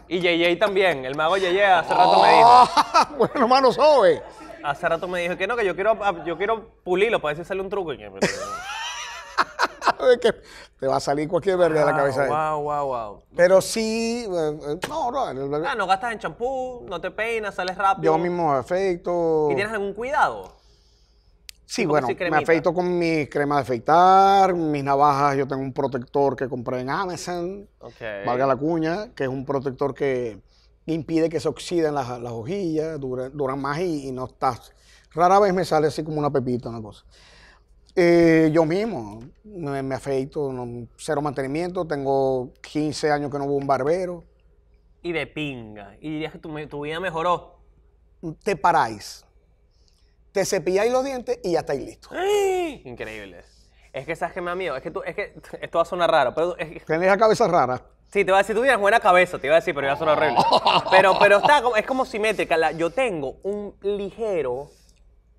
S1: y JJ también, el mago JJ hace rato me dijo.
S2: Ah, bueno, mano sobe.
S1: Hace rato me dijo que no, que yo quiero, yo quiero pulirlo para sale un truco.
S2: ¿sabes Te va a salir cualquier verde de la cabeza. Wow,
S1: wow, wow.
S2: Pero sí, eh, eh, no, no, no, Ah,
S1: no gastas en champú, no te peinas, sales rápido. Yo
S2: mismo afeito. ¿Y tienes
S1: algún cuidado? Sí, bueno, me afeito
S2: con mi crema de afeitar, mis navajas, yo tengo un protector que compré en Amazon,
S1: Okay. valga la
S2: cuña, que es un protector que impide que se oxiden las, hojillas, duran más y, y no estás... Rara vez me sale así como una pepita, una cosa. Eh, yo mismo, me, afeito, cero mantenimiento, tengo 15 años que no hubo un barbero.
S1: Y de pinga. ¿Y dirías que tu, vida mejoró?
S2: Te paráis, te cepilláis los dientes y ya estáis listos.
S1: Increíble. Es que sabes que me es que tú, es que esto va a sonar raro, pero...
S2: Tenés la cabeza rara.
S1: Sí, te voy a decir, tú tienes buena cabeza, te iba a decir, pero ya son horrible. Pero, pero está, es como simétrica. yo tengo un ligero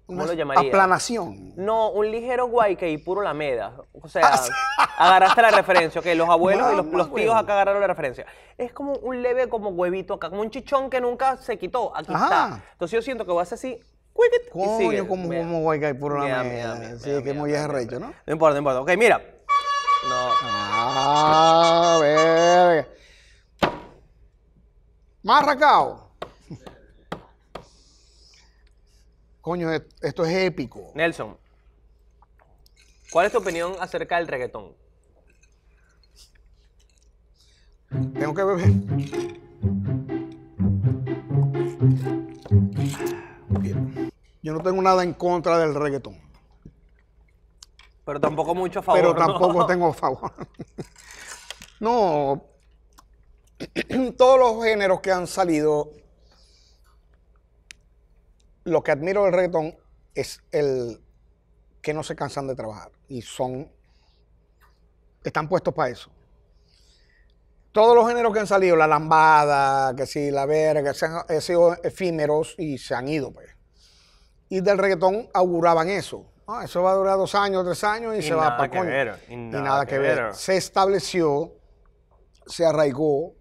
S1: ¿Cómo lo llamaría? Aplanación. No, un ligero y puro la lameda. O sea, ah, agarraste la referencia, Ok, los abuelos y los, tíos acá agarraron la referencia. Es como un leve como huevito acá, como un chichón que nunca se quitó. Aquí está. Entonces yo siento que vas así, ser
S2: y sigue. como, como guayque puro lameda. Sí, mira, que muy arrecho, ¿no? No importa, no importa. Ok, mira. No. Ah, Más Marracao. Coño, e-, esto es épico.
S1: Nelson, ¿cuál es tu opinión acerca del reggaetón?
S2: Tengo que beber. Yo no tengo nada en contra del reggaetón.
S1: Pero tampoco mucho a favor. Pero tampoco
S2: tengo favor. no. Todos los géneros que han salido lo que admiro del reggaetón es el que no se cansan de trabajar y son están puestos para eso. Todos los géneros que han salido, la lambada, que si la verga, que han, eh, sido efímeros y se han ido, pues. Y del reggaetón auguraban eso. Ah, eso va a durar dos años, tres años y, se va a coño.
S1: y, nada nada que, ver. ver.
S2: Se estableció, se arraigó,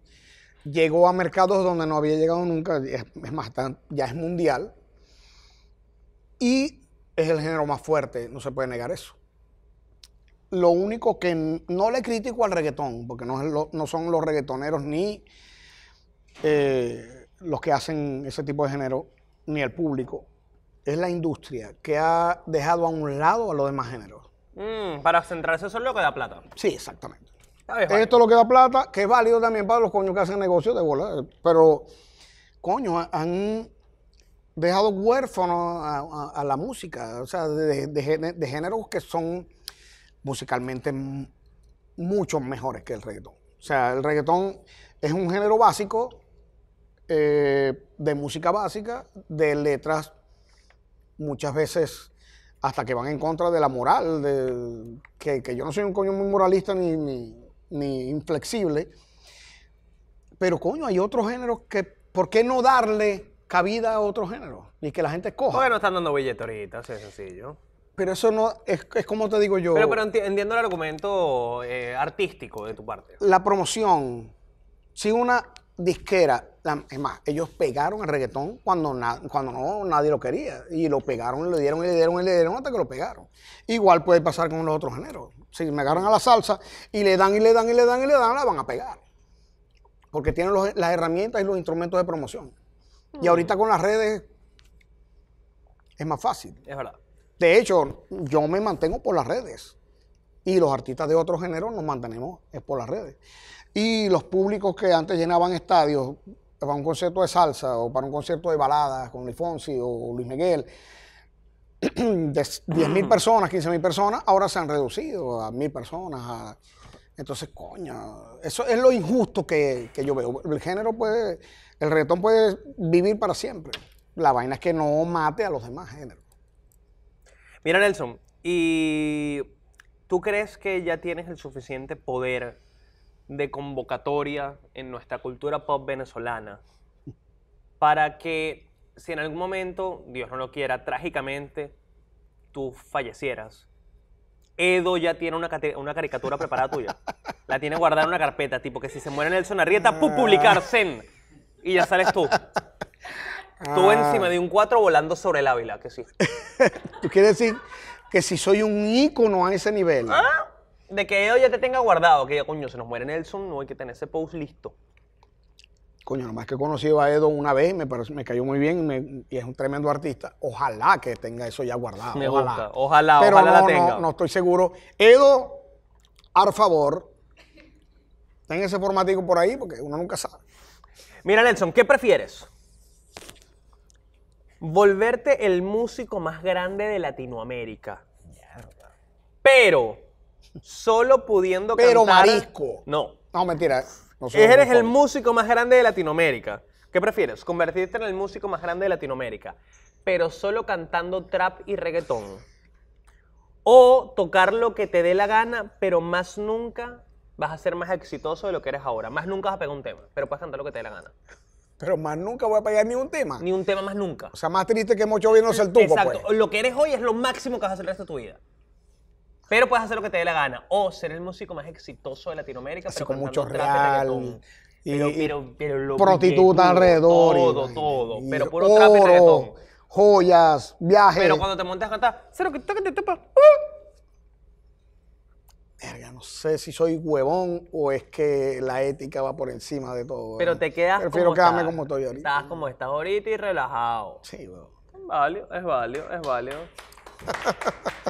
S2: llegó a mercados donde no había llegado nunca, es, más, ya es mundial. Y es el género más fuerte, no se puede negar eso. Lo único que no le critico al reggaetón, porque no, son los reggaetoneros ni eh, los que hacen ese tipo de género, ni el público, es la industria que ha dejado a un lado a los demás géneros.
S1: Mm, para centrarse solo en lo que da plata.
S2: Sí, exactamente. Esto es lo que da plata, que es válido también para los coños que hacen negocios de bola, pero coño, han dejado huérfano a, la música, o sea, de, géneros que son musicalmente mucho mejores que el reggaetón. O sea, el reggaetón es un género básico, eh, de música básica, de letras muchas veces hasta que van en contra de la moral, de, que, yo no soy un coño muy moralista ni, ni inflexible, pero coño, hay otros géneros que, ¿por qué no darle cabida a otro género, y que la gente escoja bueno
S1: no están dando billetes ahorita, así es sencillo.
S2: Pero eso no, es, como te digo yo. Pero, pero
S1: entiendo el argumento eh, artístico de tu parte.
S2: La promoción, si una disquera, es más, ellos pegaron el reggaetón cuando, no, nadie lo quería. Y lo pegaron, y le dieron, y le dieron, y le dieron hasta que lo pegaron. Igual puede pasar con los otros géneros. Si me agarran a la salsa y le dan, y le dan, y le dan, y le dan, la van a pegar. Porque tienen las herramientas y los instrumentos de promoción. Y ahorita con las redes es más fácil. Es verdad. De hecho, yo me mantengo por las redes. Y los artistas de otro género nos mantenemos es por las redes. Y los públicos que antes llenaban estadios para un concierto de salsa o para un concierto de baladas con Luis Fonsi o Luis Miguel, de 10.000 personas, 15.000 personas, ahora se han reducido a 1.000 personas. Entonces, coña, eso es lo injusto que, que yo veo. El género puede el reggaetón puede vivir para siempre. La vaina es que no mate a los demás géneros.
S1: Mira, Nelson, ¿y tú crees que ya tienes el suficiente poder de convocatoria en nuestra cultura pop venezolana para que si en algún momento, Dios no lo quiera, trágicamente, tú fallecieras, Edo ya tiene una, caricatura preparada tuya. La tiene guardada en una carpeta, tipo que si se muere Nelson Arrieta, ¡pum! publicar Zen y ya sales tú.
S2: Tú ah. encima de
S1: un cuatro volando sobre el Ávila, que sí.
S2: Tú quieres decir que si soy un ícono a ese nivel.
S1: Ah, De que Edo ya te tenga guardado, que ya coño, se nos muere Nelson, no hay que tener ese post listo.
S2: Coño, nomás que he conocido a Edo una vez, me, me cayó muy bien y, es un tremendo artista. Ojalá que tenga eso ya guardado. Me gusta,
S1: ojalá, ojalá la tenga. No,
S2: no estoy seguro. Edo, al favor, ten ese formatico por ahí porque uno nunca sabe. Mira, Nelson, ¿qué prefieres? Volverte el músico
S1: más grande de Latinoamérica. Pero solo pudiendo Pero cantar. marisco. No. No, mentira. Si Eres el músico más grande de Latinoamérica. ¿Qué prefieres? Convertirte en el músico más grande de Latinoamérica, pero solo cantando trap y reggaetón. O tocar lo que te dé la gana, pero más nunca vas a ser más exitoso de lo que eres ahora. Más nunca vas a pegar un tema, pero puedes cantar lo que te dé la
S2: gana. Pero más nunca voy a pegar ni un tema. Ni un tema más nunca. O sea, más triste que mucho vino ser tú. Pues, Exacto. Pues.
S1: Lo que eres hoy es lo máximo que vas a hacer el resto de tu vida. Pero puedes hacer lo que te dé la gana. O ser el músico más exitoso de Latinoamérica. pero con mucho real.
S2: Y, pero, pero, pero prostituta alrededor. Todo, todo. pero puro oro, trap Joyas, viajes. Pero cuando
S1: te montes a cantar, cero que te topa
S2: no sé si soy huevón o es que la ética va por encima de todo. Pero te quedas Prefiero como quedarme estás, como estoy ahorita. Estás
S1: como estás ahorita y relajado. Sí, weón. Es válido, es válido, es válido.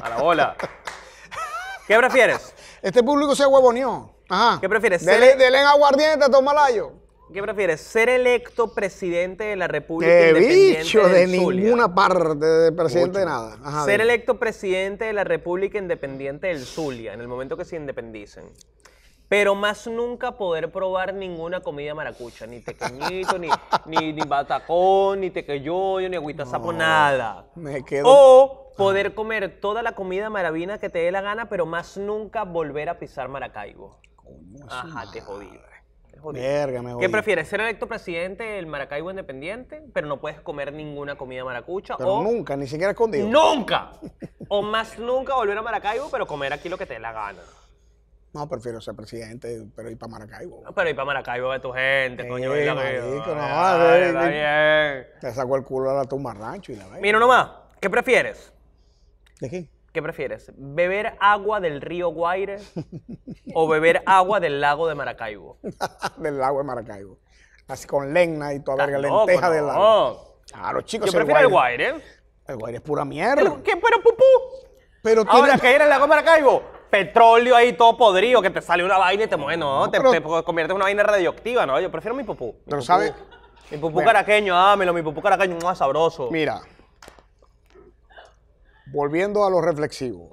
S2: A la bola. ¿Qué prefieres? Este público sea huevoneó. Ajá. ¿Qué prefieres? Dele, dele en aguardiente a Tomalayo.
S1: ¿Qué prefieres? ¿Ser electo presidente de la República ¡Qué Independiente bicho! De ninguna
S2: parte de presidente de nada. ser
S1: electo presidente de la República Independiente del Zulia en el momento que se independicen. Pero más nunca poder probar ninguna comida maracucha, ni tequeñito, ni, ni, batacón, ni tequeyoyo, ni agüita sapo, nada.
S2: Me quedo... O
S1: poder comer toda la comida maravina que te dé la gana, pero más nunca volver a pisar Maracaibo. Ajá, te jodí. ¿Qué prefieres? ¿Ser electo presidente del Maracaibo Independiente, pero no puedes comer ninguna comida maracucha? Pero
S2: nunca, ni siquiera escondido. ¡Nunca!
S1: o más nunca volver a Maracaibo, pero comer aquí lo que te dé la gana.
S2: No, prefiero ser presidente, pero ir para Maracaibo.
S1: pero ir para Maracaibo de tu gente, coño. La ah, está
S2: bien. Te sacó el culo a la tumba rancho y la ve.
S1: Mira nomás, ¿qué prefieres? ¿De qué? ¿Qué prefieres? ¿Beber agua del río Guaire o beber agua del lago de Maracaibo?
S2: del lago de Maracaibo. Así con lenna y toda verga, lenteja del lago. Claro, chicos. Yo prefiero el Guaire. el Guaire. es pura mierda. ¿Qué? Pero pupú. Pero Ahora, ¿qué que era el lago de Maracaibo? Petróleo ahí
S1: todo podrido, que te sale una vaina y te mueve, ¿no? te, conviertes en una vaina radioactiva, ¿no? Yo prefiero mi pupú. ¿Te pero, ¿sabes? Mi pupú caraqueño, ámelo, mi pupú caraqueño, más sabroso. Mira,
S2: Volviendo a lo reflexivo.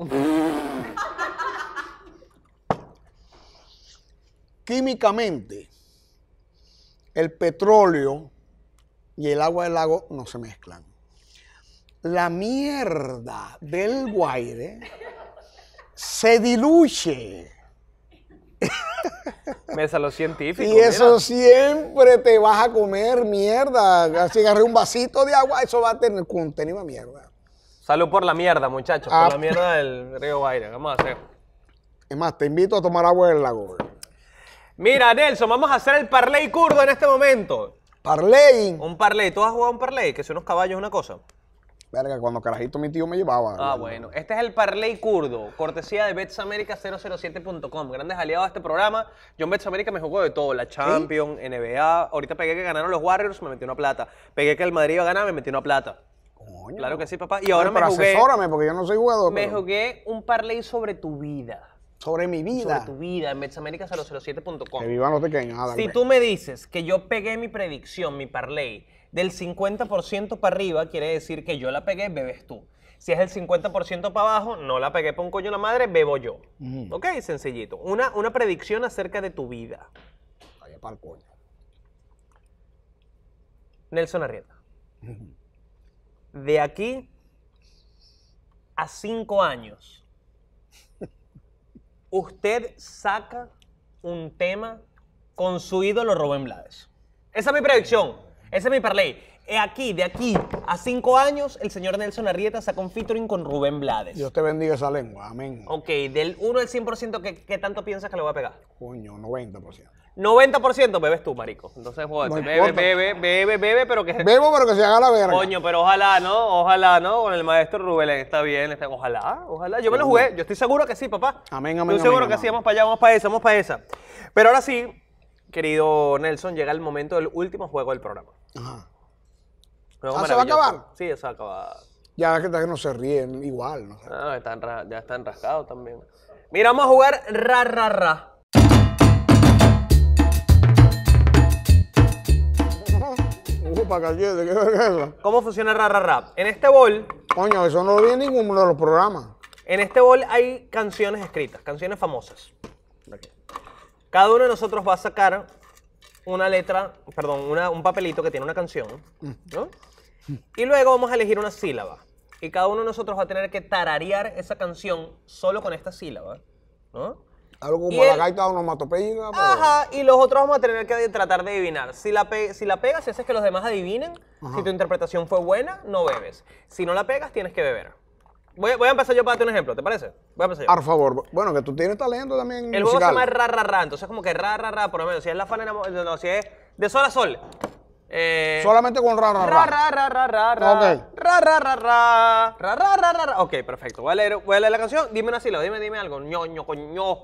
S2: Químicamente, el petróleo y el agua del lago no se mezclan. La mierda del guaire se diluye.
S1: Mesa los científicos. Y eso
S2: siempre te vas a comer mierda. Si agarré un vasito de agua, eso va a tener contenido de mierda.
S1: Salud por la mierda, muchachos. Por la ah. mierda del río Guaira. Vamos a hacer.
S2: Es más, te invito a tomar agua del lago.
S1: Mira, Nelson, vamos a hacer el parlay kurdo en este momento. ¿Parlay? Un parlay. ¿Tú has jugado un parlay? Que son unos caballos, una cosa.
S2: Verga, cuando carajito mi tío me llevaba. Ah, bueno.
S1: Este es el parlay Kurdo, cortesía de betsamerica007.com. Grandes aliados de este programa. Yo en Betsamerica me jugó de todo. La Champions, NBA. Ahorita pegué que ganaron los Warriors, me metió una plata. Pegué que el Madrid iba a ganar, me metió una plata. Claro que sí, papá. Y ahora me jugué. Asesórame,
S2: porque yo no soy jugador. Me jugué un parlay sobre tu vida. Sobre mi
S1: vida. Sobre tu vida en metsamerica 007com Que
S2: los ah, Si tú me
S1: dices que yo pegué mi predicción, mi parlay, del 50% para arriba, quiere decir que yo la pegué, bebes tú. Si es el 50% para abajo, no la pegué para un coño la madre, bebo yo. Ok, sencillito. Una, una predicción acerca de tu vida.
S2: Vaya para el coño.
S1: Nelson Arrieta de aquí a cinco años, usted saca un tema con su ídolo Rubén Blades. Esa es mi predicción, esa es mi parlay. Aquí, de aquí a cinco años, el señor Nelson Arrieta
S2: saca un featuring con Rubén Blades. Dios te bendiga esa lengua, amén.
S1: Ok, del 1 al 100%, ¿qué, qué tanto piensas que le va a pegar? Coño, 90%. 90% bebes tú, marico. Entonces, juega. bebe, bebe, bebe, bebe, pero que... Bebo, pero que se haga la verga. Coño, pero ojalá, ¿no? Ojalá, ¿no? Con el maestro Rubén está bien. Está... Ojalá, ojalá. Yo me lo jugué. Yo estoy seguro que sí, papá. Amén, amén, Estoy seguro que sí. Vamos para allá, vamos para esa, vamos para esa. Pero ahora sí, querido Nelson, llega el momento del último juego del programa.
S2: Ajá. Ah, ¿se va a acabar?
S1: Sí, se va a acabar.
S2: Ya que no se ríen igual, ¿no? Ah, están ya están rascados también.
S1: Mira, vamos a jugar ra, ra, ra. ¿Cómo funciona Rara Rap? En este bol.
S2: Coño, eso no lo vi en de los programas.
S1: En este bol hay canciones escritas, canciones famosas. Cada uno de nosotros va a sacar una letra, perdón, un papelito que tiene una canción, ¿no? Mm. Y luego vamos a elegir una sílaba. Y cada uno de nosotros va a tener que tararear esa canción solo con esta sílaba, ¿no? Algo como la o
S2: gaita onomatopeya. Pero... Ajá,
S1: y los otros vamos a tener que tratar de adivinar. Si la, si la pegas, si haces que los demás adivinen, si tu interpretación fue buena, no bebes. Si no la pegas, tienes que beber. Voy, a empezar yo para darte un ejemplo, ¿te parece? Voy a empezar yo. Por
S2: favor. Bueno, que tú tienes talento también El juego se llama ra,
S1: ra, ra, entonces como que ra, ra, ra, por lo menos. Si es la falena, no, si es de sol a sol.
S2: Solamente con ra ra ra. Ra ra ra ra ra. Okay. Ra ra ra ra.
S1: Ra ra ra Ok, perfecto. Voy a leer, voy a leer la canción. Dime una sílaba, dime, dime algo. ño, ño, coño.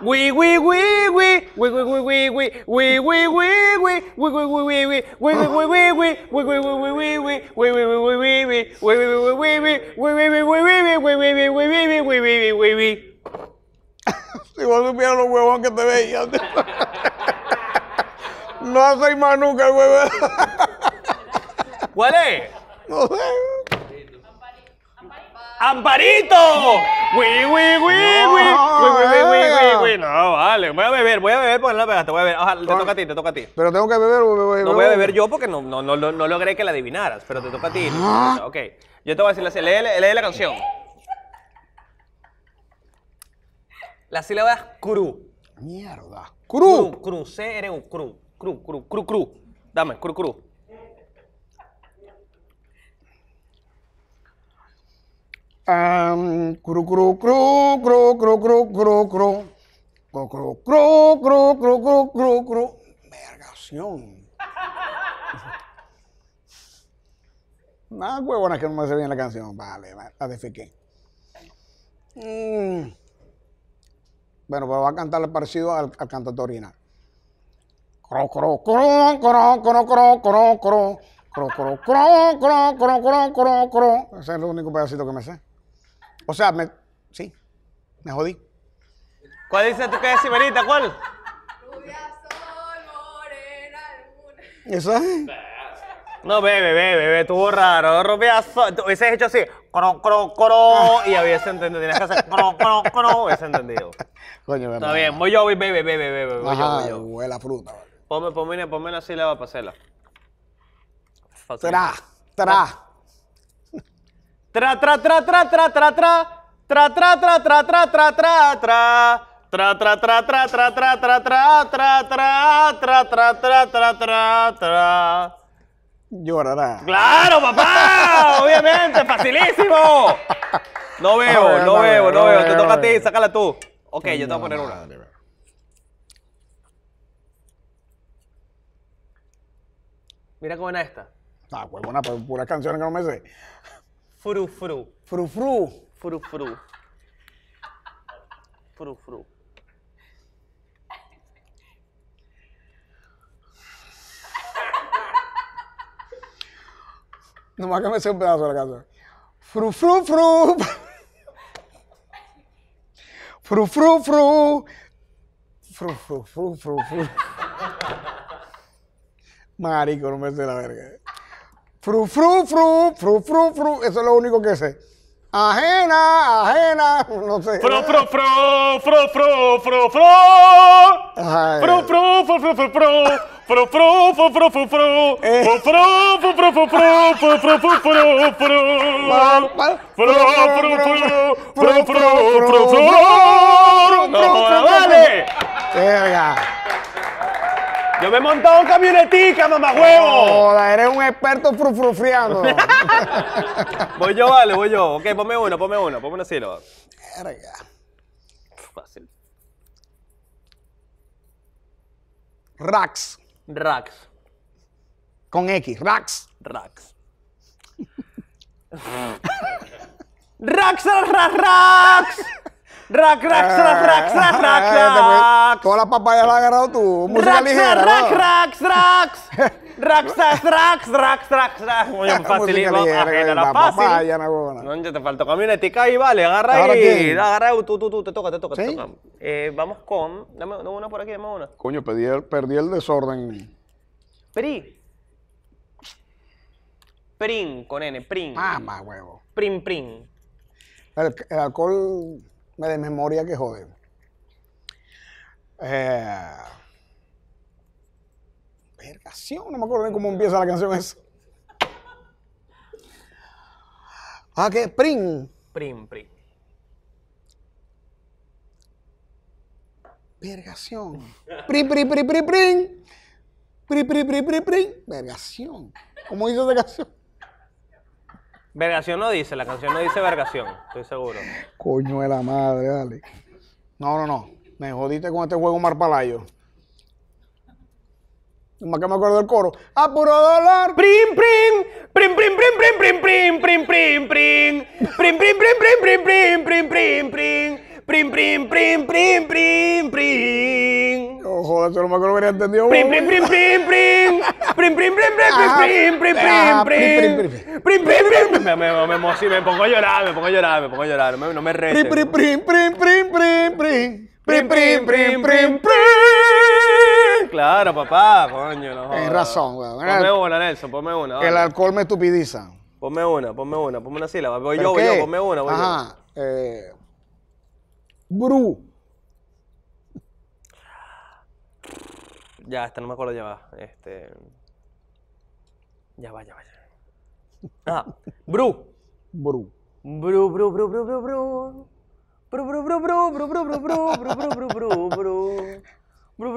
S1: Wee wee wee wee wee wee wee wee wee wee wee wee wee
S2: wee wee wee
S1: wee wee wee ¡Amparito! ¡Wii, wii, wii, wii! ¡Wii, wii, No, vale. Voy a beber, voy a beber, por la pega, te voy a beber. Ojalá, te toca a ti, te toca a ti.
S2: ¿Pero tengo que beber a beber? No voy a beber
S1: yo porque no, no, no, logré que la adivinaras, pero te toca a ti. Ah. Ok. Yo te voy a decir, la, lee, lee la canción. La sílaba es cru. Mierda. Cru. Cru, C-R-U, cru. Cru, cru, cru, cru. Dame, cru, cru.
S2: cru cru cru cru cru cru cru Cro cru cru cru cru cru cru cru cru cro nada huevona que no me hace bien la canción vale, vale la cro mm. bueno pues va a cantar parecido al, al original cro cro cro cro cro cro cro cro cro cro cro cro cro cro cro cro cro ese es el único pedacito que me sé o sea, me, sí, me jodí.
S1: ¿Cuál dices tú que es Siberita? ¿Cuál?
S2: Eso es. No, bebe, bebe,
S1: bebe, estuvo raro. Rubiazo. Tú hubieses hecho así, coro, coro, coro, y hubiese entendido. Tienes que hacer coro, coro, coro, hubiese entendido.
S2: Coño, Está bien,
S1: voy yo, bebe, bebe, bebe, bebe. Voy yo,
S2: voy yo. a fruta. Vale.
S1: Ponme, ponme, ponme así la va a pasarla. Tra, tra. Tra, tra, tra, tra, tra, tra, tra. Tra, tra, tra, tra, tra, tra, tra, tra. Tra, tra, tra, tra, tra, tra, tra, tra, tra, tra, tra, tra, tra, tra, tra, tra.
S2: Llorará.
S1: ¡Claro, papá! Obviamente, facilísimo.
S2: No veo, no veo,
S1: no veo. Tú toca a ti, sácala tú. Ok, yo te voy a poner una. Mira cómo era esta.
S2: Ah, tra, buena, tra, puras canciones que no me sé.
S1: Furufru.
S2: Furufru?
S1: Furufru. Furufru.
S2: No más que me sé un pedazo de la canción. Fru, fru, fru. Fru, fru, fru. Fru, fru, fru, fru, fru. Marico, não me deu a verga. Fru, fru, fru, fru, fru, fru. Eso es lo único que sé. Ajena, ajena, no sé. Fru fru fro, fru fru, fru fru. Fru fru
S1: fru fru. Fru fru fru fru.
S3: Fru fru fru pro
S2: yo me he montado un camionetica, mamá huevo. eres un experto frufrufriando!
S1: voy yo, vale, voy yo. Ok, ponme uno, ponme uno, ponme una sílaba.
S2: Verga. Fácil. Rax. Rax. Con X, Rax. Rax. Rax, rax, rax. Rack, rack, rack, rack, rack, ah, rack, Todas este las papayas las has agarrado tú. Música ligera. Rack, rack,
S1: rack,
S2: rack, rack, rack, rack, rack, rack. Muy facilito. Era La Papaya,
S1: no, ya te faltó camionetica y vale, agarra ahí. agarra tú, tú, tú, te toca, te toca, te toca. Eh, vamos con, dame una por aquí, dame una.
S2: Coño, perdí el desorden. Prin.
S1: Prin, con N, prin. Mamá, huevo. Prin, prin.
S2: el alcohol me de memoria que jode. Eh, no me acuerdo ni cómo empieza la canción esa. Ah, ¿qué? Prim. Prim, prim. Vergación. Prim, prim, prim, prim, prim. Prim, prim, prim, prim, prim. Vergación. ¿Cómo hizo esa canción?
S1: Vergación no dice, la canción no dice vergación, estoy seguro.
S2: Coño de la madre, dale. No, no, no. Me jodiste con este juego Marpalayo. Más que me acuerdo del coro. ¡A puro dolor! ¡Prim, prim! ¡Prim, prim, prim, prim, prim, prim, prim, prim, prim! ¡Prim, prim, prim, prim, prim, prim, prim, prim, prim! Prim, prim, prim, prim, prim, prim. No jodas, no me acuerdo que lo hubiera entendido. Prim, prim, prim, prim, prim. Prim, prim, prim, prim, prim, prim, prim, prim. Prim, prim,
S1: prim. Me prim, me pongo a llorar, me pongo a llorar, me pongo a llorar. No me prim, Prim,
S2: prim, prim, prim, prim, prim. Prim, prim, prim, prim, prim.
S1: Claro, papá, coño, no Tienes razón, weón. Ponme una, Nelson, ponme una. El
S2: alcohol me estupidiza.
S1: Ponme una, ponme una, ponme una sílaba. Voy yo, yo, ponme una, voy
S2: yo. Bru.
S1: Ya, esta no me acuerdo, ya va. Este... Ya va, ya va. Ah, Bru. Bru, bru, bru, bru, bru, bru. Bru, bru, bru, bru, bru, bru, bru, bru, bru, bru, bru, bru, bru. Bru,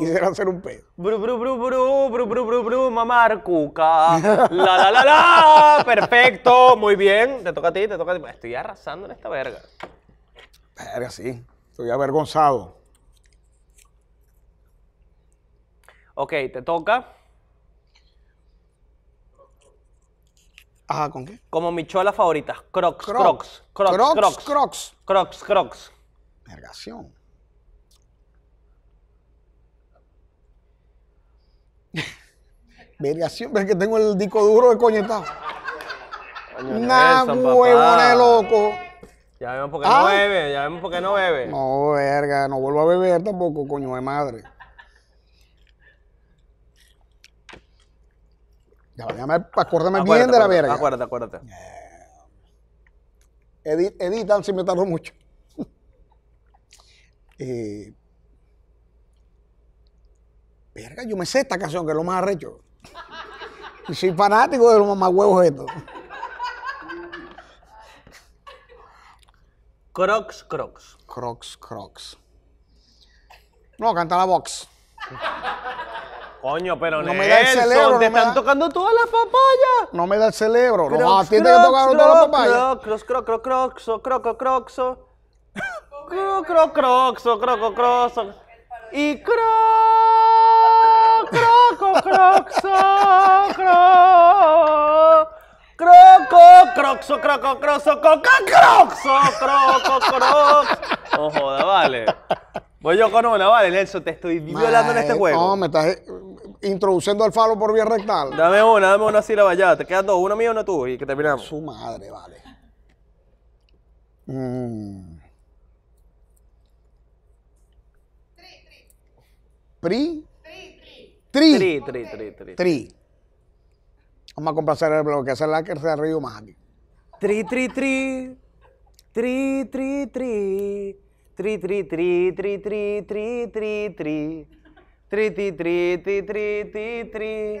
S1: Quisiera hacer un pez. Bru, bru, bru, bru, bru, bru, bru, bru, mamar cuca. La, la, la, la. Perfecto. Muy bien. Te toca a ti, te toca a ti. Estoy arrasando en esta verga.
S2: Verga, sí. Estoy avergonzado.
S1: Ok, te toca.
S2: Ajá, ¿con qué? Como
S1: mi chola favorita. crocs, crocs, crocs, crocs, crocs. crocs.
S2: Vergación Vergación, ves que tengo el disco duro de coñetado. Una huevona loco.
S1: Ya vemos por qué no ah. bebe, ya vemos por qué no bebe.
S2: No, verga, no vuelvo a beber tampoco, coño de madre. Ya, acuérdame bien de la verga. Acuérdate, acuérdate. Eh. Edith, editan si me tardo mucho. Eh, verga, yo me sé esta canción, que es lo más arrecho. Y soy fanático de los mamagüevos estos. Crocs, crocs. Crocs, crocs. No, canta la box. Coño, pero no me da el cerebro. Te están tocando todas las papayas. No me da el cerebro. Crocs, no, ah, te que tocaron todas las papayas.
S1: Crocs, crocs, crocs, crocs, crocs, crocs cro, cro, croxo, croco, croxo. Y cro, croco, croxo, cro. Croco, croxo, croco, croxo, coca, croco, croxo. No joda, vale. Voy yo con una, vale, Nelson, te estoy violando en este juego. No,
S2: me estás eh, introduciendo al falo por vía rectal.
S1: Dame una, dame una así, la vallada. Te quedan dos, uno mío, y una tú, y que terminamos. Su
S2: madre, vale. Mmm... Pri. Tri. Tri, tri, tri, tri. Tri. Vamos a complacer el bloque, hacer la que se río más aquí.
S1: Tri, tri, tri. Tri, tri, tri. Tri, tri, tri, tri, tri, tri, tri, tri. Tri, tri, tri, tri, tri, tri, tri.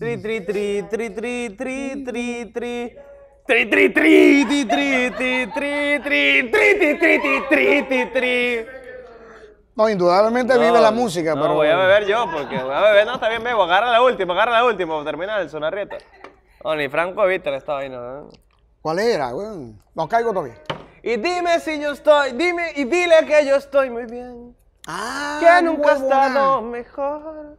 S1: Tri, tri, tri, tri, tri, tri, tri, tri. Tri, tri, tri, tri, tri, tri, tri, tri, tri,
S2: tri, tri, tri, tri, No, indudablemente vive la música, pero... voy a beber
S1: yo, porque voy a beber, no, está bien, bebo, agarra la última, agarra la última, termina el sonarrieta. No, ni Franco Víctor ahí no.
S2: ¿Cuál era, weón? No caigo todavía. Y dime si yo
S1: estoy, dime y dile que yo estoy muy bien. Ah, que nunca he estado mejor.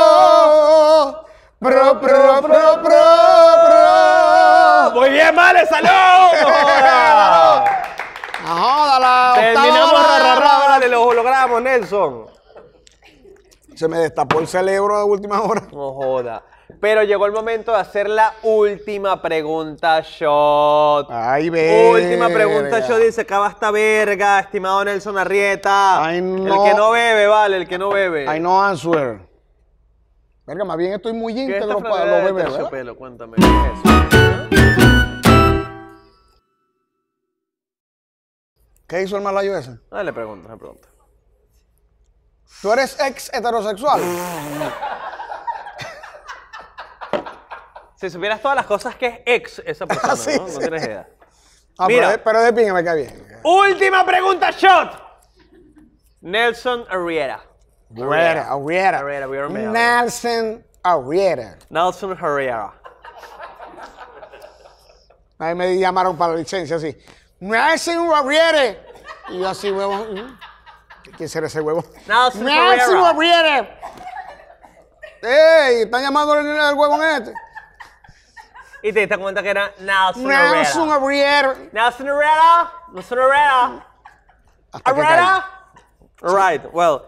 S2: Nelson. Se me destapó el cerebro de última hora.
S1: No joda. Pero llegó el momento de hacer la última pregunta shot. Ay, ve. Última pregunta shot dice acaba esta verga, estimado
S2: Nelson Arrieta. El que no bebe, vale, el que no bebe. Ay no answer. Verga, más bien estoy muy íntegro para los bebés, ¿qué hizo el malayo ese? Dale le pregunto, le pregunto. Tú eres ex heterosexual.
S1: si supieras todas las cosas que es ex esa
S2: persona, ah, ¿no? No tienes idea. Ah, pero, de, que me cae bien. Última
S1: pregunta, shot. Nelson Arriera.
S2: Arriera, Arriera. Arriera, Arriera, Nelson Arriera. Nelson Arriera. Ahí me llamaron para la licencia así. Nelson Arriera. Y yo así, huevón. ¿eh? ¿Quién será ese huevo? Nelson, Nelson ¡Ey! Están llamando al huevón este. Y te diste cuenta que era
S1: Nelson Herrera. Nelson
S2: Herrera. Nelson Herrera. Nelson Herrera.
S1: Herrera. All right. Well,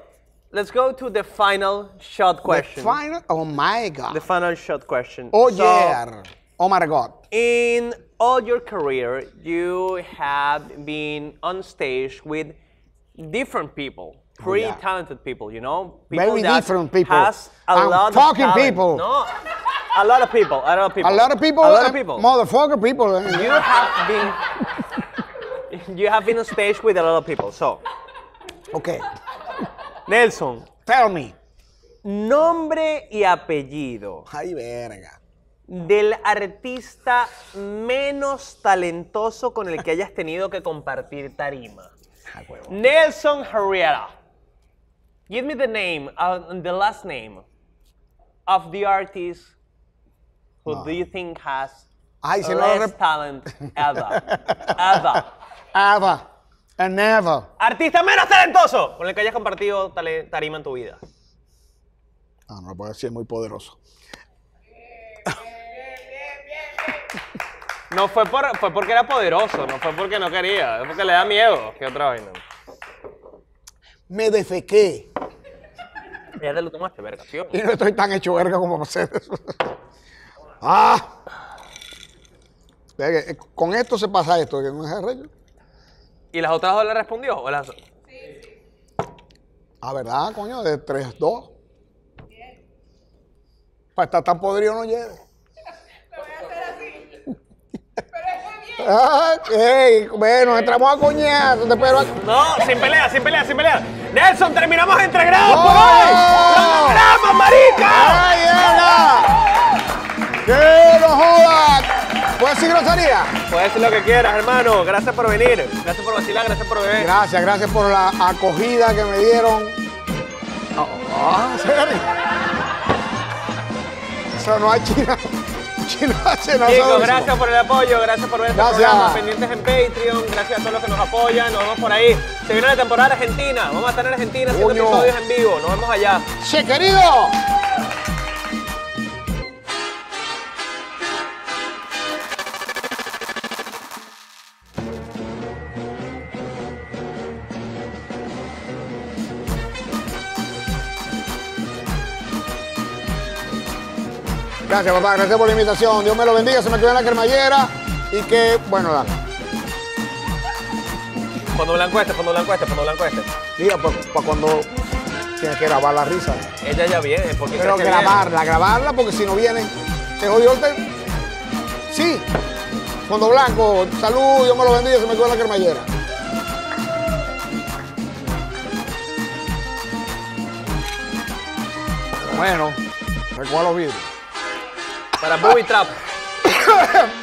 S1: let's go to the final shot question. The final.
S2: Oh my God. The final shot question. Oh so, yeah. Oh my God.
S1: In all your career, you have been on stage with different people, pretty talented people, you know? People Very
S2: different people. a I'm lot talking of people.
S1: No, a lot of people, a lot of people. A lot of people, a lot eh? of people.
S2: Motherfucker people. Eh? You
S1: have been, you have been on stage with a lot of people, so. Okay. Nelson. Tell me. Nombre y apellido. Ay, verga. Del artista menos talentoso con el que hayas tenido que compartir tarima. Ah, Nelson Herrera. Give me the name and uh, the last name of the artist who do you think has
S2: the si talent ever. ever. Ever. And never.
S1: Artista menos talentoso con el que hayas compartido tarima en tu vida.
S2: Ah, no lo puedo decir, es muy poderoso.
S1: No fue, por, fue porque era poderoso, no fue porque no quería, es porque le da miedo. ¿Qué otra vaina?
S2: Me defequé.
S1: Ya te lo tomaste, verga, tío. Y no estoy tan
S2: hecho verga como para hacer eso. ¡Ah! Eh, con esto se pasa esto, que no es el rey.
S1: ¿Y las otras dos le respondió? ¿O Sí, sí.
S2: Ah, ¿verdad, coño? De 3-2. Para estar tan podrido no llega Ah, bueno, entramos a coñar. No, sin
S1: pelea, sin pelea, sin pelea. Nelson, terminamos entre grados, por hoy. ¡Programa,
S3: marica!
S1: ¡Ay, era!
S2: ¿Qué? no jodas! ¿Puedes decir grosería?
S1: Puedes decir lo que quieras, hermano. Gracias por venir. Gracias por vacilar, gracias
S2: por venir. Gracias, gracias por la acogida que me dieron. Ah, ah. Eso no hay china. Chino Chicos, gracias por el apoyo, gracias por ver este
S1: Pendientes en Patreon, gracias a todos los que nos apoyan. Nos vemos por ahí. Se viene la temporada argentina. Vamos a estar en Argentina haciendo Uño. episodios en vivo. Nos vemos allá.
S2: ¡Se querido! Gracias, papá. Gracias por la invitación. Dios me lo bendiga. Se me quedó la cremallera. Y que, bueno, dale.
S1: Cuando blanco este, cuando blanco este, cuando
S2: blanco este. Mira, para pues, pa cuando tienes que grabar la risa.
S1: Ella ya viene. Porque Pero que grabarla, grabarla,
S2: porque si no viene, ¿Te jodió usted, Sí. Cuando blanco, salud, Dios me lo bendiga. Se me quedó la cremallera. Bueno, recuerdo los vidrios. Para bom e trapo.